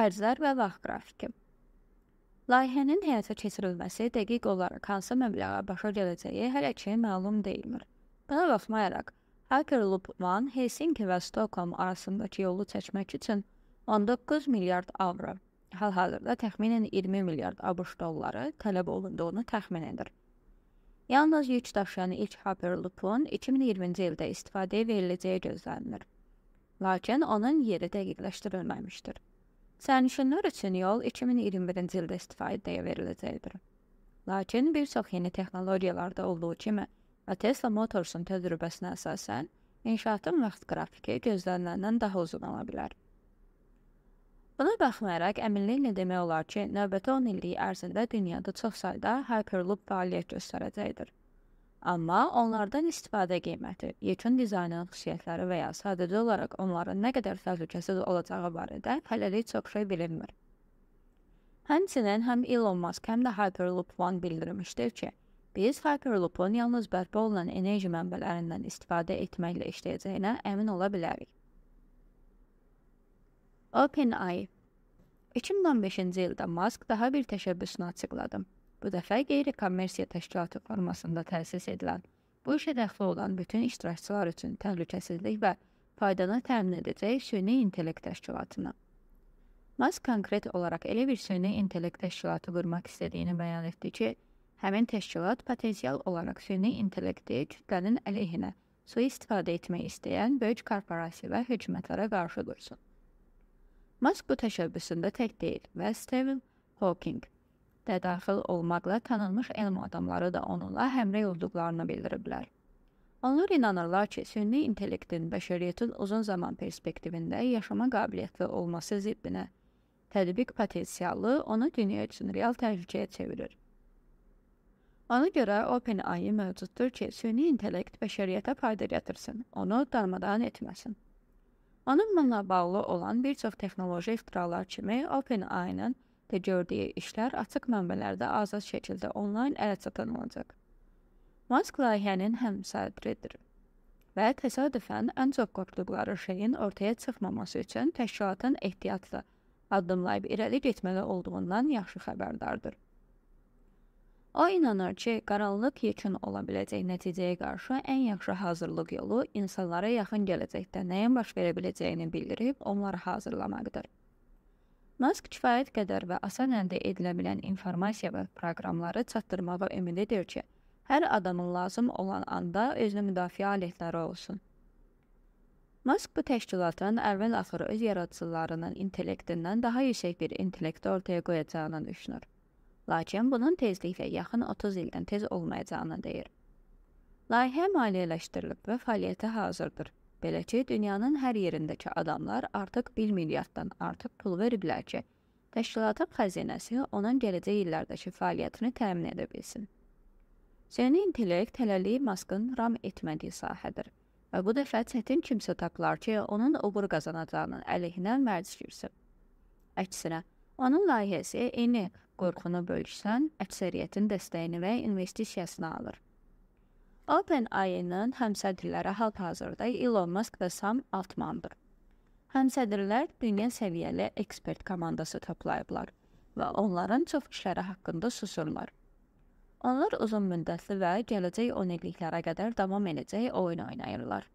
Xərclər və vaxt qrafiki Layihənin həyata keçirilməsi dəqiq olaraq hansı məbləğə başa gələcəyi hələ ki məlum deyilmir. Buna baxmayaraq, Hacker Lupman Helsinki və Stockholm arasındakı yolu çəkmək üçün 19 milyard avro, hal-hazırda təxminən 20 milyard ABŞ dolları tələb olunduğunu təxmin edir. Yalnız yük daşıyan ilk Hyperloop-un 2020-ci ildə istifadəyə veriləcəyi gözlənilir. Lakin onun yeri dəqiqləşdirilməmişdir. Sərnişinlər üçün yol 2021-ci ildə istifadəyə veriləcəkdir. Lakin bir çox yeni texnologiyalarda olduğu kimi, Tesla Motorsun təcrübəsinə əsasən, inşaatın vaxt qrafiki gözlənilenden daha uzun ola bilər. Buna baxmayaraq, əminliklə demək olar ki, növbəti 10 illik ərzində dünyada çox sayda Hyperloop fəaliyyət göstərəcəkdir. Amma onlardan istifadə qiyməti, yekun dizaynın xüsusiyyətləri və ya sadəcə olaraq onların nə qədər təhlükəsiz olacağı barədə hələlik çox şey bilinmir. Həmçinin həm Elon Musk, həm də Hyperloop One bildirmişdir ki, biz Hyperloop-un yalnız bərpa olunan enerji mənbələrindən istifadə etməklə işləyəcəyinə əmin ola bilərik. OpenAI 2015-ci ildə Musk daha bir təşəbbüsünü açıqladı. Bu dəfə qeyri-kommersiya təşkilatı formasında təsis edilən bu işə dəxli olan bütün iştirakçılar üçün təhlükəsizlik və faydanı təmin edəcək süni intellekt təşkilatını. Mask konkret olaraq elə bir süni intellekt təşkilatı qurmaq istədiyini bəyan etdi ki, həmin təşkilat potensial olaraq süni intellekti kütlənin əleyhinə sui-istifadə etmək istəyən böyük korporasiya və hökumətlərə qarşı dursun. Mask bu təşəbbüsündə tək deyil və Stephen Hawking də daxil olmaqla tanınmış elm adamları da onunla həmrəy olduqlarını bildiriblər. Onlar inanırlar ki, sünni intellektin bəşəriyyətin uzun zaman perspektivində yaşama qabiliyyətli olması ziddinə tətbiq potensialı onu dünya üçün real təhlükəyə çevirir. Ona görə OpenAI mövcuddur ki, süni intellekt bəşəriyyətə fayda gətirsin, onu darmadağın etməsin. Onunla bağlı olan bir çox texnoloji ixtiralar kimi OpenAI-nin və gördüyü işlər açıq mənbələrdə azad şəkildə onlayn ələ çatdırılacaq. Mask layihənin həmsədridir və təsadüfən ən çox qorxduqları şeyin ortaya çıxmaması üçün təşkilatın ehtiyatlı addımlayıb irəli getməli olduğundan yaxşı xəbərdardır. O inanır ki, qaranlıq yekun ola biləcək nəticəyə qarşı ən yaxşı hazırlıq yolu insanlara yaxın gələcəkdə nəyin baş verə biləcəyini bildirib onları hazırlamaqdır. Mask kifayət qədər və asan əldə edilə bilən informasiya və proqramları çatdırmağa ümid edir ki, hər adamın lazım olan anda özünə müdafiə alətləri olsun. Mask bu təşkilatın əvvəl axırı öz yaradıcılarının intellektindən daha yüksək bir intellekti ortaya qoyacağını düşünür. Lakin bunun tezliklə yaxın 30 ildən tez olmayacağını deyir. Layihə maliyyələşdirilib və fəaliyyətə hazırdır. Belə ki, dünyanın hər yerindəki adamlar artıq 1 milyarddan artıq pul veriblər ki, təşkilatın xəzinəsi onun gələcək illərdəki fəaliyyətini təmin edə bilsin. Süni intellekt hələlik Maskın ram etmədiyi sahədir və bu dəfə çətin kimsə tapılar ki, onun obur qazanacağının əleyhinə mərc girsin. Əksinə, onun layihəsi eyni qorxunu bölüşsən, əksəriyyətin dəstəyini və investisiyasını alır. OpenAI-nın həmsədrləri hal-hazırda Elon Musk və Sam Altmandır. Həmsədrlər dünya səviyyəli ekspert komandası toplayıblar və onların çox işləri haqqında susurlar. Onlar uzun müddətli və gələcək 10 illiklərə qədər davam edəcək oyun oynayırlar.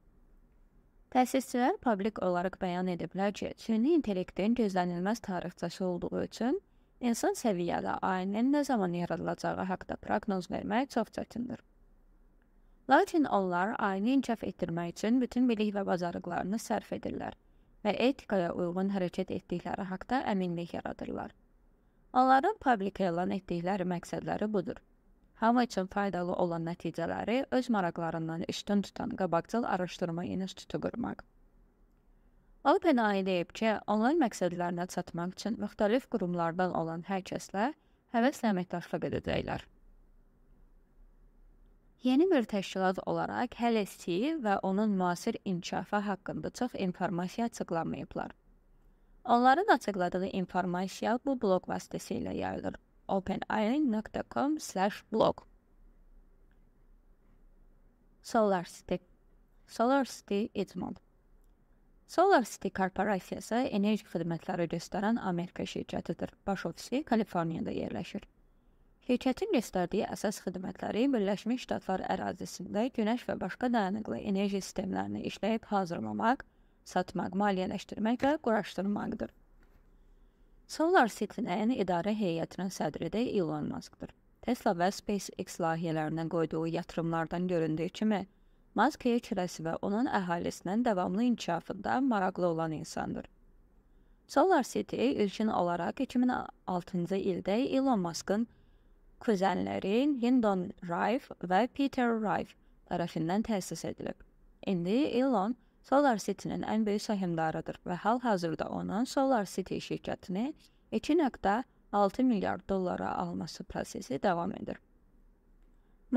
Təsisçilər publik olaraq bəyan ediblər ki, süni intellektin gözlənilməz tarixçəsi olduğu üçün insan səviyyəli ailənin nə zaman yaradılacağı haqqında proqnoz vermək çox çətindir. Lakin onlar aini inkişaf etdirmək üçün bütün bilik və bacarıqlarını sərf edirlər və etikaya uyğun hərəkət etdikləri haqqda əminlik yaradırlar. Onların publika elan etdikləri məqsədləri budur. Hamı üçün faydalı olan nəticələri öz maraqlarından üstün tutan qabaqcıl araşdırma institutu qurmaq. OpenAI deyib ki, onların məqsədlərinə çatmaq üçün müxtəlif qurumlardan olan hər kəslə həvəslə əməkdaşlıq edəcəklər. Yeni bir təşkilat olaraq hələ STI və onun müasir inkişafı haqqında çox informasiya açıqlamayıblar. Onların açıqladığı informasiya bu bloq vasitəsilə yayılır. openai.com/blog SolarCity SolarCity Edmond SolarCity korporasiyası enerji xidmətləri göstərən Amerika şirkətidir. Baş ofisi Kaliforniyada yerləşir. Şirkətin göstərdiyi əsas xidmətləri Birləşmiş Ştatlar ərazisində günəş və başqa dayanıqlı enerji sistemlərini işləyib hazırlamaq, satmaq, maliyyələşdirmək və quraşdırmaqdır. Solar City-nin idarə heyətinin sədri də Elon Musk-dır. Tesla və SpaceX layihələrinə qoyduğu yatırımlardan göründüyü kimi, Musk ölkəsi və onun əhalisinin davamlı inkişafında maraqlı olan insandır. Solar City ilkin olaraq 2006-cı ildə Elon Musk'ın kuzenləri Lyndon Rife və Peter Rife tərəfindən təsis edilib. İndi Elon Solar City-nin ən böyük sahmdarıdır və hal-hazırda onun Solar City şirkətini 2.6 milyard dollara alması prosesi davam edir.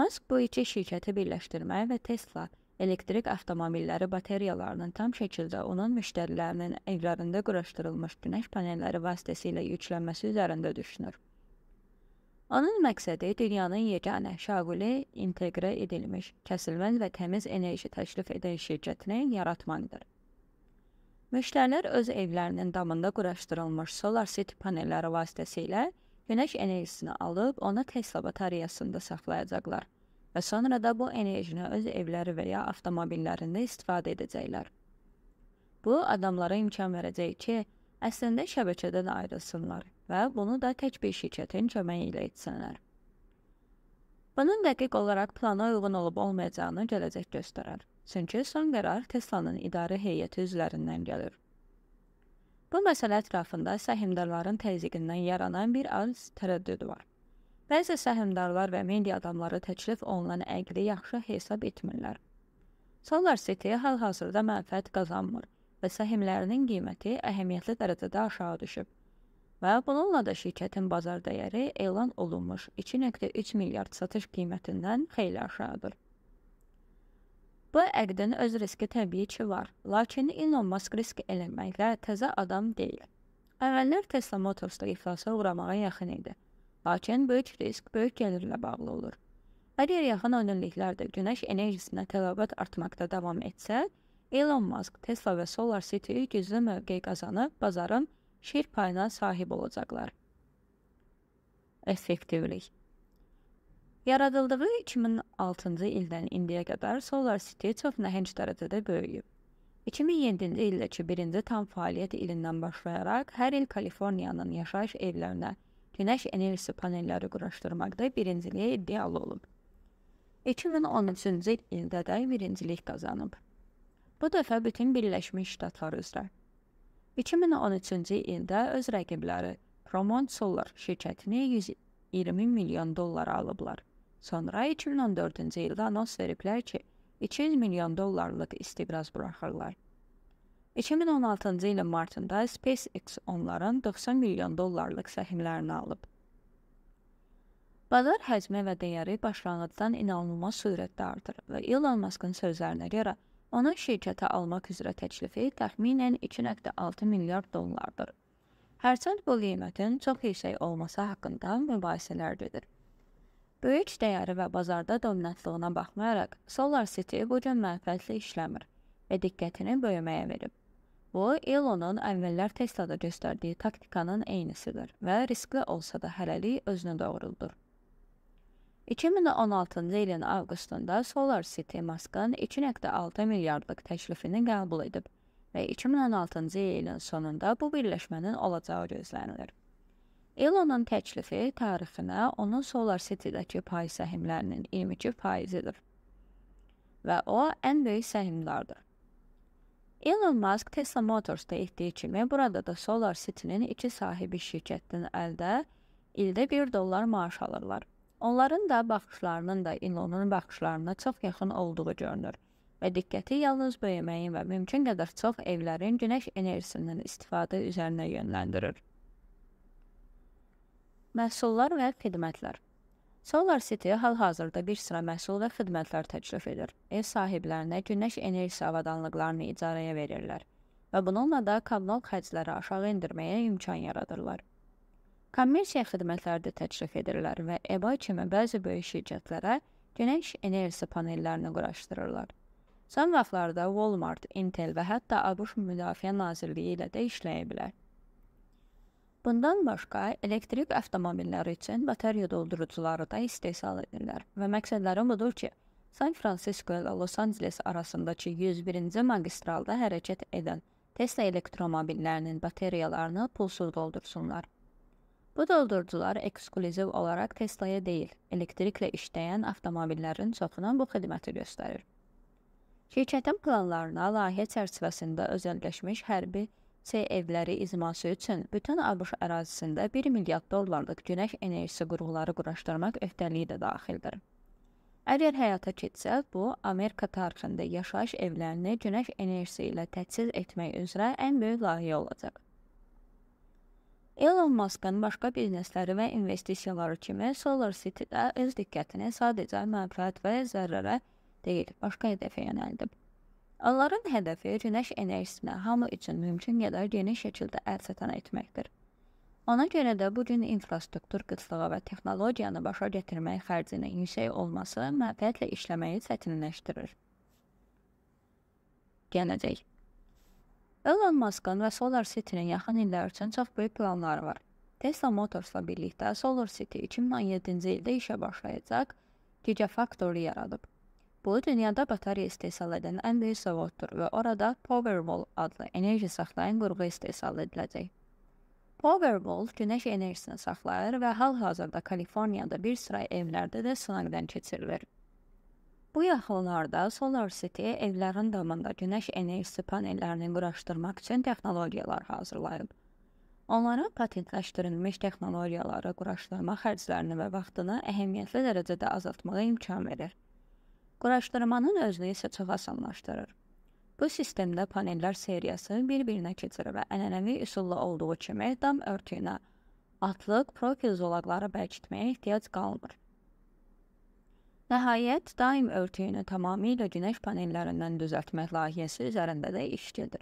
Musk bu iki şirkəti birləşdirməyə və Tesla elektrik avtomobilləri batareyalarının tam şəkildə onun müştərilərinin evlərində quraşdırılmış günəş panelləri vasitəsilə yüklənməsi üzərində düşünür. Onun məqsədi dünyanın yeganə şaquli inteqrə edilmiş, kəsilməz və təmiz enerji təklif edən şirkətini yaratmaqdır. Müştərilər öz evlərinin damında quraşdırılmış solar city panelləri vasitəsilə günəş enerjisini alıb onu Tesla batareyasında saxlayacaqlar və sonra da bu enerjini öz evləri və ya avtomobillərində istifadə edəcəklər. Bu adamlara imkan verəcək ki, əslində şəbəkədən ayrılsınlar və bunu da tək bir şirkətin köməyi ilə etsənlər. Bunun dəqiq olaraq plana uyğun olub-olmayacağını gələcək göstərər. Çünki son qərar Teslanın idarə heyəti üzvlərindən gəlir. Bu məsələ ətrafında səhmdarların təzyiqindən yaranan bir az tərəddüd var. Bəzi səhmdarlar və media adamları təklif olunan əqli yaxşı hesab etmirlər. Solar City hal-hazırda mənfəət qazanmır və səhmlərinin qiyməti əhəmiyyətli dərəcədə aşağı düşüb və bununla da şirkətin bazar dəyəri elan olunmuş 2.3 milyard satış qiymətindən xeyli aşağıdır. Bu əqdin öz riski təbii ki var, lakin Elon Musk risk eləməklə təzə adam deyil. Əvvəllər Tesla Motorsda iflasa uğramağa yaxın idi, lakin böyük risk böyük gəlirlə bağlı olur. Əgər yaxın önlüklərdə günəş enerjisinə tələbat artmaqda davam etsə, Elon Musk Tesla və SolarCity güclü mövqey qazanıb bazarın şer payına sahib olacaqlar. Effektivlik Yaradıldığı 2006-cı ildən indiyə qədər Solar City çox nəhəng dərəcədə böyüyüb. 2007-ci ildəki birinci tam fəaliyyət ilindən başlayaraq hər il Kaliforniyanın yaşayış evlərinə günəş enerjisi panelləri quraşdırmaqda birinciliyə iddialı olub. 2013-cü ildə də birincilik qazanıb. Bu dəfə bütün Birləşmiş Ştatlar üzrə 2013-cü ildə öz rəqibləri Roman Solar şirkətini 120 milyon dollara alıblar. Sonra 2014-cü ildə anons veriblər ki, 200 milyon dollarlıq istiqraz buraxırlar. 2016-cı ilin martında SpaceX onların 90 milyon dollarlıq səhmlərini alıb. Bazar həcmi və dəyəri başlanğıcdan inanılmaz sürətdə artır və Elon Musk'ın sözlərinə görə Onun şirkətə almaq üzrə təklifi təxminən 2.6 milyard dollardır. Hərçənd bu qiymətin çox yüksək olması haqqında mübahisələr gedir. Böyük dəyəri və bazarda dominantlığına baxmayaraq, Solar City bu gün mənfəətli işləmir və diqqətini böyüməyə verib. Bu, Elonun əvvəllər Teslada göstərdiyi taktikanın eynisidir və riskli olsa da hələlik özünü doğruldur. 2016-cı ilin avqustunda SolarCity Maskın 2.6 milyardlıq təklifini qəbul edib və 2016-cı ilin sonunda bu birləşmənin olacağı gözlənilir. Elonun təklifi tarixinə onun SolarCity-dəki pay səhmlərinin 22%-idir və o ən böyük səhmdardır. Elon Musk Tesla Motors-da etdiyi kimi burada da SolarCity-nin iki sahibi şirkətdən əldə ildə 1 dollar maaş alırlar. Onların da baxışlarının da İlonun baxışlarına çox yaxın olduğu görünür və diqqəti yalnız böyüməyin və mümkün qədər çox evlərin günəş enerjisindən istifadə üzərinə yönləndirir. Məhsullar və xidmətlər Solar City hal-hazırda bir sıra məhsul və xidmətlər təklif edir. Ev sahiblərinə günəş enerjisi avadanlıqlarını icarəyə verirlər və bununla da kommunal xərcləri aşağı endirməyə imkan yaradırlar. Kommersiya xidmətləri də təklif edirlər və EBA kimi bəzi böyük şirkətlərə günəş enerjisi panellərini quraşdırırlar. Son vaxtlarda Walmart, Intel və hətta ABŞ Müdafiə Nazirliyi ilə də işləyə bilər. Bundan başqa elektrik avtomobilləri üçün batareya doldurucuları da istehsal edirlər və məqsədləri budur ki, San Fransisko ilə Los-Anceles arasındakı 101-ci magistralda hərəkət edən Tesla elektromobillərinin batareyalarını pulsuz doldursunlar. Bu doldurdular ekskluziv olaraq Tesla-ya deyil, elektriklə işləyən avtomobillərin çoxuna bu xidməti göstərir. Şirkətin planlarına layihə çərçivəsində özəlləşmiş hərbi C evləri izması üçün bütün ABŞ ərazisində 1 milyard dollarlıq günəş enerjisi qurğuları quraşdırmaq öhdəliyi də daxildir. Əgər həyata keçsə, bu Amerika tarixində yaşayış evlərini günəş enerjisi ilə təchiz etmək üzrə ən böyük layihə olacaq. Elon Muskın başqa biznesləri və investisiyaları kimi SolarCity də öz diqqətini sadəcə mənfəət və zərrərə deyil, başqa hədəfə yönəldib. Onların hədəfi günəş enerjisinə hamı üçün mümkün qədər geniş şəkildə əl çatan etməkdir. Ona görə də bu gün infrastruktur qıtlığı və texnologiyanı başa gətirmək xərcinin yüksək olması mənfəətlə işləməyi çətinləşdirir. Gələcək Elon Muskın və SolarCity-nin yaxın illər üçün çox böyük planları var. Tesla Motorsla birlikdə SolarCity 2017-ci ildə işə başlayacaq Gigafactory yaradıb. Bu, dünyada batareya istehsal edən ən böyük zavoddur və orada Powerwall adlı enerji saxlayan qurğu istehsal ediləcək. Powerwall günəş enerjisini saxlayır və hal-hazırda Kaliforniyada bir sıra evlərdə də sınaqdan keçirilir. Bu yaxınlarda Solar City evlərin damında günəş enerjisi panellərini quraşdırmaq üçün texnologiyalar hazırlayıb. Onları patentləşdirilmiş texnologiyaları quraşdırma xərclərini və vaxtını əhəmiyyətli dərəcədə azaltmağa imkan verir. Quraşdırmanın özlüyü isə çox asanlaşdırır. Bu sistemdə panellər seriyası bir-birinə keçir və ənənəvi üsulla olduğu kimi dam örtüyünə, atlıq, profil zolaqları bərkitməyə ehtiyac qalmır. Nəhayət, daim örtüyünü tamamilə günəş panellərindən düzəltmək layihəsi üzərində də işçidir.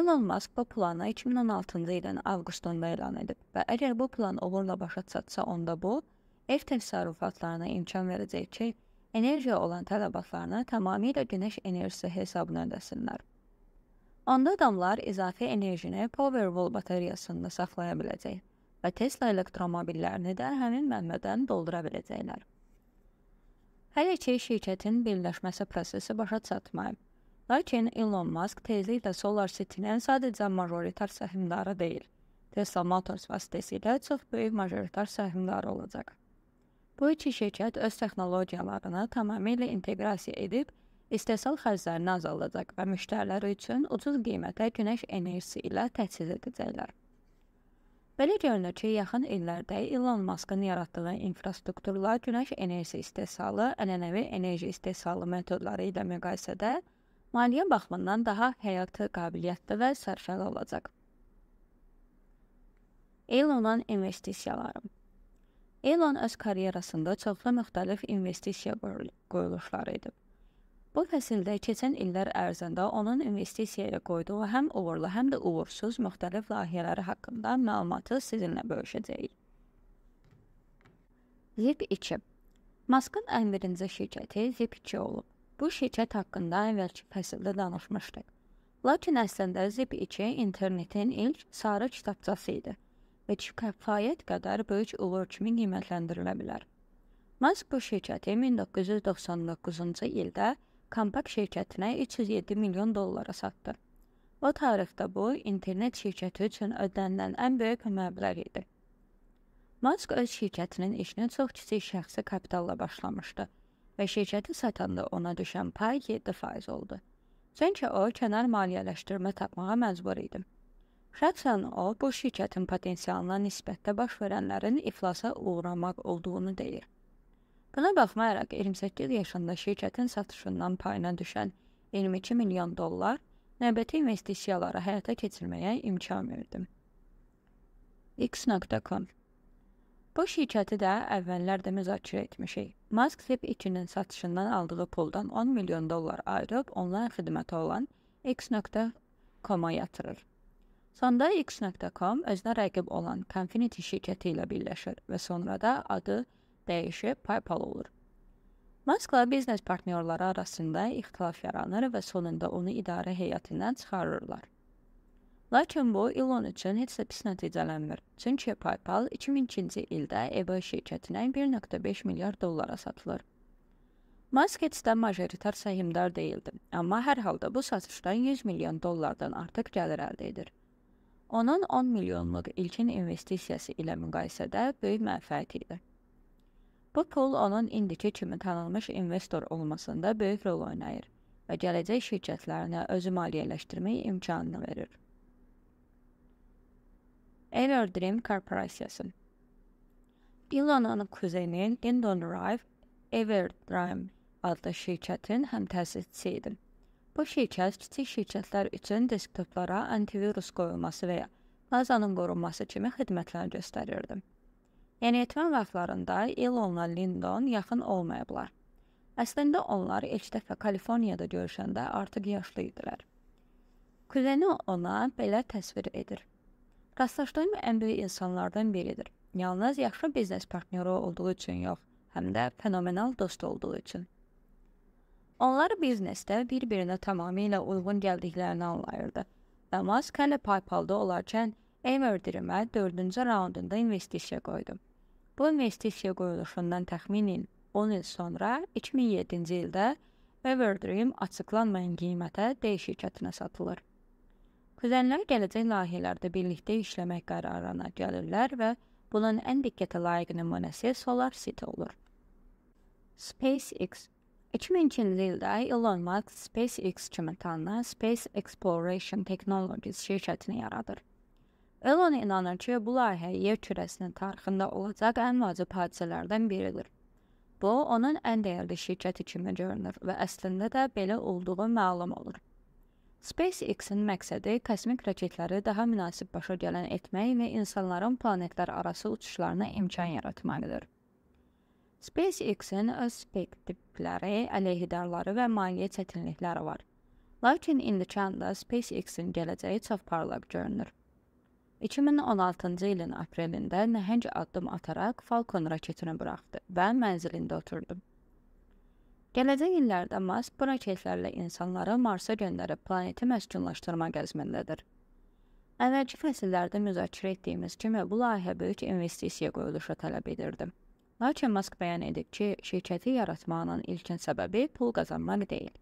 Elon Musk bu planı 2016-cı ilin avqustunda elan edib və əgər bu plan uğurla başa çatsa, onda bu ev təsərrüfatlarına imkan verəcək ki, enerjiyə olan tələbatlarını tamamilə günəş enerjisi hesabına ödəsinlər. Onda adamlar izafi enerjini Powerwall bateriyasında saxlaya biləcək və Tesla elektromobillərini də həmin mənbədən doldura biləcəklər. Hələ ki, şirkətin birləşməsi prosesi başa çatmayıb. Lakin Elon Musk tezliklə SolarCity-nin sadəcə majoritar səhmdarı deyil, Tesla Motors vasitəsilə çox böyük majoritar səhmdarı olacaq. Bu iki şirkət öz texnologiyalarını tamamilə inteqrasiya edib, istehsal xərclərini azaldacaq və müştərilər üçün ucuz qiymətə günəş enerjisi ilə təchiz edəcəklər. Belə görünür ki, yaxın illərdə Elon Muskın yaratdığı infrastrukturlar günəş enerjisi istehsalı ənənəvi enerji istehsalı metodları ilə müqayisədə maliyyə baxımından daha həyatı qabiliyyətli və sərfəli olacaq. Elonun investisiyaları Elon öz karyerasında çoxlu müxtəlif investisiya qoyuluşları edib. Bu fəsildə keçən illər ərzində onun investisiyaya qoyduğu həm uğurlu, həm də uğursuz müxtəlif layihələri haqqında məlumatı sizinlə bölüşəcəyik. Zip 2 Maskın ən birinci şirkəti Zip 2 olub. Bu şirkət haqqında əvvəlki fəsildə danışmışdıq. Lakin əslində Zip 2 internetin ilk sarı kitabçası idi və kifayət qədər böyük uğur kimi qiymətləndirilə bilər. Mask bu şirkəti 1999-cu ildə Compaq şirkətinə 307 milyon dollara satdı. O tarixdə bu, internet şirkəti üçün ödənilən ən böyük məbləğ idi. Mask öz şirkətinin işinə çox kiçik şəxsi kapitalla başlamışdı və şirkəti satanda ona düşən pay 7% oldu. Çünki o, kənar maliyyələşdirmə tapmağa məcbur idi. Şəxsən o, bu şirkətin potensialına nisbətdə baş verənlərin iflasa uğramaq olduğunu deyir. Buna baxmayaraq 28 yaşında şirkətin satışından payına düşən 22 milyon dollar növbəti investisiyaları həyata keçirməyə imkan verdi. X.com Bu şirkəti də əvvəllər də müzakirə etmişik. Mask Zip 2-nin satışından aldığı puldan 10 milyon dollar ayırıb onlayn xidməti olan X.com-a yatırır. Sonda X.com özünə rəqib olan Confinity şirkəti ilə birləşir və sonra da adı X.com dəyişib PayPal olur. Maskla biznes partnyorları arasında ixtilaf yaranır və sonunda onu idarə heyətindən çıxarırlar. Lakin bu Elon üçün heç də pis nəticələnmir. Çünki PayPal 2002-ci ildə eBay şirkətinə 1.5 milyard dollara satılır. Mask heç də majoritar səhmdar deyildi, amma hər halda bu satışdan 100 milyon dollardan artıq gəlir əldə edir. Onun 10 milyonluq ilkin investisiyası ilə müqayisədə böyük mənfəəti idi. Bu pul onun indiki kimi tanınmış investor olmasında böyük rol oynayır və gələcək şirkətlərinə özü maliyyələşdirmək imkanını verir. Everdream Korporasiyası Elon'un kuzeni Lyndon Rive Everdream adlı şirkətin həm təsisçisi idi. Bu şirkət kiçik şirkətlər üçün desktoplara antivirus qoyulması və ya bazanın qorunması kimi xidmətlər göstərirdi. Yeniyetmə vaxtlarında Elonla Lindon yaxın olmayıblar. Əslində onlar ilk dəfə Kaliforniyada görüşəndə artıq yaşlı idilər. Kuleni ona belə təsvir edir. Rastlaşdığım ən böyük insanlardan biridir. Yalnız yaxşı biznes partnyoru olduğu üçün yox, həm də fenomenal dost olduğu üçün. Onlar biznesdə bir-birinə tamamilə uyğun gəldiklərini anlayırdı. Və Musk hələ PayPal-da olarkən Everdrimə 4-cü raundunda investisiya qoydu. Bu investisiya qoyuluşundan təxminən 10 il sonra 2007-ci ildə Everdream açıqlanmayan qiymətə dəyişikətinə satılır. Küzənlər gələcək layihələrdə birlikdə işləmək qərarına gəlirlər və bunun ən diqqətə layiq nümunəsi Solar City olur. SpaceX 2002-ci ildə Elon Musk SpaceX kimi tanınan Space Exploration Technologies şirkətini yaradır. Elon inanır ki, bunlar hər yer kürəsinin tarixində olacaq ən vacib hadisələrdən biridir. Bu, onun ən dəyərli şirkəti kimi görünür və əslində də belə olduğu məlum olur. SpaceX-in məqsədi kosmik raketləri daha münasib başa gələn etmək və insanların planetlər arası uçuşlarına imkan yaratmaqdır. SpaceX-in öz spektrikləri, əleyhidarları və maliyyə çətinlikləri var. Lakin indiki anda SpaceX-in gələcəyi çox parlaq görünür. 2016-cı ilin aprelində nəhəng addım ataraq Falcon raketini buraxdı və mənzilində oturdu. Gələcək illərdə Mars bu raketlərlə insanları Marsa göndərib planeti məskunlaşdırma gəzmindədir. Əvvəlki fəsillərdə müzakirə etdiyimiz kimi bu layihə böyük investisiya qoyuluşu tələb edirdi. Lakin Mask bəyan edib ki, şirkəti yaratmağının ilkin səbəbi pul qazanmaq deyil.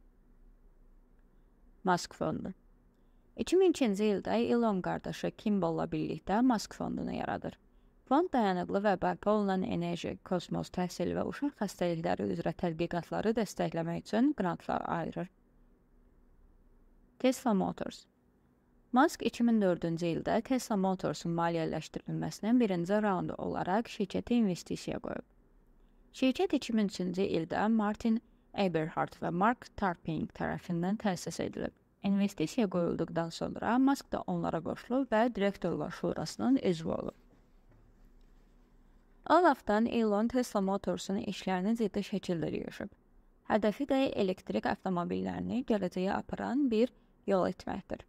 Mask fondu 2002-ci e, ildə Elon qardaşı Kimbolla birlikdə Mask fondunu yaradır. Fond dayanıqlı və bərpa olunan enerji, kosmos, təhsil və uşaq xəstəlikləri üzrə tədqiqatları dəstəkləmək üçün qrantlar ayırır. Tesla Motors Mask 2004-cü ildə Tesla Motorsun maliyyələşdirilməsinin birinci raundu olaraq şirkətə investisiya qoyub. Şirkət 2003-cü ildə Martin Eberhard və Mark Tarping tərəfindən təsis edilib investisiya qoyulduqdan sonra Mask da onlara qoşulub və direktorlar şurasının üzvü olub. Olafdan Elon Tesla Motorsun işlərini ciddi şəkildə yürüyüb. Hədəfi də elektrik avtomobillərini gələcəyə aparan bir yol etməkdir.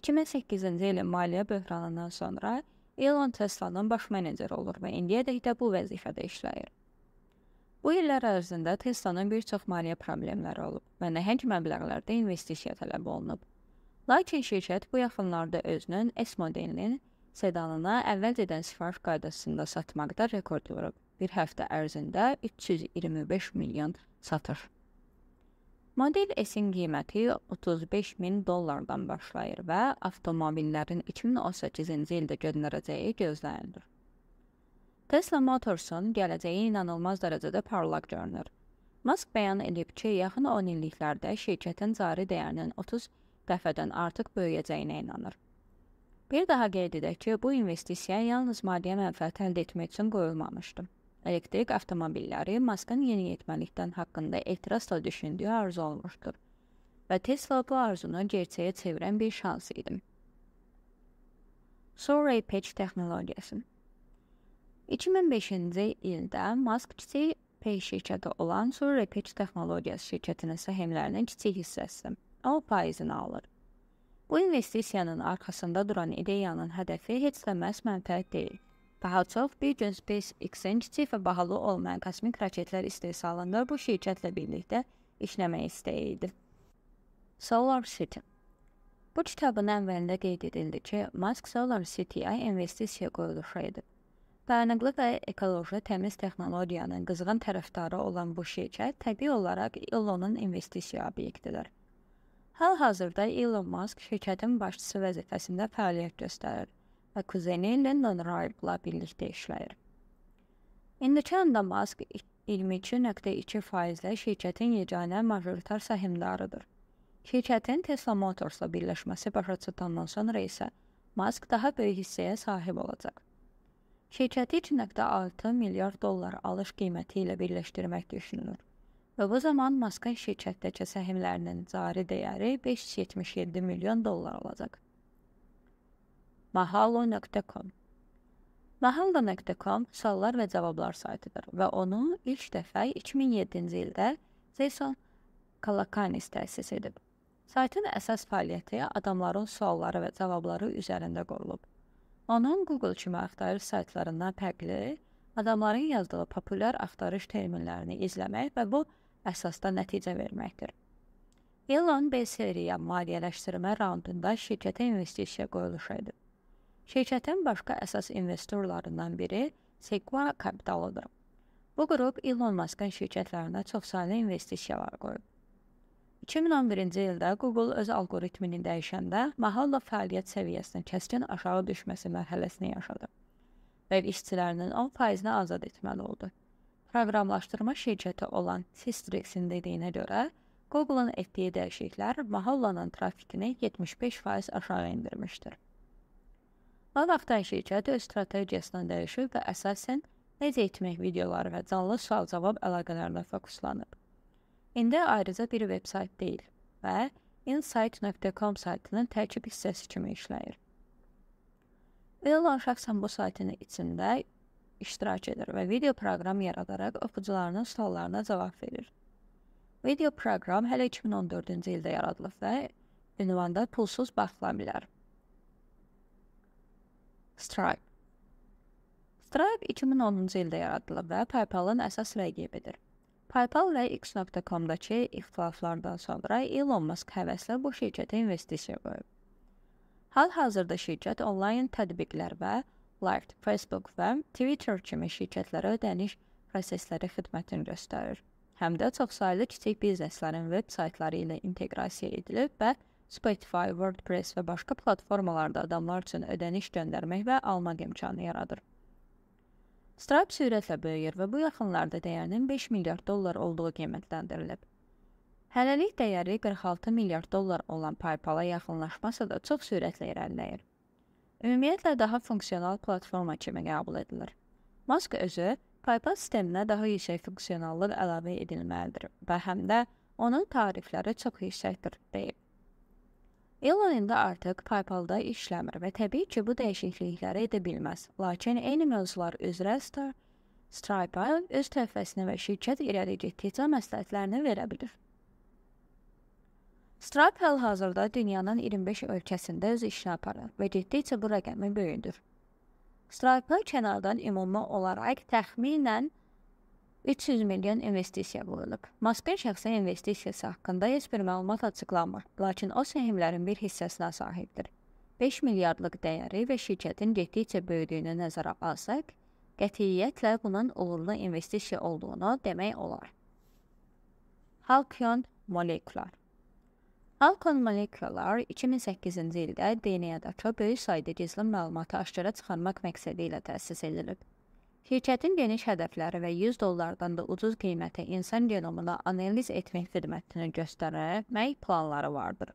2008-ci ilin maliyyə böhranından sonra Elon Tesla'nın baş meneceri olur və indiyədək də bu vəzifədə işləyir. Bu illər ərzində Tesla-nın bir çox maliyyə problemləri olub və nəhəng məbləğlərdə investisiya tələb olunub. Lakin şirkət bu yaxınlarda özünün S modelinin sedanına əvvəlcədən sifariş qaydasında satmaqda rekord vurub. Bir həftə ərzində 325 milyon satır. Model S-in qiyməti 35 min dollardan başlayır və avtomobillərin 2018-ci ildə göndərəcəyi gözlənilir. Tesla Motorsun gələcəyi inanılmaz dərəcədə parlaq görünür. Musk bəyan edib ki, yaxın 10 illiklərdə şirkətin cari dəyərinin 30 dəfədən artıq böyüyəcəyinə inanır. Bir daha qeyd edək ki, bu investisiya yalnız maddi mənfəət əldə etmək üçün qoyulmamışdı. Elektrik avtomobilləri Maskın yeniyetməlikdən haqqında etirazla düşündüyü arzu olmuşdur və Tesla bu arzunu gerçəyə çevirən bir şans idi. Survey Page texnologiyası 2005-ci ildə Mask kiçik Pay şirkəti olan Surrey Pitch Texnologiyası şirkətinin səhmlərinin kiçik hissəsi 10 faizini alır. Bu investisiyanın arxasında duran ideyanın hədəfi heç də məhz mənfəət deyil. Daha çox bir gün SpaceX-in kiçik və bahalı olmayan kosmik raketlər istehsalında bu şirkətlə birlikdə işləmək istəyi idi. Solar City Bu kitabın əvvəlində qeyd edildi ki, Musk Solar City-yə investisiya qoyuluşu edib. Dayanıqlı və ekoloji təmiz texnologiyanın qızğın tərəfdarı olan bu şirkət təbii olaraq Elonun investisiya obyektidir. Hal-hazırda Elon Musk şirkətin başçısı vəzifəsində fəaliyyət göstərir və kuzeni Lendon Raibla birlikdə işləyir. İndiki anda Musk 22.2%-lə şirkətin yeganə majoritar səhmdarıdır. Şirkətin Tesla Motorsla birləşməsi başa çatandan sonra isə Musk daha böyük hissəyə sahib olacaq. Şirkəti 2.6 milyard dollar alış qiyməti ilə birləşdirmək düşünülür və bu zaman Maskın şirkətdəki səhmlərinin cari dəyəri 577 milyon dollar olacaq. Mahalo.com Mahalo.com suallar və cavablar saytıdır və onu ilk dəfə 2007-ci ildə Jason Kalakanis təsis edib. Saytın əsas fəaliyyəti adamların sualları və cavabları üzərində qurulub Onun Google kimi axtarış saytlarından fərqli, adamların yazdığı populyar axtarış terminlərini izləmək və bu əsasda nəticə verməkdir. Elon B seriya maliyyələşdirmə raundunda şirkətə investisiya qoyuluşu edib. Şirkətin başqa əsas investorlarından biri Sequoia Kapitalıdır. Bu qrup Elon Musk'ın şirkətlərinə çoxsaylı investisiyalar qoyub. 2011-ci ildə Google öz alqoritmini dəyişəndə mahalla fəaliyyət səviyyəsinin kəskin aşağı düşməsi mərhələsini yaşadı və işçilərinin 10%-ni azad etməli oldu. Proqramlaşdırma şirkəti olan Sistrixin dediyinə görə, Google-ın etdiyi dəyişikliklər mahallanın trafikini 75% aşağı endirmişdir. Lavafdan şirkət öz strategiyasını dəyişib və əsasən necə etmək videoları və canlı sual-cavab əlaqələrinə fokuslanır. İndi ayrıca bir veb-sayt deyil və insight.com saytının tərkib hissəsi kimi işləyir. Elon şəxsən bu saytın içində iştirak edir və video proqram yaradaraq oxucularının suallarına cavab verir. Video proqram hələ 2014-cü ildə yaradılıb və ünvanda pulsuz baxıla bilər. Stripe Stripe 2010-cu ildə yaradılıb və PayPal-ın əsas rəqibidir. PayPal və X.com-dakı ixtilaflardan sonra Elon Musk həvəslə bu şirkətə investisiya qoyub. Hal-hazırda şirkət onlayn tətbiqlər və Light, Facebook və Twitter kimi şirkətlərə ödəniş prosesləri xidmətini göstərir. Həm də çoxsaylı kiçik bizneslərin veb saytları ilə inteqrasiya edilib və Spotify, WordPress və başqa platformalarda adamlar üçün ödəniş göndərmək və almaq imkanı yaradır. Strayb sürətlə böyüyür və bu yaxınlarda dəyərinin 5 milyard dollar olduğu qiymətləndirilib. Hələlik dəyəri 46 milyard dollar olan PayPal-a yaxınlaşmasa da çox sürətlə irəliləyir. Ümumiyyətlə daha funksional platforma kimi qəbul edilir. Mask özü PayPal sisteminə daha yüksək funksionallıq əlavə edilməlidir və həm də onun tarifləri çox yüksəkdir deyib. Elon indi artıq PayPal-da işləmir və təbii ki, bu dəyişiklikləri edə bilməz. Lakin eyni mövzular üzrə Star Stripe öz tövbəsini və şirkət irəli getdikcə məsləhətlərini verə bilir. Stripe hal-hazırda dünyanın 25 ölkəsində öz işini aparır və getdikcə bu rəqəmi böyüdür. Stripe kənardan ümumi olaraq təxminən 300 milyon investisiya qoyulub. Maskın şəxsin investisiyası haqqında heç bir məlumat açıqlanmır, lakin o səhmlərin bir hissəsinə sahibdir. 5 milyardlıq dəyəri və şirkətin getdikcə böyüdüyünü nəzərə alsaq, qətiyyətlə bunun uğurlu investisiya olduğunu demək olar. Halkyon molekular Alkon molekular 2008-ci ildə DNA-dakı böyük sayda gizli məlumatı aşkara çıxarmaq məqsədi ilə təsis edilib. Şirkətin geniş hədəfləri və 100 dollardan da ucuz qiymətə insan genomunu analiz etmək xidmətini göstərmək planları vardır.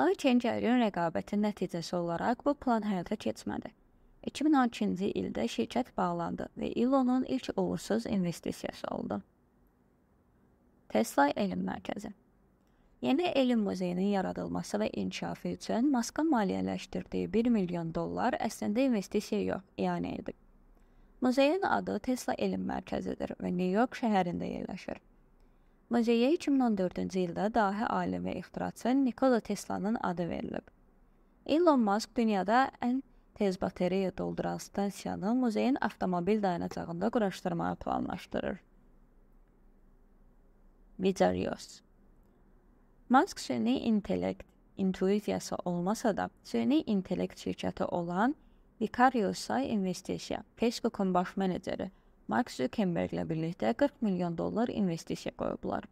Lakin gərin rəqabətin nəticəsi olaraq bu plan həyata keçmədi. 2012-ci ildə şirkət bağlandı və Elonun ilk uğursuz investisiyası oldu. Tesla Elm Mərkəzi Yeni elm muzeyinin yaradılması və inkişafı üçün Maskın maliyyələşdirdiyi 1 milyon dollar əslində investisiya yox, iyanə edib. Muzeyin adı Tesla Elm Mərkəzidir və New York şəhərində yerləşir. Muzeyə 2014-cü ildə dahi alim və ixtiraçı Nikola Teslanın adı verilib. Elon Musk dünyada ən tez batareya dolduran stansiyanı muzeyin avtomobil dayanacağında quraşdırmağı planlaşdırır. Vidarios Mask süni intellekt intuisiyası olmasa da, süni intellekt şirkəti olan Vicariusa investisiya, Facebookun baş meneceri Mark Zuckerberglə birlikdə 40 milyon dollar investisiya qoyublar.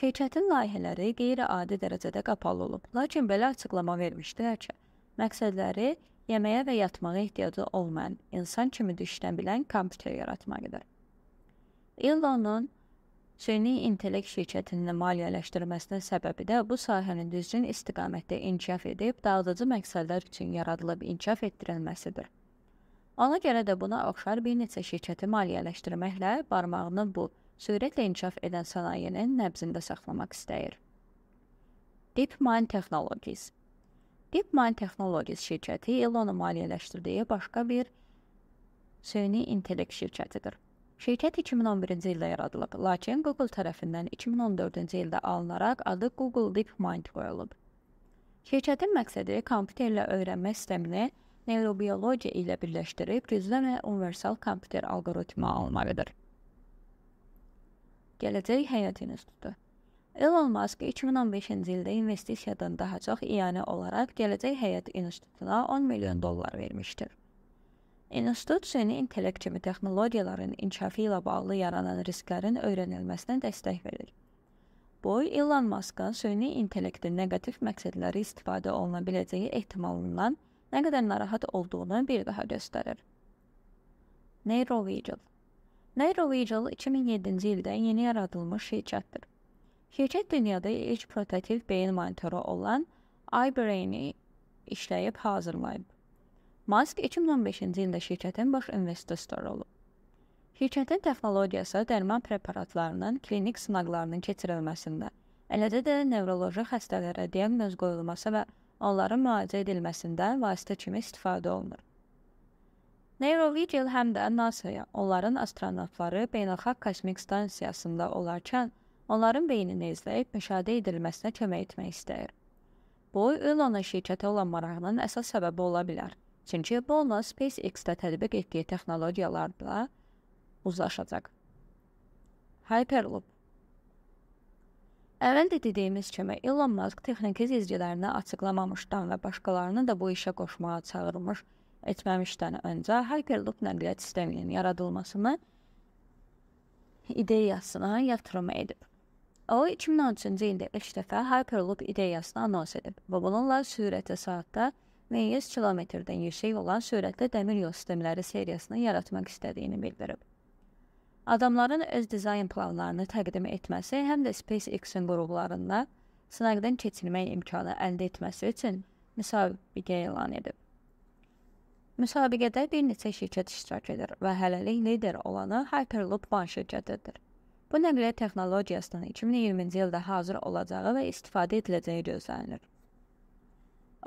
Şirkətin layihələri qeyri-adi dərəcədə qapalı olub, lakin belə açıqlama vermişdilər ki, məqsədləri yeməyə və yatmağa ehtiyacı olmayan insan kimi düşünə bilən kompüter yaratmaqdır. Elonun Süni intellekt şirkətinin maliyyələşdirməsinə səbəbi də bu sahənin düzgün istiqamətdə inkişaf edib dağıdıcı məqsədlər üçün yaradılıb inkişaf etdirilməsidir. Ona görə də buna oxşar bir neçə şirkəti maliyyələşdirməklə barmağını bu sürətlə inkişaf edən sənayenin nəbzində saxlamaq istəyir. DeepMind Technologies DeepMind Technologies şirkəti Elonun maliyyələşdirdiyi başqa bir süni intellekt şirkətidir. Şirkət 2011-ci ildə yaradılıb, lakin Google tərəfindən 2014-cü ildə alınaraq adı Google DeepMind qoyulub. Şirkətin məqsədi kompüterlə öyrənmə sistemini neyrobiyologiya ilə birləşdirib güclü və universal kompüter alqoritmi almaqdır. Gələcək həyat institutu. Elon Musk 2015-ci ildə investisiyadan daha çox yəni olaraq Gələcək Həyat İnstitutuna 10 milyon dollar vermişdir. İnstitut yeni intellekt kimi texnologiyaların inkişafı ilə bağlı yaranan risklərin öyrənilməsinə dəstək verir. Bu, Elon Musk'ın süni intellektin negativ məqsədləri istifadə oluna biləcəyi ehtimalından nə qədər narahat olduğunu bir daha göstərir. NeuroVigil NeuroVigil 2007-ci ildə yeni yaradılmış şirkətdir. Şirkət dünyada ilk prototip beyin monitoru olan iBrain-i işləyib hazırlayıb. Mask 2015-ci ildə şirkətin baş investoru olub. Şirkətin texnologiyası dərman preparatlarının klinik sınaqlarının keçirilməsində, eləcə də nevroloji xəstələrə diaqnoz qoyulması və onların müalicə edilməsində vasitə kimi istifadə olunur. Neurovigil həm də NASA-ya, onların astronavtları Beynəlxalq Kosmik Stansiyasında olarkən onların beynini izləyib müşahidə edilməsinə kömək etmək istəyir. Bu, Elona şirkəti olan marağının əsas səbəbi ola bilər. Çünki Bolla SpaceX-də tətbiq etdiyi texnologiyalarla uzlaşacaq. Hyperloop Əvvəldə dediyimiz kimi Elon Musk texniki izgilərini açıqlamamışdan və başqalarını da bu işə qoşmağa çağırmış etməmişdən öncə Hyperloop nəqliyyat sisteminin yaradılmasını ideyasına yatırım edib. O 2013-cü ildə ilk dəfə Hyperloop ideyasını anons edib və bununla sürəti saatda 1.5 və 100 kilometrdən yüksək olan sürətli dəmir yol sistemləri seriyasını yaratmaq istədiyini bildirib. Adamların öz dizayn planlarını təqdim etməsi həm də SpaceX-in qurumlarında sınaqdan keçirmək imkanı əldə etməsi üçün müsabiqə elan edib. Müsabiqədə bir neçə şirkət iştirak edir və hələlik lider olanı Hyperloop One şirkətidir. Bu nəqliyyat texnologiyasının 2020-ci ildə hazır olacağı və istifadə ediləcəyi gözlənilir.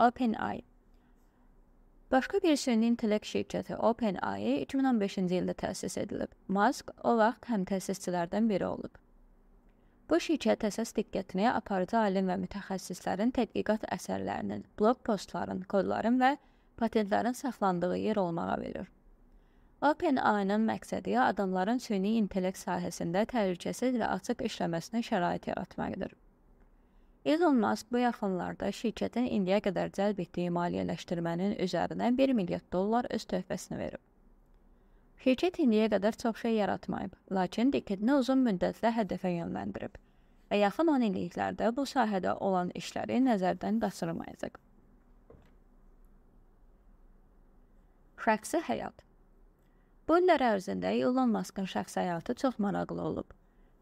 OpenAI Başqa bir süni intellekt şirkəti OpenAI 2015-ci ildə təsis edilib. Musk o vaxt həm təsisçilərdən biri olub. Bu şirkət əsas diqqətini aparıcı alim və mütəxəssislərin tədqiqat əsərlərinin, blog postların, kodların və patentlərin saxlandığı yer olmağa verir. OpenAI-nin məqsədi adamların süni intellekt sahəsində təhlükəsiz və açıq işləməsinə şərait yaratmaqdır. Elon Musk bu yaxınlarda şirkətin indiyə qədər cəlb etdiyi maliyyələşdirmənin üzərindən 1 milyard dollar öz töhfəsini verib. Şirkət indiyə qədər çox şey yaratmayıb, lakin diqqətini uzun müddətlə hədəfə yönləndirib və yaxın 10 illiklərdə bu sahədə olan işləri nəzərdən qaçırmayacaq. Şəxsi həyat Bu illər ərzində Elon Muskın şəxsi həyatı çox maraqlı olub.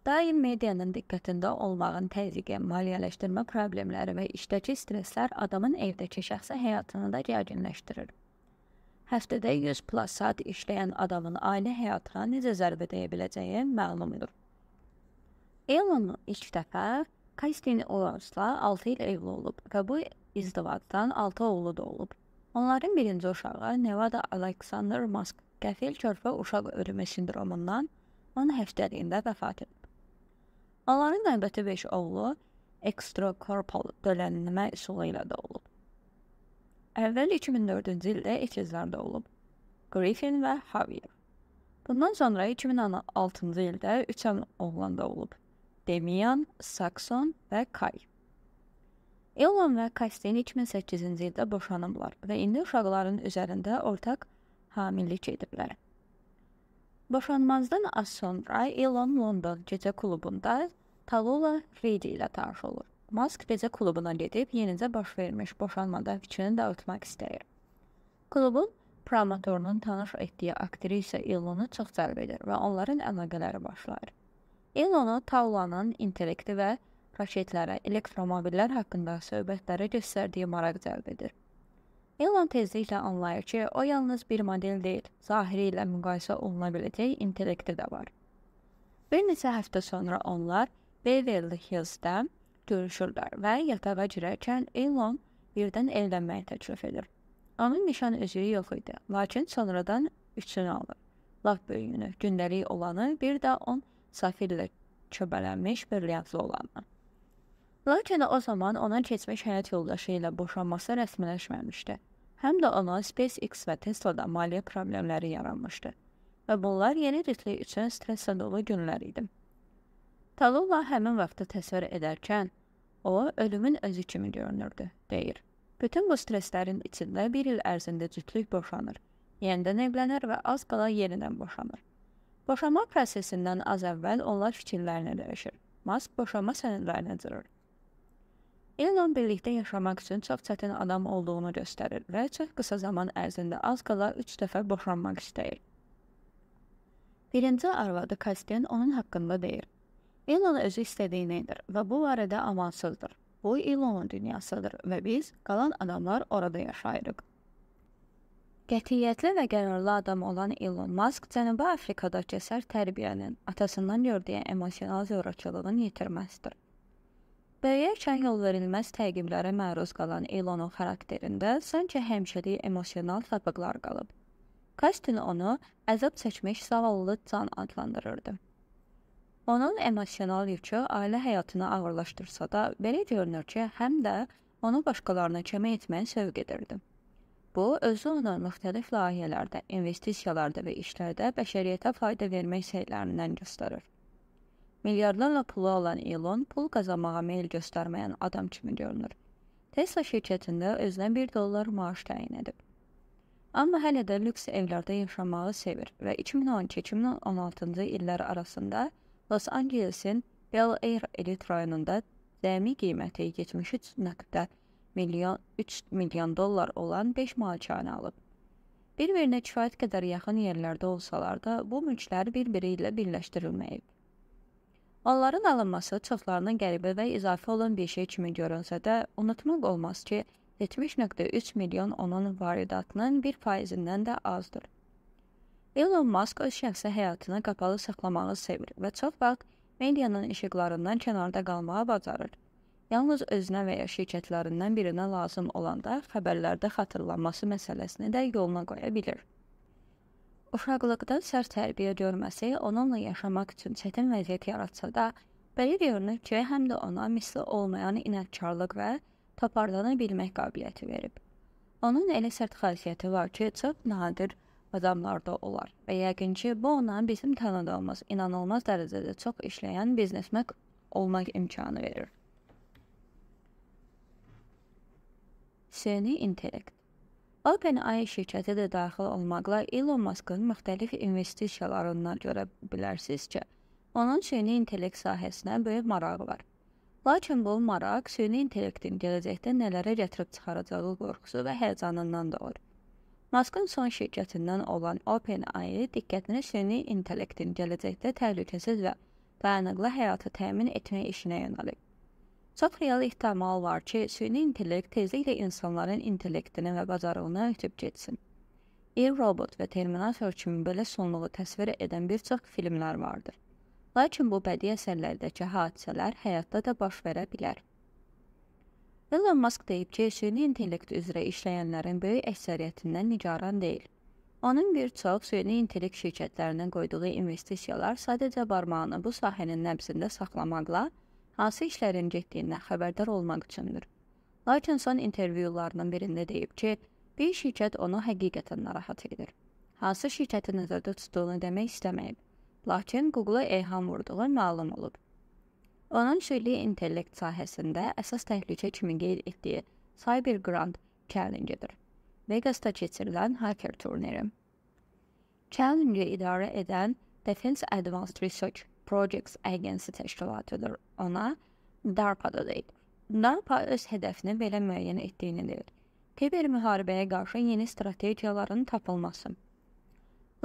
Daim medianın diqqətində olmağın təzyiqi, maliyyələşdirmə problemləri və işdəki stresslər adamın evdəki şəxsi həyatını da gərginləşdirir. Həftədə 100 plus saat işləyən adamın ailə həyatına necə zərbə dəyə biləcəyi məlumdur. Elon ilk dəfə Kristin Owensla 6 il evli olub və bu izdivacdan 6 oğlu da olub. Onların birinci uşağı Nevada Alexander Musk qəfil körpə uşaq ölümü sindromundan 10 həftəliyində vəfat etdi. Onların növbəti 5 oğlu ekstrakorpal dölənmə üsulu ilə doğulub. Əvvəl 2004-cü ildə ikizlər doğulub. Griffin və Javier. Bundan sonra 2006-cı ildə üçən oğlan doğulub. Demian, Saxon və Kay. Elon və Kastin 2008-ci ildə boşanıblar və indi uşaqların üzərində ortaq hamillik edirlər. Boşanmazdan az sonra Elon London gecə klubunda Talula Reid ilə tanış olur. Mask gecə klubuna gedib yenicə baş vermiş boşanmada fikrini dağıtmaq istəyir. Klubun promotorunun tanış etdiyi aktrisa Elonu çox cəlb edir və onların əlaqələri başlayır. Elonu Taulanın intellekti və raketlərə, elektromobillər haqqında söhbətlərə göstərdiyi maraq cəlb edir. Elan tezliklə anlayır ki, o yalnız bir model deyil, zahiri ilə müqayisə oluna biləcək intellekti də var. Bir neçə həftə sonra onlar Beverly Hills-də görüşürlər və yatağa girərkən Elon birdən evlənməyi təklif edir. Onun nişan üzüyü yox idi, lakin sonradan üçünü alır. Laf böyüyünü, gündəlik olanı, bir də 10 safirlə köbələnmiş brilyantlı olanı. Lakin o zaman ona keçmiş həyat yoldaşı ilə boşanması rəsmiləşməmişdi həm də ona SpaceX və Tesla-da maliyyə problemləri yaranmışdı və bunlar yeni ritlik üçün stresslə dolu günlər idi. Talula həmin vaxtı təsvir edərkən, o ölümün özü kimi görünürdü, deyir. Bütün bu stresslərin içində bir il ərzində cütlük boşanır, yenidən evlənir və az qala yenidən boşanır. Boşama prosesindən az əvvəl onlar fikirlərini dəyişir. Mask boşama sənədlərini cırır. Eleanor birlikdə yaşamaq üçün çox çətin adam olduğunu göstərir və çox qısa zaman ərzində az qala 3 dəfə boşanmaq istəyir. Birinci arvadı Kasten onun haqqında deyir. Elon özü istədiyini edir və bu barədə amansızdır. Bu Elonun dünyasıdır və biz qalan adamlar orada yaşayırıq. Qətiyyətli və qərarlı adam olan Elon Musk Cənubi Afrikada kəsər tərbiyənin atasından gördüyü emosional zorakılığın yetirməsidir. Bəyəkən yolverilməz təqiblərə məruz qalan Elonun xarakterində sanki həmişəlik emosional sapıqlar qalıb. Kastin onu əzab çəkmiş zavallı can adlandırırdı. Onun emosional yükü ailə həyatını ağırlaşdırsa da, belə görünür ki, həm də onu başqalarına kömək etməyə sövq edirdi. Bu, özü ona müxtəlif layihələrdə, investisiyalarda və işlərdə bəşəriyyətə fayda vermək səylərindən göstərir. Milyardlarla pulu olan Elon pul qazanmağa meyl göstərməyən adam kimi görünür. Tesla şirkətində özünə 1 dollar maaş təyin edib. Amma hələ də lüks evlərdə yaşamağı sevir və 2012-2016-cı illər arasında Los Angelesin Bel Air elit rayonunda dəmi qiyməti 73 nəqdə milyon 3 milyon dollar olan 5 malikanə alıb. Bir-birinə kifayət qədər yaxın yerlərdə olsalar da, bu mülklər bir-biri ilə birləşdirilməyib. Onların alınması çoxlarının qəribə və izafi olan bir şey kimi görünsə də, unutmaq olmaz ki, 70.3 milyon onun varidatının bir faizindən də azdır. Elon Musk öz şəxsi həyatını qapalı saxlamağı sevir və çox vaxt medianın işıqlarından kənarda qalmağı bacarır. Yalnız özünə və ya şirkətlərindən birinə lazım olanda xəbərlərdə xatırlanması məsələsini də yoluna qoya bilir. Uşaqlıqda sərt tərbiyə görməsi onunla yaşamaq üçün çətin vəziyyət yaratsa da, belə görünür ki, həm də ona misli olmayan inadkarlıq və toparlana bilmək qabiliyyəti verib. Onun elə sərt xasiyyəti var ki, çox nadir adamlarda olar və yəqin ki, bu ona bizim tanıdığımız inanılmaz dərəcədə çox işləyən biznesmen olmaq imkanı verir. Səni intellekt OpenAI şirkəti də daxil olmaqla Elon Muskın müxtəlif investisiyalarından görə bilərsiniz ki, onun süni intellekt sahəsinə böyük marağı var. Lakin bu maraq süni intellektin gələcəkdə nələrə gətirib çıxaracağı qorxusu və həyəcanından doğur. Muskın son şirkətindən olan OpenAI diqqətini süni intellektin gələcəkdə təhlükəsiz və dayanıqlı həyatı təmin etmək işinə yönəlib. Çox real ehtimal var ki, süni intellekt tezliklə insanların intellektini və bacarığını ötüb getsin. Air Robot və Terminator kimi belə sonluğu təsvir edən bir çox filmlər vardır. Lakin bu bədii əsərlərdəki hadisələr həyatda da baş verə bilər. Elon Musk deyib ki, süni intellekt üzrə işləyənlərin böyük əksəriyyətindən nigaran deyil. Onun bir çox süni intellekt şirkətlərinə qoyduğu investisiyalar sadəcə barmağını bu sahənin nəbzində saxlamaqla hansı işlərin getdiyindən xəbərdar olmaq üçündür. Lakin son intervyularının birində deyib ki, bir şirkət onu həqiqətən narahat edir. Hansı şirkəti nəzərdə tutduğunu demək istəməyib, lakin Google-a eyham vurduğu məlum olub. Onun süni intellekt sahəsində əsas təhlükə kimi qeyd etdiyi Cyber Grand Challenge-dir. Vegasda keçirilən hacker turniri. Challenge-i idarə edən Defense Advanced Research Projects Agency təşkilatıdır ona DARPA-da deyil. DARPA öz hədəfini belə müəyyən etdiyini deyir. Kiber müharibəyə qarşı yeni strategiyaların tapılması.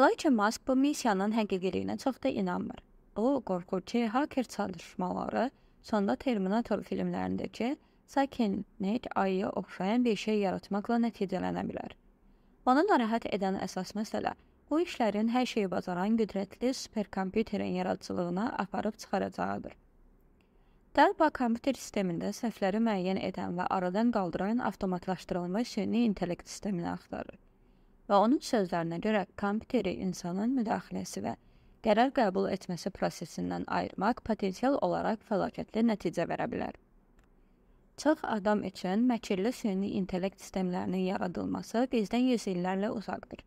Lakin Musk bu missiyanın həqiqiliyinə çox da inanmır. O, qorxucu hacker çalışmaları sonda Terminator filmlərindəki sakinlik ayıya oxşayan bir şey yaratmaqla nəticələnə bilər. Onu narahat edən əsas məsələ bu işlərin hər şeyi bacaran qüdrətli superkompüterin yaradıcılığına aparıb çıxaracağıdır. Tələbə kompüter sistemində səhvləri müəyyən edən və aradan qaldıran avtomatlaşdırılmış süni intellekt sistemini axtarır. Və onun sözlərinə görə kompüteri insanın müdaxiləsi və qərar qəbul etməsi prosesindən ayırmaq potensial olaraq fəlakətli nəticə verə bilər. Çox adam üçün məkirli süni intellekt sistemlərinin yaradılması bizdən yüz illərlə uzaqdır.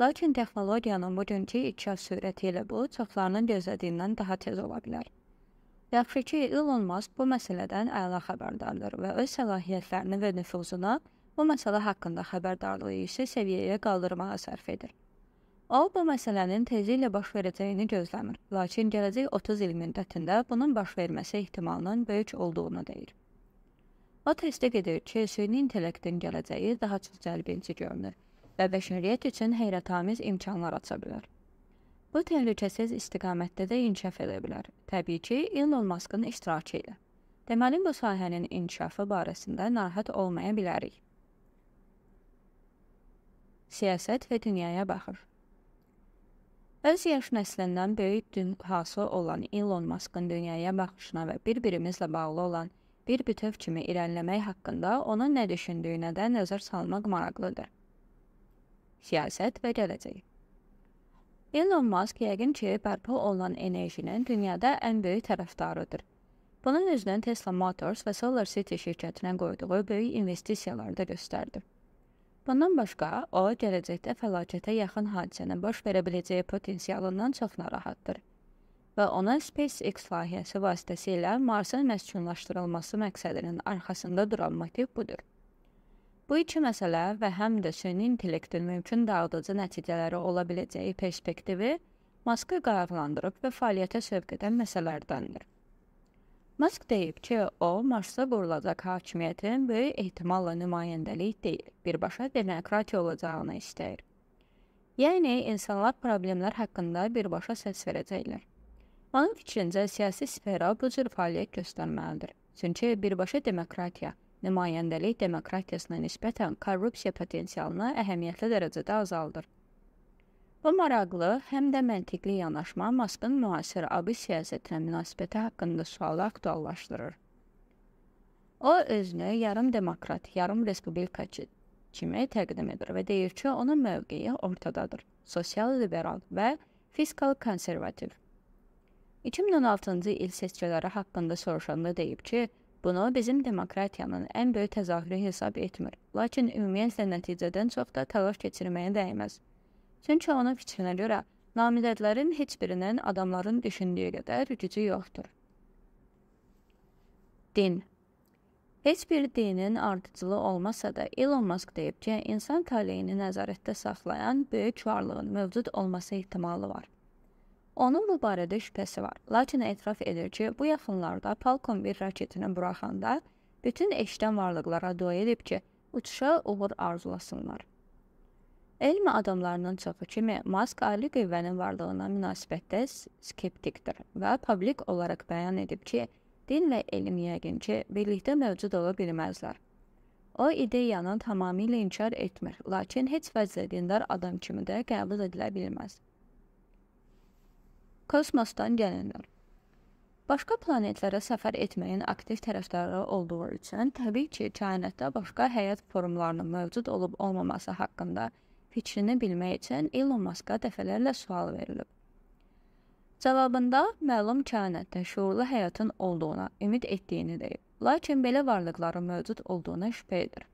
Lakin texnologiyanın bugünkü inkişaf sürəti ilə bu çoxlarının gözlədiyindən daha tez ola bilər. Yaxşı ki, Elon Musk bu məsələdən əla xəbərdardır və öz səlahiyyətlərini və nüfuzunu bu məsələ haqqında xəbərdarlığı isə səviyyəyə qaldırmağa sərf edir. O, bu məsələnin tezi ilə baş verəcəyini gözləmir, lakin gələcək 30 il müddətində bunun baş verməsi ehtimalının böyük olduğunu deyir. O təsdiq edir ki, süni intellektin gələcəyi daha çox cəlbinci görünür və bəşəriyyət üçün heyrətamiz imkanlar aça bilər. Bu təhlükəsiz istiqamətdə də inkişaf edə bilər. Təbii ki, Elon Muskın iştirakı ilə. Deməli, bu sahənin inkişafı barəsində narahat olmaya bilərik. Siyasət və dünyaya baxır. Öz yaş nəslindən böyük dünyası olan Elon Muskın dünyaya baxışına və bir-birimizlə bağlı olan bir bütöv kimi irəliləmək haqqında onun nə düşündüyünə də nəzər salmaq maraqlıdır. Siyasət və gələcək Elon Musk yəqin ki, bərpa olunan enerjinin dünyada ən böyük tərəfdarıdır. Bunun özünü Tesla Motors və Solar City şirkətinə qoyduğu böyük investisiyalarda göstərdi. Bundan başqa, o, gələcəkdə fəlakətə yaxın hadisənin baş verə biləcəyi potensialından çox narahatdır və ona SpaceX layihəsi vasitəsilə Marsın məskunlaşdırılması məqsədinin arxasında duran motiv budur. Bu iki məsələ və həm də süni intellektin mümkün dağıdıcı nəticələri ola biləcəyi perspektivi Maskı qərarlandırıb və fəaliyyətə sövq edən məsələlərdəndir. Mask deyib ki, o Marsda qurulacaq hakimiyyətin böyük ehtimalla nümayəndəlik deyil, birbaşa demokratiya olacağını istəyir. Yəni insanlar problemlər haqqında birbaşa səs verəcəklər. Onun fikrincə siyasi sfera bu cür fəaliyyət göstərməlidir. Çünki birbaşa demokratiya Nümayəndəlik demokratiyasına nisbətən korrupsiya potensialını əhəmiyyətli dərəcədə azaldır. Bu maraqlı, həm də məntiqli yanaşma Maskın müasir ABŞ siyasətinə münasibəti haqqında sualı aktuallaşdırır. O özünü yarım demokrat, yarım respublikaçı kimi təqdim edir və deyir ki, onun mövqeyi ortadadır. Sosial liberal və fiskal konservativ. 2016-cı il seçkiləri haqqında soruşanda deyib ki, Bunu bizim demokratiyanın ən böyük təzahürü hesab etmir, lakin ümumiyyətlə nəticədən çox da təlaş keçirməyə dəyməz. Çünki onun fikrinə görə namizədlərin heç birinin adamların düşündüyü qədər gücü yoxdur. Din Heç bir dinin ardıcılığı olmasa da Elon Musk deyib ki, insan taleyini nəzarətdə saxlayan böyük varlığın mövcud olması ehtimalı var. Onun bu barədə şübhəsi var. Lakin etiraf edir ki, bu yaxınlarda Falcon 1 raketini buraxanda bütün eşidən varlıqlara dua edib ki, uçuşa uğur arzulasınlar. Elmi adamlarının çoxu kimi Mask ali qüvvənin varlığına münasibətdə skeptikdir və publik olaraq bəyan edib ki, din və elm yəqin ki, birlikdə mövcud ola bilməzlər. O ideyanı tamamilə inkar etmir, lakin heç vəcdə dindar adam kimi də qəbul edilə bilməz kosmosdan gəlirlər. Başqa planetlərə səfər etməyin aktiv tərəfdarı olduğu üçün təbii ki, kainatda başqa həyat formlarının mövcud olub-olmaması haqqında fikrini bilmək üçün Elon Musk-a dəfələrlə sual verilib. Cavabında məlum kainatda şüurlu həyatın olduğuna ümid etdiyini deyib, lakin belə varlıqların mövcud olduğuna şübhə edir.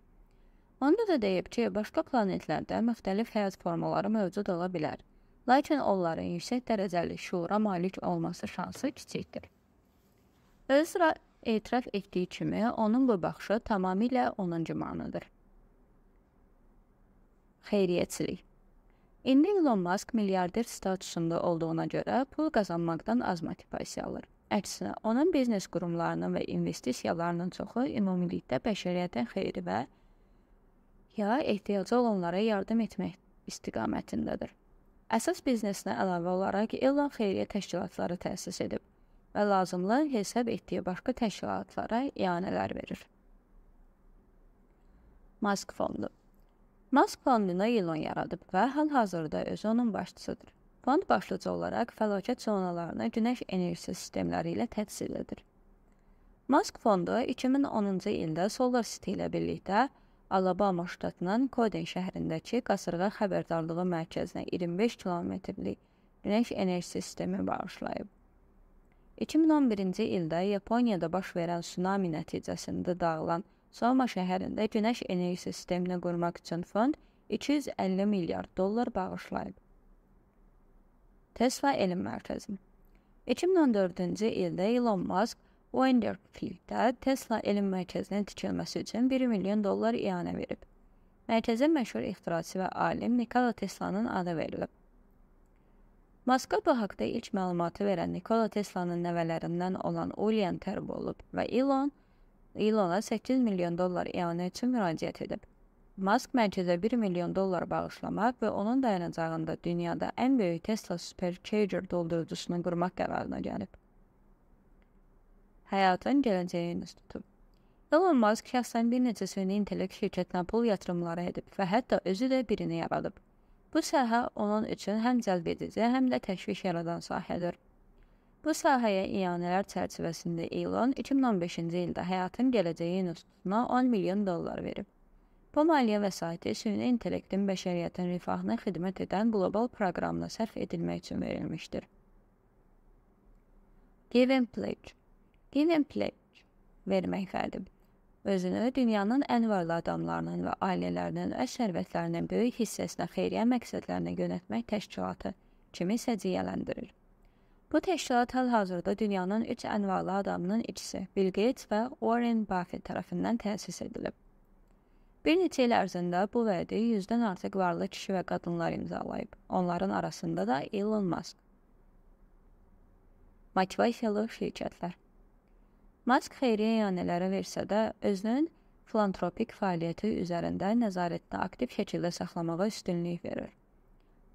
Onda da deyib ki, başqa planetlərdə müxtəlif həyat formaları mövcud ola bilər Lakin onların yüksək dərəcəli şuura malik olması şansı kiçikdir. Öz sıra etiraf etdiyi kimi, onun bu baxışı tamamilə onun cümanıdır. Xeyriyyətçilik İndi Elon Musk milyarder statusunda olduğuna görə pul qazanmaqdan az motivasiya alır. Əksinə, onun biznes qurumlarının və investisiyalarının çoxu ümumilikdə bəşəriyyətə xeyri və ya ehtiyacı olanlara yardım etmək istiqamətindədir. Əsas biznesinə əlavə olaraq Elon xeyriyyə təşkilatları təsis edib və lazımlı hesab etdiyi başqa təşkilatlara ianələr verir. Mask fondu Mask fondunu Elon yaradıb və hal-hazırda özü onun başçısıdır. Fond başlıca olaraq fəlakət zonalarını günəş enerjisi sistemləri ilə təchiz edir. Mask fondu 2010-cu ildə Solar City ilə birlikdə Alabama ştatının Koden şəhərindəki qasırğa xəbərdarlığı mərkəzinə 25 kilometrlik günəş enerjisi sistemi bağışlayıb. 2011-ci ildə Yaponiyada baş verən tsunami nəticəsində dağılan Soma şəhərində günəş enerjisi sistemini qurmaq üçün fond 250 milyard dollar bağışlayıb. Tesla Elm Mərkəzi 2014-cü ildə Elon Musk Wenderfielddə Tesla Elm Mərkəzinin tikilməsi üçün 1 milyon dollar ianə verib. Mərkəzə məşhur ixtiraçı və alim Nikola Teslanın adı verilib. Maska bu haqda ilk məlumatı verən Nikola Teslanın nəvələrindən olan Ulian Terb olub və Elon İlona 8 milyon dollar ianə üçün müraciət edib. Mask mərkəzə 1 milyon dollar bağışlamaq və onun dayanacağında dünyada ən böyük Tesla Supercharger doldurucusunu qurmaq qərarına gəlib həyatın gələcəyi ilə tutub. Elon Musk şəxsən bir neçəsini intellekt şirkətinə pul yatırımları edib və hətta özü də birini yaradıb. Bu sahə onun üçün həm cəlbedici, həm də təşviş yaradan sahədir. Bu sahəyə iyanələr çərçivəsində Elon 2015-ci ildə həyatın gələcəyi institutuna 10 milyon dollar verib. Bu maliyyə vəsaiti süni intellektin bəşəriyyətin rifahına xidmət edən qlobal proqramla sərf edilmək üçün verilmişdir. Give and Pledge Lilen Plek verməkdədir. Özünü dünyanın ən varlı adamlarının və ailələrinin və sərvətlərinin böyük hissəsinə xeyriyyə məqsədlərinə yönətmək təşkilatı kimi səciyyələndirir. Bu təşkilat hal-hazırda dünyanın üç ən varlı adamının ikisi Bill Gates və Warren Buffett tərəfindən təsis edilib. Bir neçə il ərzində bu vədi 100-dən artıq varlı kişi və qadınlar imzalayıb. Onların arasında da Elon Musk. Motivasiyalı şirkətlər Mask xeyriyyə ianələri versə də, özünün filantropik fəaliyyəti üzərində nəzarətdə aktiv şəkildə saxlamağa üstünlük verir.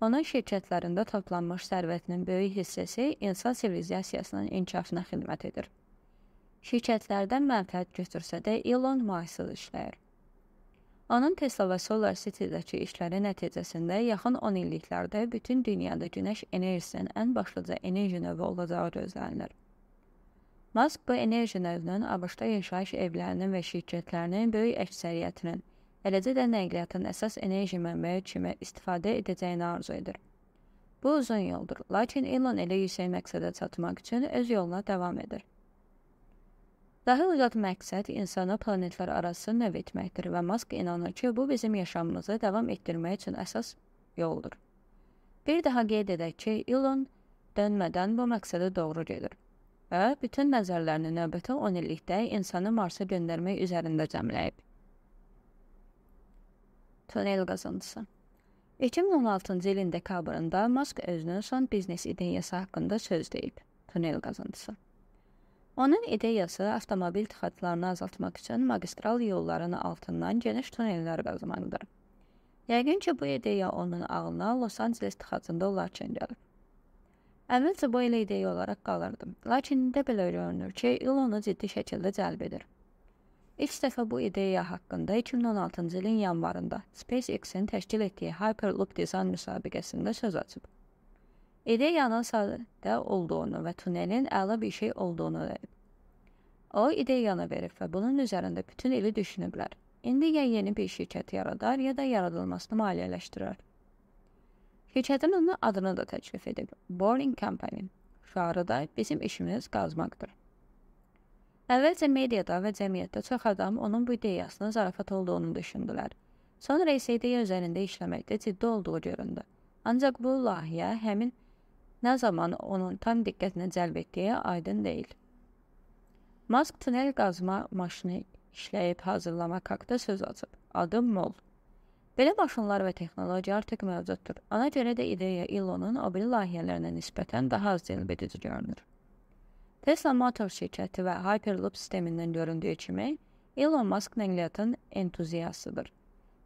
Onun şirkətlərində toplanmış sərvətinin böyük hissəsi insan sivilizasiyasının inkişafına xidmət edir. Şirkətlərdən mənfəət götürsə də Elon Musk-ı işləyir. Onun Tesla və Solar City-dəki işləri nəticəsində yaxın 10 illiklərdə bütün dünyada günəş enerjisinin ən başlıca enerji növü olacağı gözlənilir. Mask bu enerji növünün ABŞ-da yaşayış evlərinin və şirkətlərinin böyük əksəriyyətinin, eləcə də nəqliyyatın əsas enerji mənbəyi kimi istifadə edəcəyini arzu edir. Bu uzun yoldur, lakin Elon elə yüksək məqsədə çatmaq üçün öz yoluna davam edir. Daha uzaq məqsəd insanı planetlər arası növ etməkdir və Mask inanır ki, bu bizim yaşamımızı davam etdirmək üçün əsas yoldur. Bir daha qeyd edək ki, Elon dönmədən bu məqsədə doğru gedir və bütün nəzərlərini növbəti 10 illikdə insanı Marsa göndərmək üzərində cəmləyib. Tunel qazantısı 2016-cı ilin dekabrında Musk özünün son biznes ideyası haqqında söz deyib. Tunel qazantısı Onun ideyası avtomobil tıxatlarını azaltmaq üçün magistral yolların altından geniş tunellər qazmaqdır. Yəqin ki, bu ideya onun ağlına Los Angeles tıxatında olarkən gəlib. Əvvəlcə bu elə ideya olaraq qalırdı, lakin indi belə görünür ki, il onu ciddi şəkildə cəlb edir. İlk dəfə bu ideya haqqında 2016-cı ilin yanvarında SpaceX-in təşkil etdiyi Hyperloop dizayn müsabiqəsində söz açıb. İdeyanın sadə olduğunu və tunelin əla bir şey olduğunu deyib. O ideyanı verib və bunun üzərində bütün ili düşünüblər. İndi ya yeni bir şirkət yaradar, ya da yaradılmasını maliyyələşdirər. Şirkətin onun adını da təklif edib. Boring Company şüarı da bizim işimiz qazmaqdır. Əvvəlcə mediada və cəmiyyətdə çox adam onun bu ideyasının zarafat olduğunu düşündülər. Sonra isə ideya üzərində işləməkdə ciddi olduğu göründü. Ancaq bu layihə həmin nə zaman onun tam diqqətini cəlb etdiyi aydın deyil. Mask tunel qazma maşını işləyib hazırlamaq haqqında söz açıb. Adım Mol. Belə maşınlar və texnologiyalar tək mövcuddur. Ona görə də ideya İlonun o biri layihələrinə nisbətən daha az cəlb edici görünür. Tesla Motor şirkəti və Hyperloop sistemindən göründüyü kimi, Elon Musk nəqliyyatın entuziyasıdır.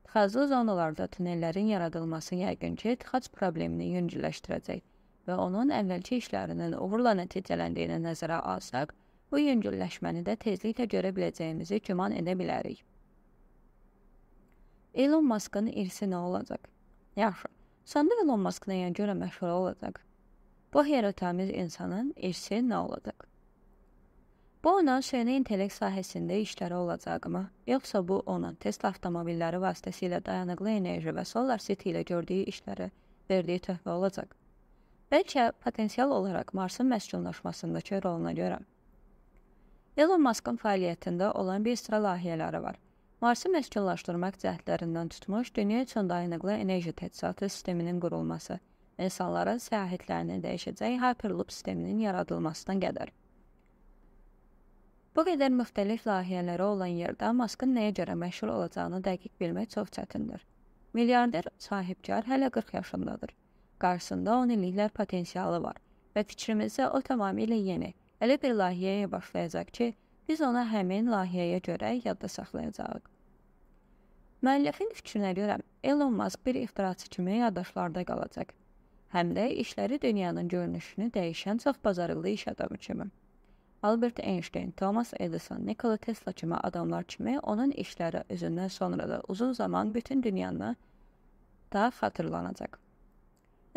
Tıxaclı zonalarda tunellərin yaradılması yəqin ki, tıxac problemini yüngülləşdirəcək və onun əvvəlki işlərinin uğurla nəticələndiyini nəzərə alsaq, bu yüngülləşməni də tezliklə görə biləcəyimizi güman edə bilərik. Elon Muskın irsi nə olacaq? Yaxşı, sonda Elon Musk nəyə görə məşhur olacaq? Bu heyrətamiz insanın irsi nə olacaq? Bu ona süni intellekt sahəsində işləri olacaqmı, yoxsa bu onun Tesla avtomobilləri vasitəsilə dayanıqlı enerji və Solar City ilə gördüyü işləri verdiyi töhfə olacaq? Bəlkə potensial olaraq Marsın məskunlaşmasındakı roluna görə. Elon Musk'ın fəaliyyətində olan bir sıra layihələri var. Marsı məskunlaşdırmaq cəhdlərindən tutmuş, dünya üçün dayanıqlı enerji təchizatı sisteminin qurulması, insanların səyahətlərini dəyişəcək Hyperloop sisteminin yaradılmasına qədər. Bu qədər müxtəlif layihələri olan yerdə Maskın nəyə görə məşhur olacağını dəqiq bilmək çox çətindir. Milyarder sahibkar hələ 40 yaşındadır. Qarşısında 10 illiklər potensialı var və fikrimizə o tamamilə yeni, elə bir layihəyə başlayacaq ki, biz ona həmin layihəyə görə yadda saxlayacağıq. Müəllifin fikrinə görə Elon Musk bir ixtiraçı kimi yaddaşlarda qalacaq. Həm də işləri dünyanın görünüşünü dəyişən çox bacarıqlı iş adamı kimi. Albert Einstein, Thomas Edison, Nikola Tesla kimi adamlar kimi onun işləri özündən sonra da uzun zaman bütün dünyanı da xatırlanacaq.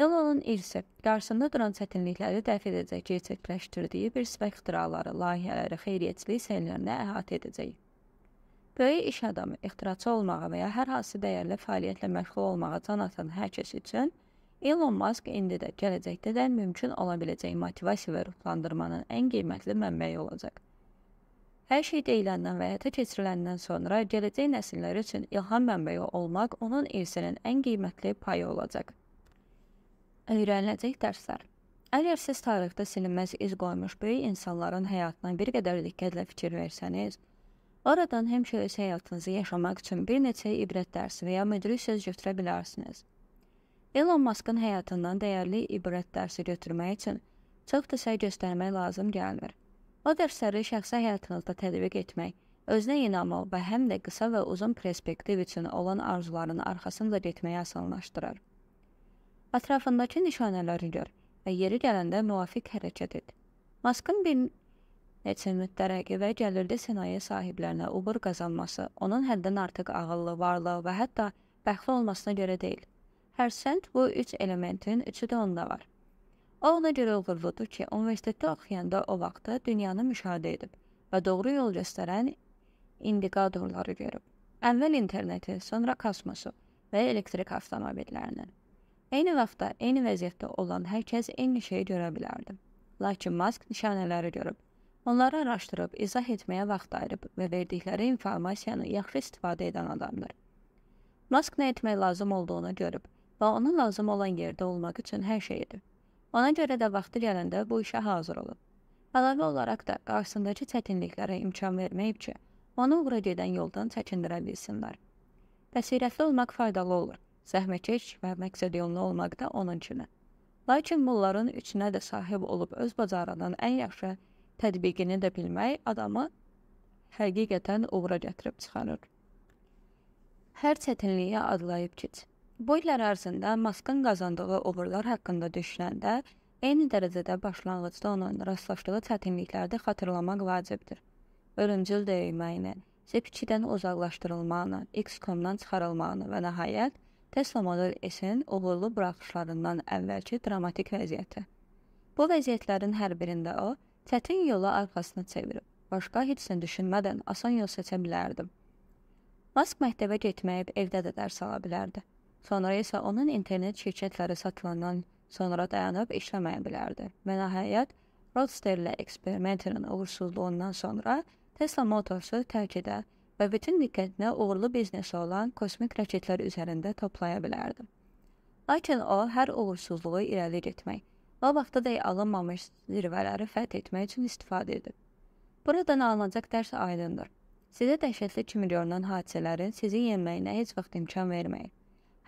Elonun irsi qarşısında duran çətinlikləri dəf edəcək, gerçəkləşdirdiyi bir svə ixtiraları, layihələri, xeyriyyəçilik sənələrinə əhatə edəcək. Böyük iş adamı ixtiraçı olmağa və ya hər hansı dəyərli fəaliyyətlə məşğul olmağa can atan hər kəs üçün Elon Musk indi də, gələcəkdə də mümkün ola biləcək motivasiya və ruhlandırmanın ən qiymətli mənbəyi olacaq. Hər şey deyiləndən və həyata keçiriləndən sonra gələcək nəsillər üçün ilham mənbəyi olmaq onun irsinin ən qiymətli payı olacaq. Öyrəniləcək dərslər Əgər siz tarixdə silinməz iz qoymuş böyük insanların həyatına bir qədər diqqətlə fikir versəniz, Oradan həmişə öz həyatınızı yaşamaq üçün bir neçə ibrət dərsi və ya müdrik söz götürə bilərsiniz. Elon Muskın həyatından dəyərli ibrət dərsi götürmək üçün çox da səy göstərmək lazım gəlmir. O dərsləri şəxsi həyatınızda tətbiq etmək, özünə inanmaq və həm də qısa və uzun perspektiv üçün olan arzuların arxasında getməyi asanlaşdırır. Ətrafındakı nişanələri gör və yeri gələndə müvafiq hərəkət et. Maskın bir Neçinlilərə və gəlirli sənaye sahiblərinə uğur qazanması onun həddən artıq ağıllı, varlı və hətta bəxtli olmasına görə deyil. Hər sənt bu üç elementin üçü də onda var. O ona görə uğurludur ki, universitetdə oxuyanda o vaxtda dünyanı müşahidə edib və doğru yol göstərən indikatorları görüb. Əvvəl interneti, sonra kosmosu və elektrik avtomobillərini. Eyni vaxtda, eyni vəziyyətdə olan hər kəs eyni şeyi görə bilərdi. Lakin Mask nişanələri görüb Onları araşdırıb, izah etməyə vaxt ayırıb və verdikləri informasiyanı yaxşı istifadə edən adamdır. Musk nə etmək lazım olduğunu görüb və ona lazım olan yerdə olmaq üçün hər şey edib. Ona görə də vaxtı gələndə bu işə hazır olub. Əlavə olaraq da qarşısındakı çətinliklərə imkan verməyib ki, onu uğra gedən yoldan çəkindirə bilsinlər. Bəsirətli olmaq faydalı olur, zəhmətkeş və məqsədyonlu olmaq da onun kimi. Lakin bunların üçünə də sahib olub öz bacarığının ən yaxşı tətbiqini də bilmək adamı həqiqətən uğura gətirib çıxarır. Hər çətinliyə adlayıb keç. Bu illər ərzində Maskın qazandığı uğurlar haqqında düşünəndə eyni dərəcədə başlanğıcda onun rastlaşdığı çətinliklərdə xatırlamaq vacibdir. Ölümcül dəyilməyini, Sepkidən uzaqlaşdırılmağını, XCOM-dan çıxarılmağını və nəhayət Tesla Model S-in uğurlu buraxışlarından əvvəlki dramatik vəziyyəti. Bu vəziyyətlərin hər birində o, Çətin yola arxasını çevirib, başqa heç nə düşünmədən asan yol seçə bilərdim. Mask məktəbə getməyib evdə də dərs ala bilərdi. Sonra isə onun internet şirkətləri satılandan sonra dayanıb işləməyə bilərdi. Və nəhayət Roadsterlə eksperimentinin uğursuzluğundan sonra Tesla Motorsu tərk edə və bütün diqqətini uğurlu biznesi olan kosmik raketlər üzərində toplaya bilərdi. Lakin o hər uğursuzluğu irəli getmək O vaxta dək alınmamış zirvələri fəth etmək üçün istifadə edib. Buradan alınacaq dərs aydındır. Sizə dəhşətli kimi görünən hadisələrin sizi yenməyinə heç vaxt imkan verməyin.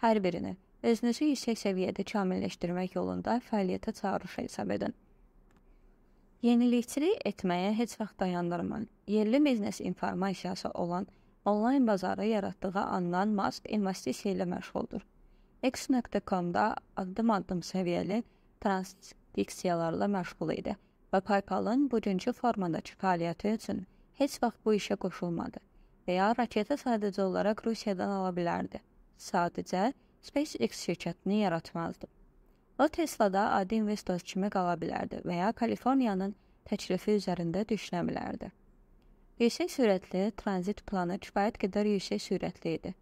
Hər birini özünüzü yüksək səviyyədə kamilləşdirmək yolunda fəaliyyətə çağırış hesab edin. Yenilikçilik etməyə heç vaxt dayandırmayın. Yerli biznes informasiyası olan onlayn bazarı yaratdığı andan Mask investisiya ilə məşğuldur. X.com-da addım-addım səviyyəli transkiksiyalarla məşğul idi və PayPal-ın bugünkü formadakı fəaliyyəti üçün heç vaxt bu işə qoşulmadı və ya raketə sadəcə olaraq Rusiyadan ala bilərdi. Sadəcə SpaceX şirkətini yaratmazdı. O Tesla-da adi investor kimi qala bilərdi və ya Kaliforniyanın təklifi üzərində düşünə bilərdi. Yüksək sürətli tranzit planı kifayət qədər yüksək sürətli idi.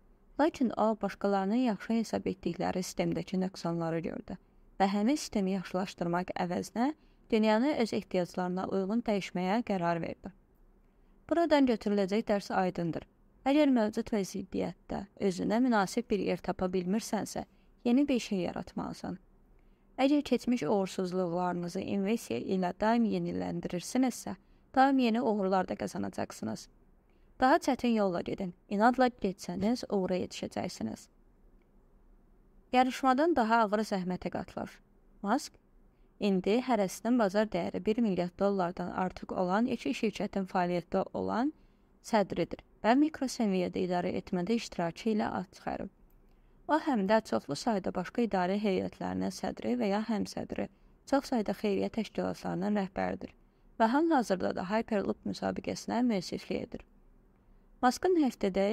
Lakin o başqalarının yaxşı hesab etdikləri sistemdəki nöqsanları gördü və həmin sistemi yaxşılaşdırmaq əvəzinə dünyanı öz ehtiyaclarına uyğun dəyişməyə qərar verdi. Buradan götürüləcək dərs aydındır. Əgər mövcud vəziyyətdə özünə münasib bir yer tapa bilmirsənsə, yeni bir şey yaratmalısan. Əgər keçmiş uğursuzluqlarınızı investisiya ilə daim yeniləndirirsinizsə, daim yeni uğurlar da qazanacaqsınız. Daha çətin yolla gedin. İnadla getsəniz uğura yetişəcəksiniz. Yarışmadan daha ağır zəhmətə qatılır. Mask indi hərəsinin bazar dəyəri 1 milyard dollardan artıq olan iki şirkətin fəaliyyətdə olan sədridir və mikrosəviyyədə idarə etmədə iştirakı ilə ad çıxarıb. O həm də çoxlu sayda başqa idarə heyətlərinin sədri və ya həmsədri, çox sayda xeyriyyə təşkilatlarının rəhbəridir və hal-hazırda da Hyperloop müsabiqəsinə müəssiflik edir. Maskın həftədə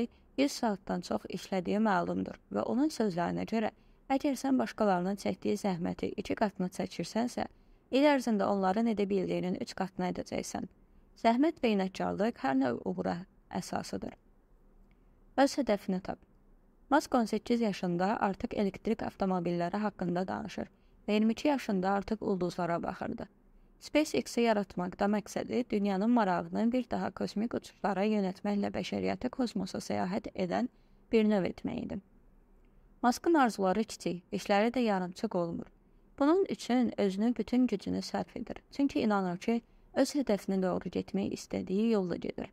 100 saatdan çox işlədiyi məlumdur və onun sözlərinə görə Əgər sən başqalarının çəkdiyi zəhməti iki qatına çəkirsənsə, il ərzində onların edə bildiyinin üç qatına edəcəksən. Zəhmət və inadkarlıq hər növ uğura əsasıdır. Öz hədəfini tap. Mask 18 yaşında artıq elektrik avtomobilləri haqqında danışır və 22 yaşında artıq ulduzlara baxırdı. SpaceX-i yaratmaqda məqsədi dünyanın marağını bir daha kosmik uçuşlara yönətməklə bəşəriyyəti kosmosa səyahət edən bir növ etmək idi. Maskın arzuları kiçik, işləri də yarımçıq olmur. Bunun üçün özünün bütün gücünü sərf edir. Çünki inanır ki, öz hədəfinə doğru getmək istədiyi yolla gedir.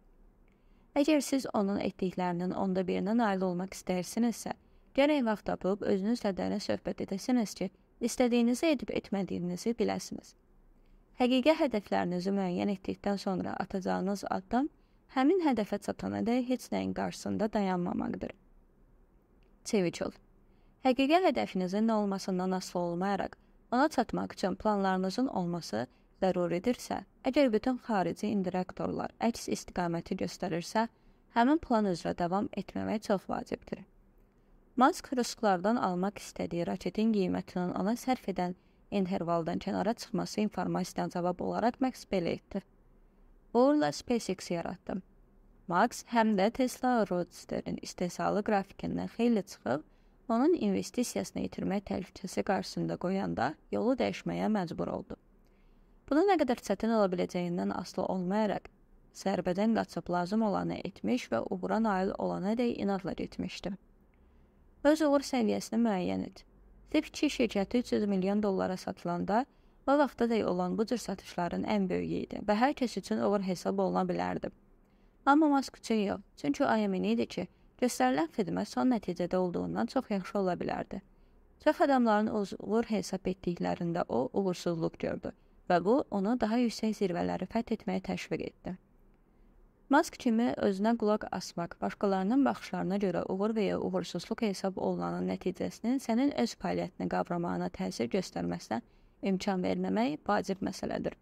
Əgər siz onun etdiklərinin onda birinə nail olmaq istəyirsinizsə, gərək vaxt tapıb özünüzlə dərinə söhbət edəsiniz ki, istədiyinizi edib etmədiyinizi biləsiniz. Həqiqə hədəflərinizi müəyyən etdikdən sonra atacağınız addım həmin hədəfə çatana dək heç nəyin qarşısında dayanmamaqdır. Çevik olun. Həqiqi hədəfinizin nə olmasından asılı olmayaraq, ona çatmaq üçün planlarınızın olması zəruridirsə, əgər bütün xarici indirektorlar əks istiqaməti göstərirsə, həmin plan üzrə davam etməmək çox vacibdir. Mask ruslardan almaq istədiyi raketin qiymətinin ona sərf edən intervaldan kənara çıxması informasiyadan cavab olaraq Max belə etdi. Uğurla SpaceX yaratdım. Max həm də Tesla Roadster'in istehsalı qrafikindən xeyli çıxıb, onun investisiyasını itirmək təhlükəsi qarşısında qoyanda yolu dəyişməyə məcbur oldu. Bunu nə qədər çətin ola biləcəyindən asılı olmayaraq, zərbədən qaçıb lazım olanı etmiş və uğura nail olana dək inadla getmişdim. Öz uğur səviyyəsini müəyyən et. Tip 2 şirkəti 300 milyon dollara satılanda, o vaxta dək olan bu cür satışların ən böyüyü idi və hər kəs üçün uğur hesab oluna bilərdi. Amma Mask üçün yox, çünki o əmin idi ki, Göstərilən xidmət son nəticədə olduğundan çox yaxşı ola bilərdi. Çox adamların uğur hesab etdiklərində o uğursuzluq gördü və bu onu daha yüksək zirvələri fəth etməyə təşviq etdi. Mask kimi özünə qulaq asmaq, başqalarının baxışlarına görə uğur və ya uğursuzluq hesab olunan nəticəsinin sənin öz fəaliyyətini qavramağına təsir göstərməsinə imkan verməmək vacib məsələdir.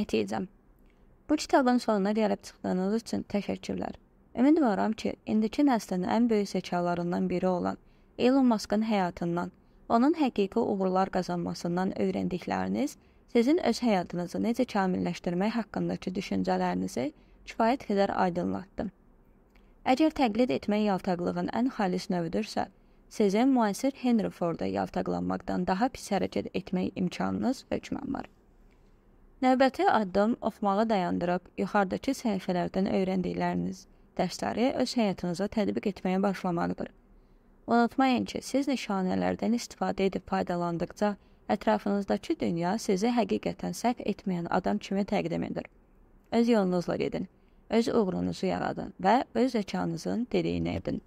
Nəticəm Bu kitabın sonuna gəlib çıxdığınız üçün təşəkkürlər. Ümidvaram ki, indiki nəslin ən böyük zəkalarından biri olan Elon Muskın həyatından, onun həqiqi uğurlar qazanmasından öyrəndikləriniz sizin öz həyatınızı necə kamilləşdirmək haqqındakı düşüncələrinizi kifayət qədər aydınlatdı. Əgər təqlid etmək yaltaqlığın ən xalis növüdürsə, sizin müasir Henry Forda yaltaqlanmaqdan daha pis hərəkət etmək imkanınız hökmən var. Növbəti addım oxumağı dayandırıb yuxarıdakı səhifələrdən öyrəndikləriniz dərsləri öz həyatınıza tətbiq etməyə başlamalıdır. Unutmayın ki, siz nişanələrdən istifadə edib faydalandıqca ətrafınızdakı dünya sizi həqiqətən səhv etməyən adam kimi təqdim edir. Öz yolunuzla gedin, öz uğurunuzu yaradın və öz zəkanızın dediyini edin.